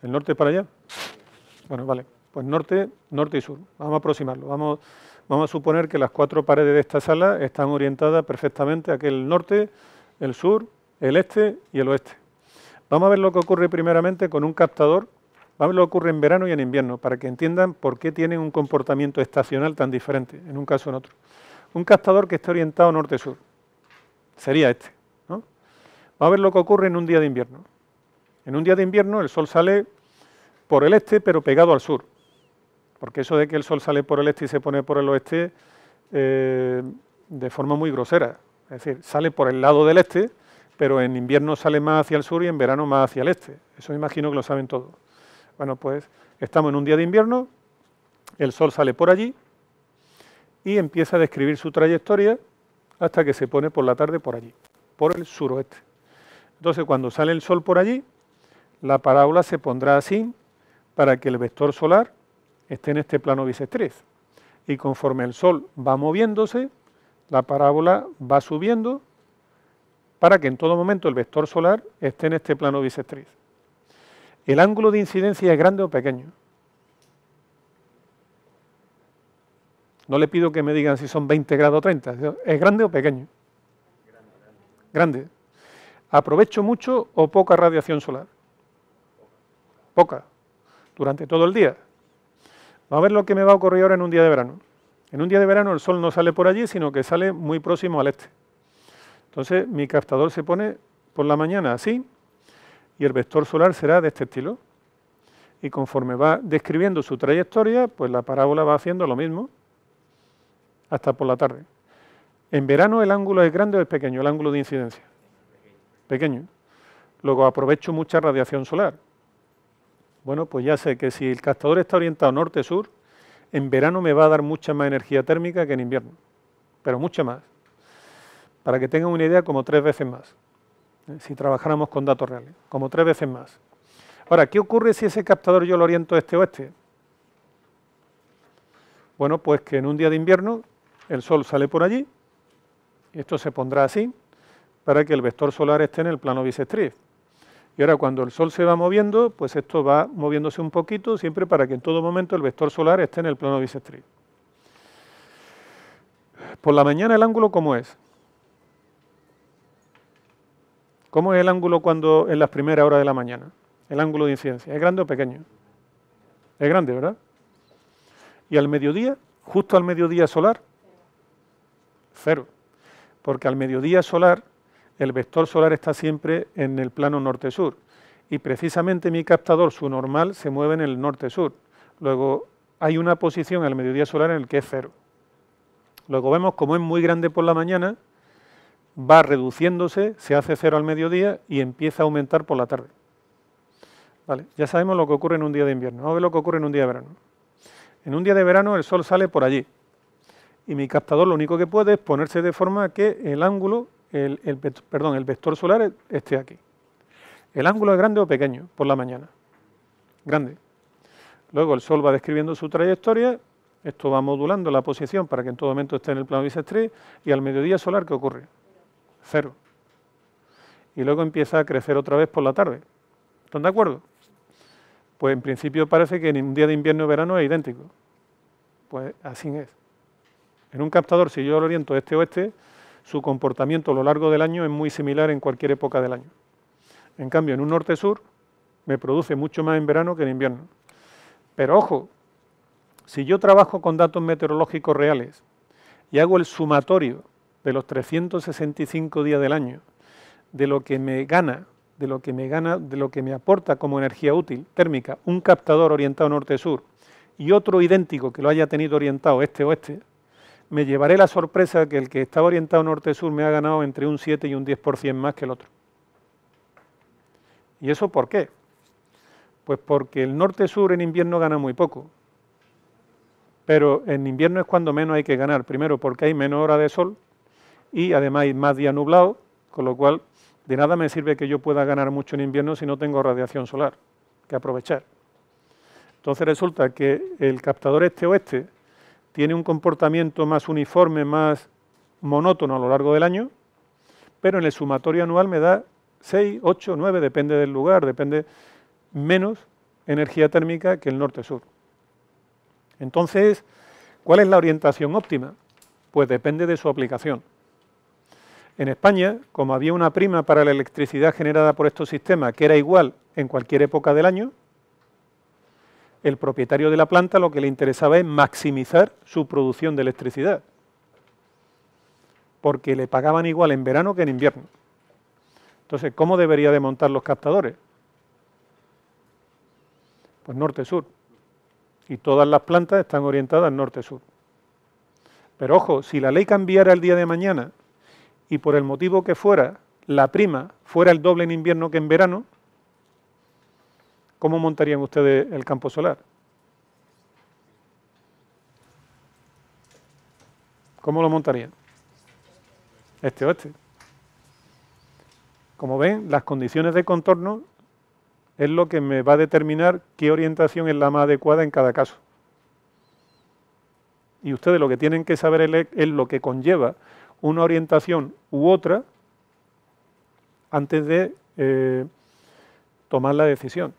¿El norte para allá? Bueno, vale. Pues norte, norte y sur. Vamos a aproximarlo. Vamos, vamos a suponer que las cuatro paredes de esta sala están orientadas perfectamente a que el norte, el sur, el este y el oeste. Vamos a ver lo que ocurre primeramente con un captador. Vamos a ver lo que ocurre en verano y en invierno, para que entiendan por qué tienen un comportamiento estacional tan diferente, en un caso o en otro. Un captador que esté orientado norte-sur. Sería este. ¿no? Vamos a ver lo que ocurre en un día de invierno. En un día de invierno el sol sale por el este, pero pegado al sur. Porque eso de que el sol sale por el este y se pone por el oeste eh, de forma muy grosera. Es decir, sale por el lado del este, pero en invierno sale más hacia el sur y en verano más hacia el este. Eso me imagino que lo saben todos. Bueno, pues estamos en un día de invierno, el sol sale por allí y empieza a describir su trayectoria hasta que se pone por la tarde por allí, por el suroeste. Entonces, cuando sale el sol por allí, la parábola se pondrá así para que el vector solar esté en este plano bisectriz. Y conforme el Sol va moviéndose, la parábola va subiendo para que en todo momento el vector solar esté en este plano bisectriz. ¿El ángulo de incidencia es grande o pequeño? No le pido que me digan si son 20 grados o 30. ¿Es grande o pequeño? Grande. grande. ¿Aprovecho mucho o poca radiación solar? poca, durante todo el día. Vamos a ver lo que me va a ocurrir ahora en un día de verano. En un día de verano el sol no sale por allí, sino que sale muy próximo al este. Entonces mi captador se pone por la mañana así y el vector solar será de este estilo. Y conforme va describiendo su trayectoria, pues la parábola va haciendo lo mismo hasta por la tarde. En verano el ángulo es grande o es pequeño, el ángulo de incidencia. Pequeño. Luego aprovecho mucha radiación solar. Bueno, pues ya sé que si el captador está orientado norte-sur, en verano me va a dar mucha más energía térmica que en invierno, pero mucha más. Para que tengan una idea, como tres veces más, ¿eh? si trabajáramos con datos reales, como tres veces más. Ahora, ¿qué ocurre si ese captador yo lo oriento este-oeste? Bueno, pues que en un día de invierno el sol sale por allí, y esto se pondrá así, para que el vector solar esté en el plano bisectriz. Y ahora cuando el Sol se va moviendo, pues esto va moviéndose un poquito, siempre para que en todo momento el vector solar esté en el plano bisectriz. Por la mañana el ángulo, ¿cómo es? ¿Cómo es el ángulo cuando en las primeras horas de la mañana? El ángulo de incidencia, ¿es grande o pequeño? Es grande, ¿verdad? Y al mediodía, justo al mediodía solar, cero. Porque al mediodía solar el vector solar está siempre en el plano norte-sur y precisamente mi captador, su normal, se mueve en el norte-sur. Luego hay una posición al mediodía solar en el que es cero. Luego vemos como es muy grande por la mañana, va reduciéndose, se hace cero al mediodía y empieza a aumentar por la tarde. Vale, ya sabemos lo que ocurre en un día de invierno. Vamos a ver lo que ocurre en un día de verano. En un día de verano el sol sale por allí y mi captador lo único que puede es ponerse de forma que el ángulo el, perdón, el vector solar e-, esté aquí. El ángulo es grande o pequeño por la mañana. Grande. Luego el Sol va describiendo su trayectoria, esto va modulando la posición para que en todo momento esté en el plano bisectriz, y al mediodía solar, ¿qué ocurre? Cero. Y luego empieza a crecer otra vez por la tarde. ¿Están de acuerdo? Pues en principio parece que en un día de invierno o verano es idéntico. Pues así es. En un captador, si yo lo oriento este-oeste, este o este su comportamiento a lo largo del año es muy similar en cualquier época del año. En cambio, en un norte-sur me produce mucho más en verano que en invierno. Pero ojo, si yo trabajo con datos meteorológicos reales y hago el sumatorio de los 365 días del año, de lo que me gana, de lo que me gana, de lo que me aporta como energía útil térmica un captador orientado norte-sur y otro idéntico que lo haya tenido orientado este-oeste, me llevaré la sorpresa que el que estaba orientado norte-sur me ha ganado entre un 7 y un 10% más que el otro. ¿Y eso por qué? Pues porque el norte-sur en invierno gana muy poco. Pero en invierno es cuando menos hay que ganar. Primero porque hay menos hora de sol y además hay más día nublado, con lo cual de nada me sirve que yo pueda ganar mucho en invierno si no tengo radiación solar que aprovechar. Entonces resulta que el captador este-oeste tiene un comportamiento más uniforme, más monótono a lo largo del año, pero en el sumatorio anual me da 6, 8, 9, depende del lugar, depende menos energía térmica que el norte-sur. Entonces, ¿cuál es la orientación óptima? Pues depende de su aplicación. En España, como había una prima para la electricidad generada por estos sistemas que era igual en cualquier época del año, el propietario de la planta lo que le interesaba es maximizar su producción de electricidad, porque le pagaban igual en verano que en invierno. Entonces, ¿cómo debería de montar los captadores? Pues norte-sur. Y todas las plantas están orientadas norte-sur. Pero ojo, si la ley cambiara el día de mañana y por el motivo que fuera, la prima fuera el doble en invierno que en verano, ¿Cómo montarían ustedes el campo solar? ¿Cómo lo montarían? Este o este. Como ven, las condiciones de contorno es lo que me va a determinar qué orientación es la más adecuada en cada caso. Y ustedes lo que tienen que saber es lo que conlleva una orientación u otra antes de eh, tomar la decisión.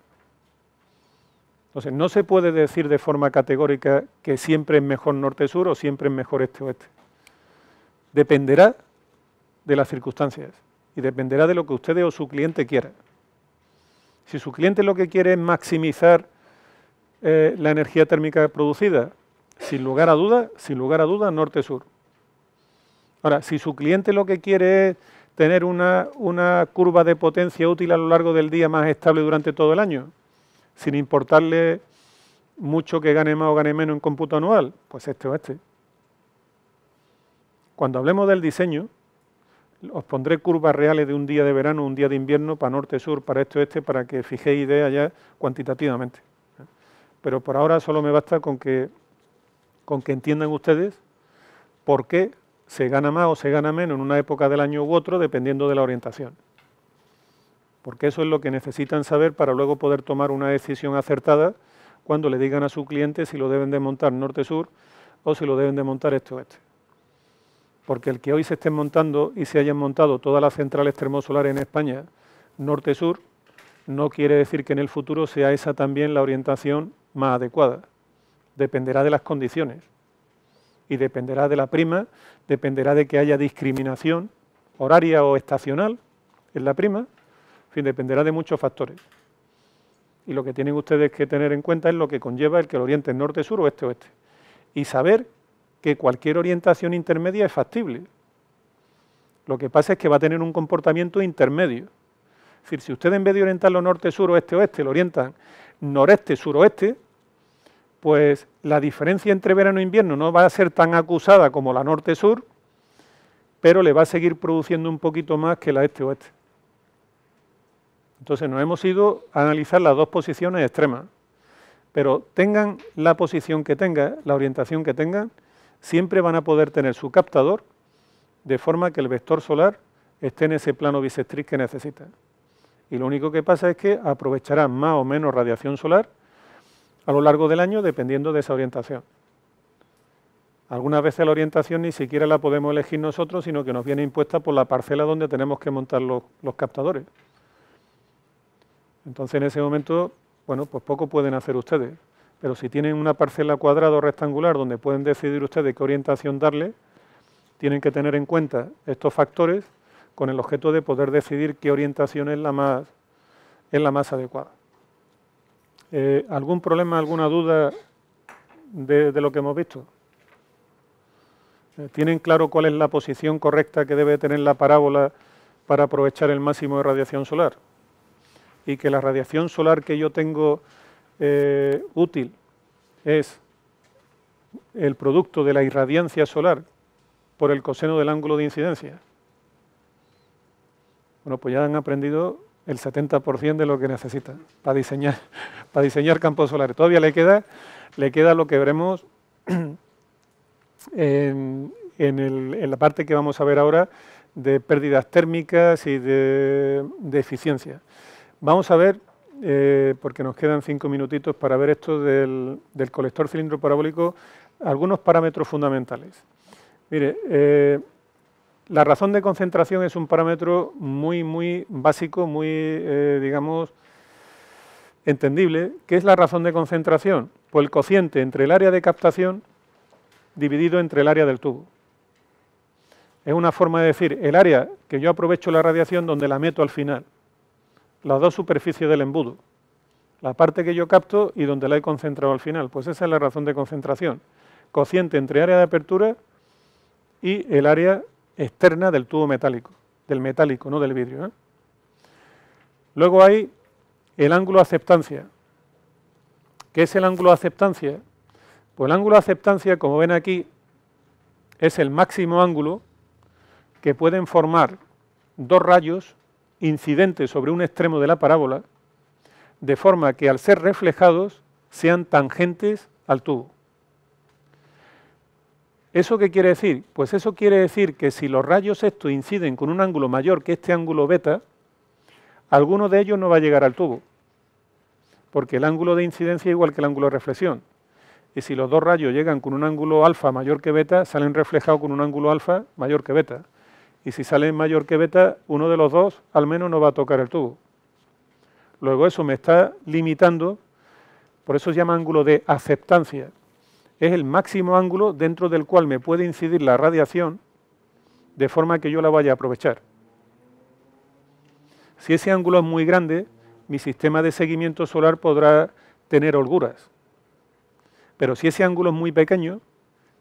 Entonces, no se puede decir de forma categórica que siempre es mejor norte-sur o siempre es mejor este-oeste. Dependerá de las circunstancias y dependerá de lo que ustedes o su cliente quiera. Si su cliente lo que quiere es maximizar eh, la energía térmica producida, sin lugar a duda, sin lugar a duda, norte-sur. Ahora, si su cliente lo que quiere es tener una curva de potencia útil a lo largo del día más estable durante todo el año, sin importarle mucho que gane más o gane menos en cómputo anual, pues este o este. Cuando hablemos del diseño, os pondré curvas reales de un día de verano, un día de invierno, para norte, sur, para este, o este, para que fijéis idea ya cuantitativamente. Pero por ahora solo me basta con que, con que entiendan ustedes por qué se gana más o se gana menos en una época del año u otro, dependiendo de la orientación porque eso es lo que necesitan saber para luego poder tomar una decisión acertada cuando le digan a su cliente si lo deben de montar norte-sur o si lo deben de montar este-oeste. Porque el que hoy se estén montando y se hayan montado todas las centrales termosolares en España norte-sur, no quiere decir que en el futuro sea esa también la orientación más adecuada. Dependerá de las condiciones y dependerá de la prima, dependerá de que haya discriminación horaria o estacional en la prima dependerá de muchos factores. Y lo que tienen ustedes que tener en cuenta es lo que conlleva el que lo orienten norte, sur, oeste, oeste. Y saber que cualquier orientación intermedia es factible. Lo que pasa es que va a tener un comportamiento intermedio. Es decir, si ustedes en vez de orientarlo norte, sur, oeste, oeste, lo orientan noreste, suroeste, pues la diferencia entre verano e invierno no va a ser tan acusada como la norte-sur, pero le va a seguir produciendo un poquito más que la este-oeste. Entonces nos hemos ido a analizar las dos posiciones extremas. Pero tengan la posición que tengan, la orientación que tengan, siempre van a poder tener su captador de forma que el vector solar esté en ese plano bisectriz que necesita. Y lo único que pasa es que aprovecharán más o menos radiación solar a lo largo del año dependiendo de esa orientación. Algunas veces la orientación ni siquiera la podemos elegir nosotros, sino que nos viene impuesta por la parcela donde tenemos que montar los, los captadores. Entonces en ese momento, bueno, pues poco pueden hacer ustedes. Pero si tienen una parcela cuadrada o rectangular donde pueden decidir ustedes qué orientación darle, tienen que tener en cuenta estos factores con el objeto de poder decidir qué orientación es la más, es la más adecuada. Eh, ¿Algún problema, alguna duda de, lo que hemos visto? Eh, ¿Tienen claro cuál es la posición correcta que debe tener la parábola para aprovechar el máximo de radiación solar? y que la radiación solar que yo tengo eh, útil es el producto de la irradiancia solar por el coseno del ángulo de incidencia. Bueno, pues ya han aprendido el 70% de lo que necesitan para diseñar, campos solares. Todavía le queda, le queda lo que veremos en, la parte que vamos a ver ahora de pérdidas térmicas y de, de eficiencia. Vamos a ver, eh, porque nos quedan cinco minutitos para ver esto del, colector cilindro parabólico, algunos parámetros fundamentales. Mire, eh, la razón de concentración es un parámetro muy, muy básico, muy, eh, digamos, entendible. ¿Qué es la razón de concentración? Pues el cociente entre el área de captación dividido entre el área del tubo. Es una forma de decir el área que yo aprovecho la radiación donde la meto al final las dos superficies del embudo. La parte que yo capto y donde la he concentrado al final. Pues esa es la razón de concentración. Cociente entre área de apertura y el área externa del tubo metálico. Del metálico, no del vidrio. ¿eh? Luego hay el ángulo de aceptancia. ¿Qué es el ángulo de aceptancia? Pues el ángulo de aceptancia, como ven aquí, es el máximo ángulo que pueden formar dos rayos incidente sobre un extremo de la parábola, de forma que al ser reflejados sean tangentes al tubo. ¿Eso qué quiere decir? Pues eso quiere decir que si los rayos estos inciden con un ángulo mayor que este ángulo beta, alguno de ellos no va a llegar al tubo, porque el ángulo de incidencia es igual que el ángulo de reflexión. Y si los dos rayos llegan con un ángulo alfa mayor que beta, salen reflejados con un ángulo alfa mayor que beta. Y si sale mayor que beta, uno de los dos al menos no va a tocar el tubo. Luego eso me está limitando, por eso se llama ángulo de aceptancia. Es el máximo ángulo dentro del cual me puede incidir la radiación de forma que yo la vaya a aprovechar. Si ese ángulo es muy grande, mi sistema de seguimiento solar podrá tener holguras. Pero si ese ángulo es muy pequeño,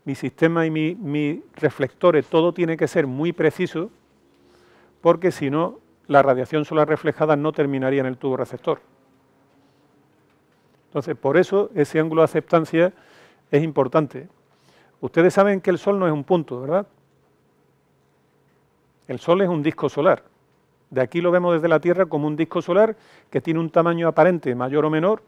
mi sistema y mis mi reflectores, todo tiene que ser muy preciso, porque si no, la radiación solar reflejada no terminaría en el tubo receptor. Entonces, por eso ese ángulo de aceptancia es importante. Ustedes saben que el Sol no es un punto, ¿verdad? El Sol es un disco solar. De aquí lo vemos desde la Tierra como un disco solar que tiene un tamaño aparente mayor o menor,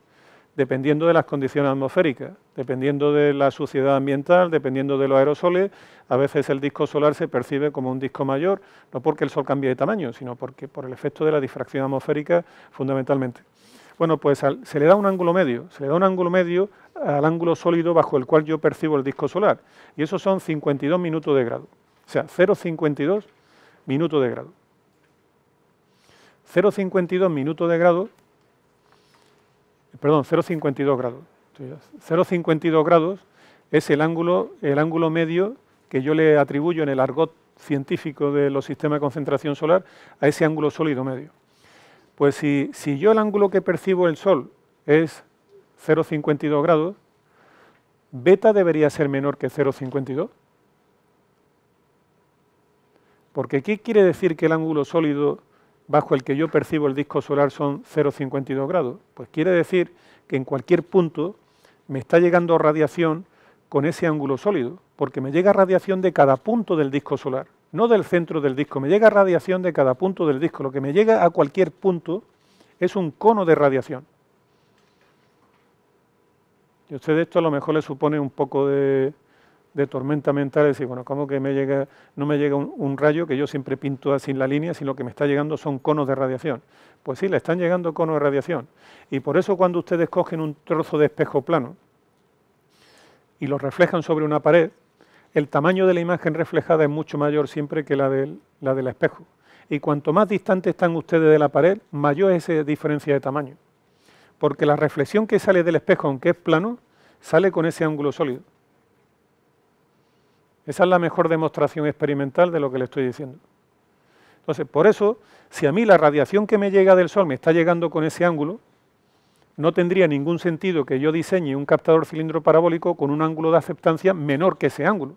dependiendo de las condiciones atmosféricas, dependiendo de la suciedad ambiental, dependiendo de los aerosoles, a veces el disco solar se percibe como un disco mayor, no porque el sol cambie de tamaño, sino porque por el efecto de la difracción atmosférica fundamentalmente. Bueno, pues se le da un ángulo medio, se le da un ángulo medio al ángulo sólido bajo el cual yo percibo el disco solar, y esos son 52 minutos de grado, o sea, 0,52 minutos de grado. 0,52 minutos de grado perdón, 0,52 grados. 0,52 grados es el ángulo, el ángulo medio que yo le atribuyo en el argot científico de los sistemas de concentración solar a ese ángulo sólido medio. Pues si, si yo el ángulo que percibo el Sol es 0,52 grados, beta debería ser menor que 0,52. Porque ¿qué quiere decir que el ángulo sólido bajo el que yo percibo el disco solar son 0,52 grados. Pues quiere decir que en cualquier punto me está llegando radiación con ese ángulo sólido, porque me llega radiación de cada punto del disco solar, no del centro del disco, me llega radiación de cada punto del disco, lo que me llega a cualquier punto es un cono de radiación. Y a usted esto a lo mejor le supone un poco de, de tormenta mental, es decir, bueno, ¿cómo que me llega, no me llega un, rayo que yo siempre pinto así en la línea, sino que me está llegando son conos de radiación? Pues sí, le están llegando conos de radiación. Y por eso cuando ustedes cogen un trozo de espejo plano y lo reflejan sobre una pared, el tamaño de la imagen reflejada es mucho mayor siempre que la del, la del espejo. Y cuanto más distantes están ustedes de la pared, mayor es esa diferencia de tamaño. Porque la reflexión que sale del espejo, aunque es plano, sale con ese ángulo sólido. Esa es la mejor demostración experimental de lo que le estoy diciendo. Entonces, por eso, si a mí la radiación que me llega del Sol me está llegando con ese ángulo, no tendría ningún sentido que yo diseñe un captador cilindro parabólico con un ángulo de aceptancia menor que ese ángulo,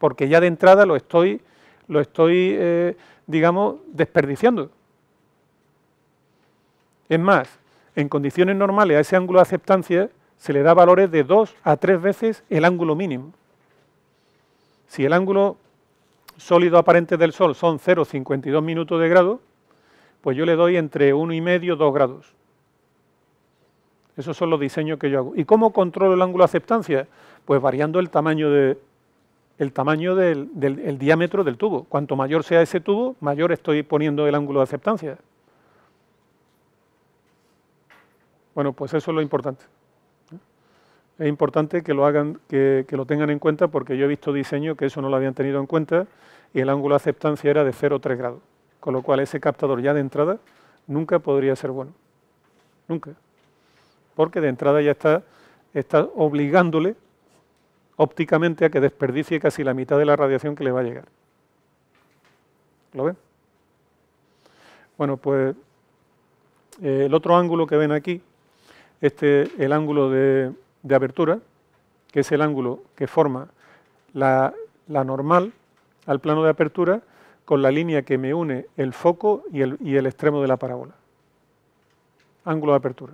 porque ya de entrada lo estoy, lo estoy eh, digamos, desperdiciando. Es más, en condiciones normales a ese ángulo de aceptancia se le da valores de dos a tres veces el ángulo mínimo. Si el ángulo sólido aparente del Sol son 0,52 minutos de grado, pues yo le doy entre 1,5 y 2 grados. Esos son los diseños que yo hago. ¿Y cómo controlo el ángulo de aceptancia? Pues variando el tamaño, del, diámetro del tubo. Cuanto mayor sea ese tubo, mayor estoy poniendo el ángulo de aceptancia. Bueno, pues eso es lo importante es importante que lo, hagan, que, lo tengan en cuenta porque yo he visto diseño que eso no lo habían tenido en cuenta y el ángulo de aceptancia era de 0,3 grados, con lo cual ese captador ya de entrada nunca podría ser bueno, nunca, porque de entrada ya está, está obligándole ópticamente a que desperdicie casi la mitad de la radiación que le va a llegar. ¿Lo ven? Bueno, pues eh, el otro ángulo que ven aquí, este, el ángulo de, de apertura, que es el ángulo que forma la, normal al plano de apertura con la línea que me une el foco y el, extremo de la parábola. Ángulo de apertura.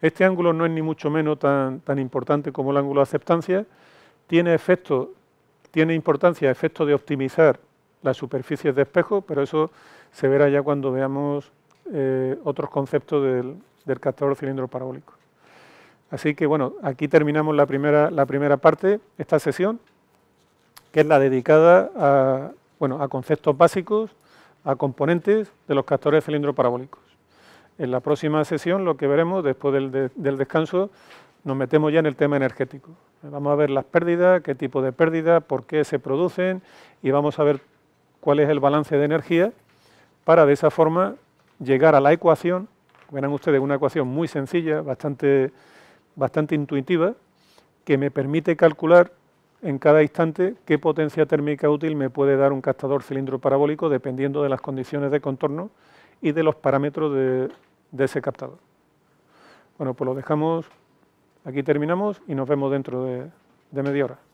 Este ángulo no es ni mucho menos tan, importante como el ángulo de aceptancia, tiene, tiene importancia efecto de optimizar las superficies de espejo, pero eso se verá ya cuando veamos eh, otros conceptos del, del captador cilindro parabólico. Así que bueno, aquí terminamos la primera, la primera parte, esta sesión, que es la dedicada a, bueno, a conceptos básicos, a componentes de los captores parabólicos. En la próxima sesión lo que veremos, después del, del descanso, nos metemos ya en el tema energético. Vamos a ver las pérdidas, qué tipo de pérdidas, por qué se producen y vamos a ver cuál es el balance de energía para de esa forma llegar a la ecuación, verán ustedes una ecuación muy sencilla, bastante bastante intuitiva que me permite calcular en cada instante qué potencia térmica útil me puede dar un captador cilindro parabólico dependiendo de las condiciones de contorno y de los parámetros de, ese captador. Bueno, pues lo dejamos, aquí terminamos y nos vemos dentro de media hora.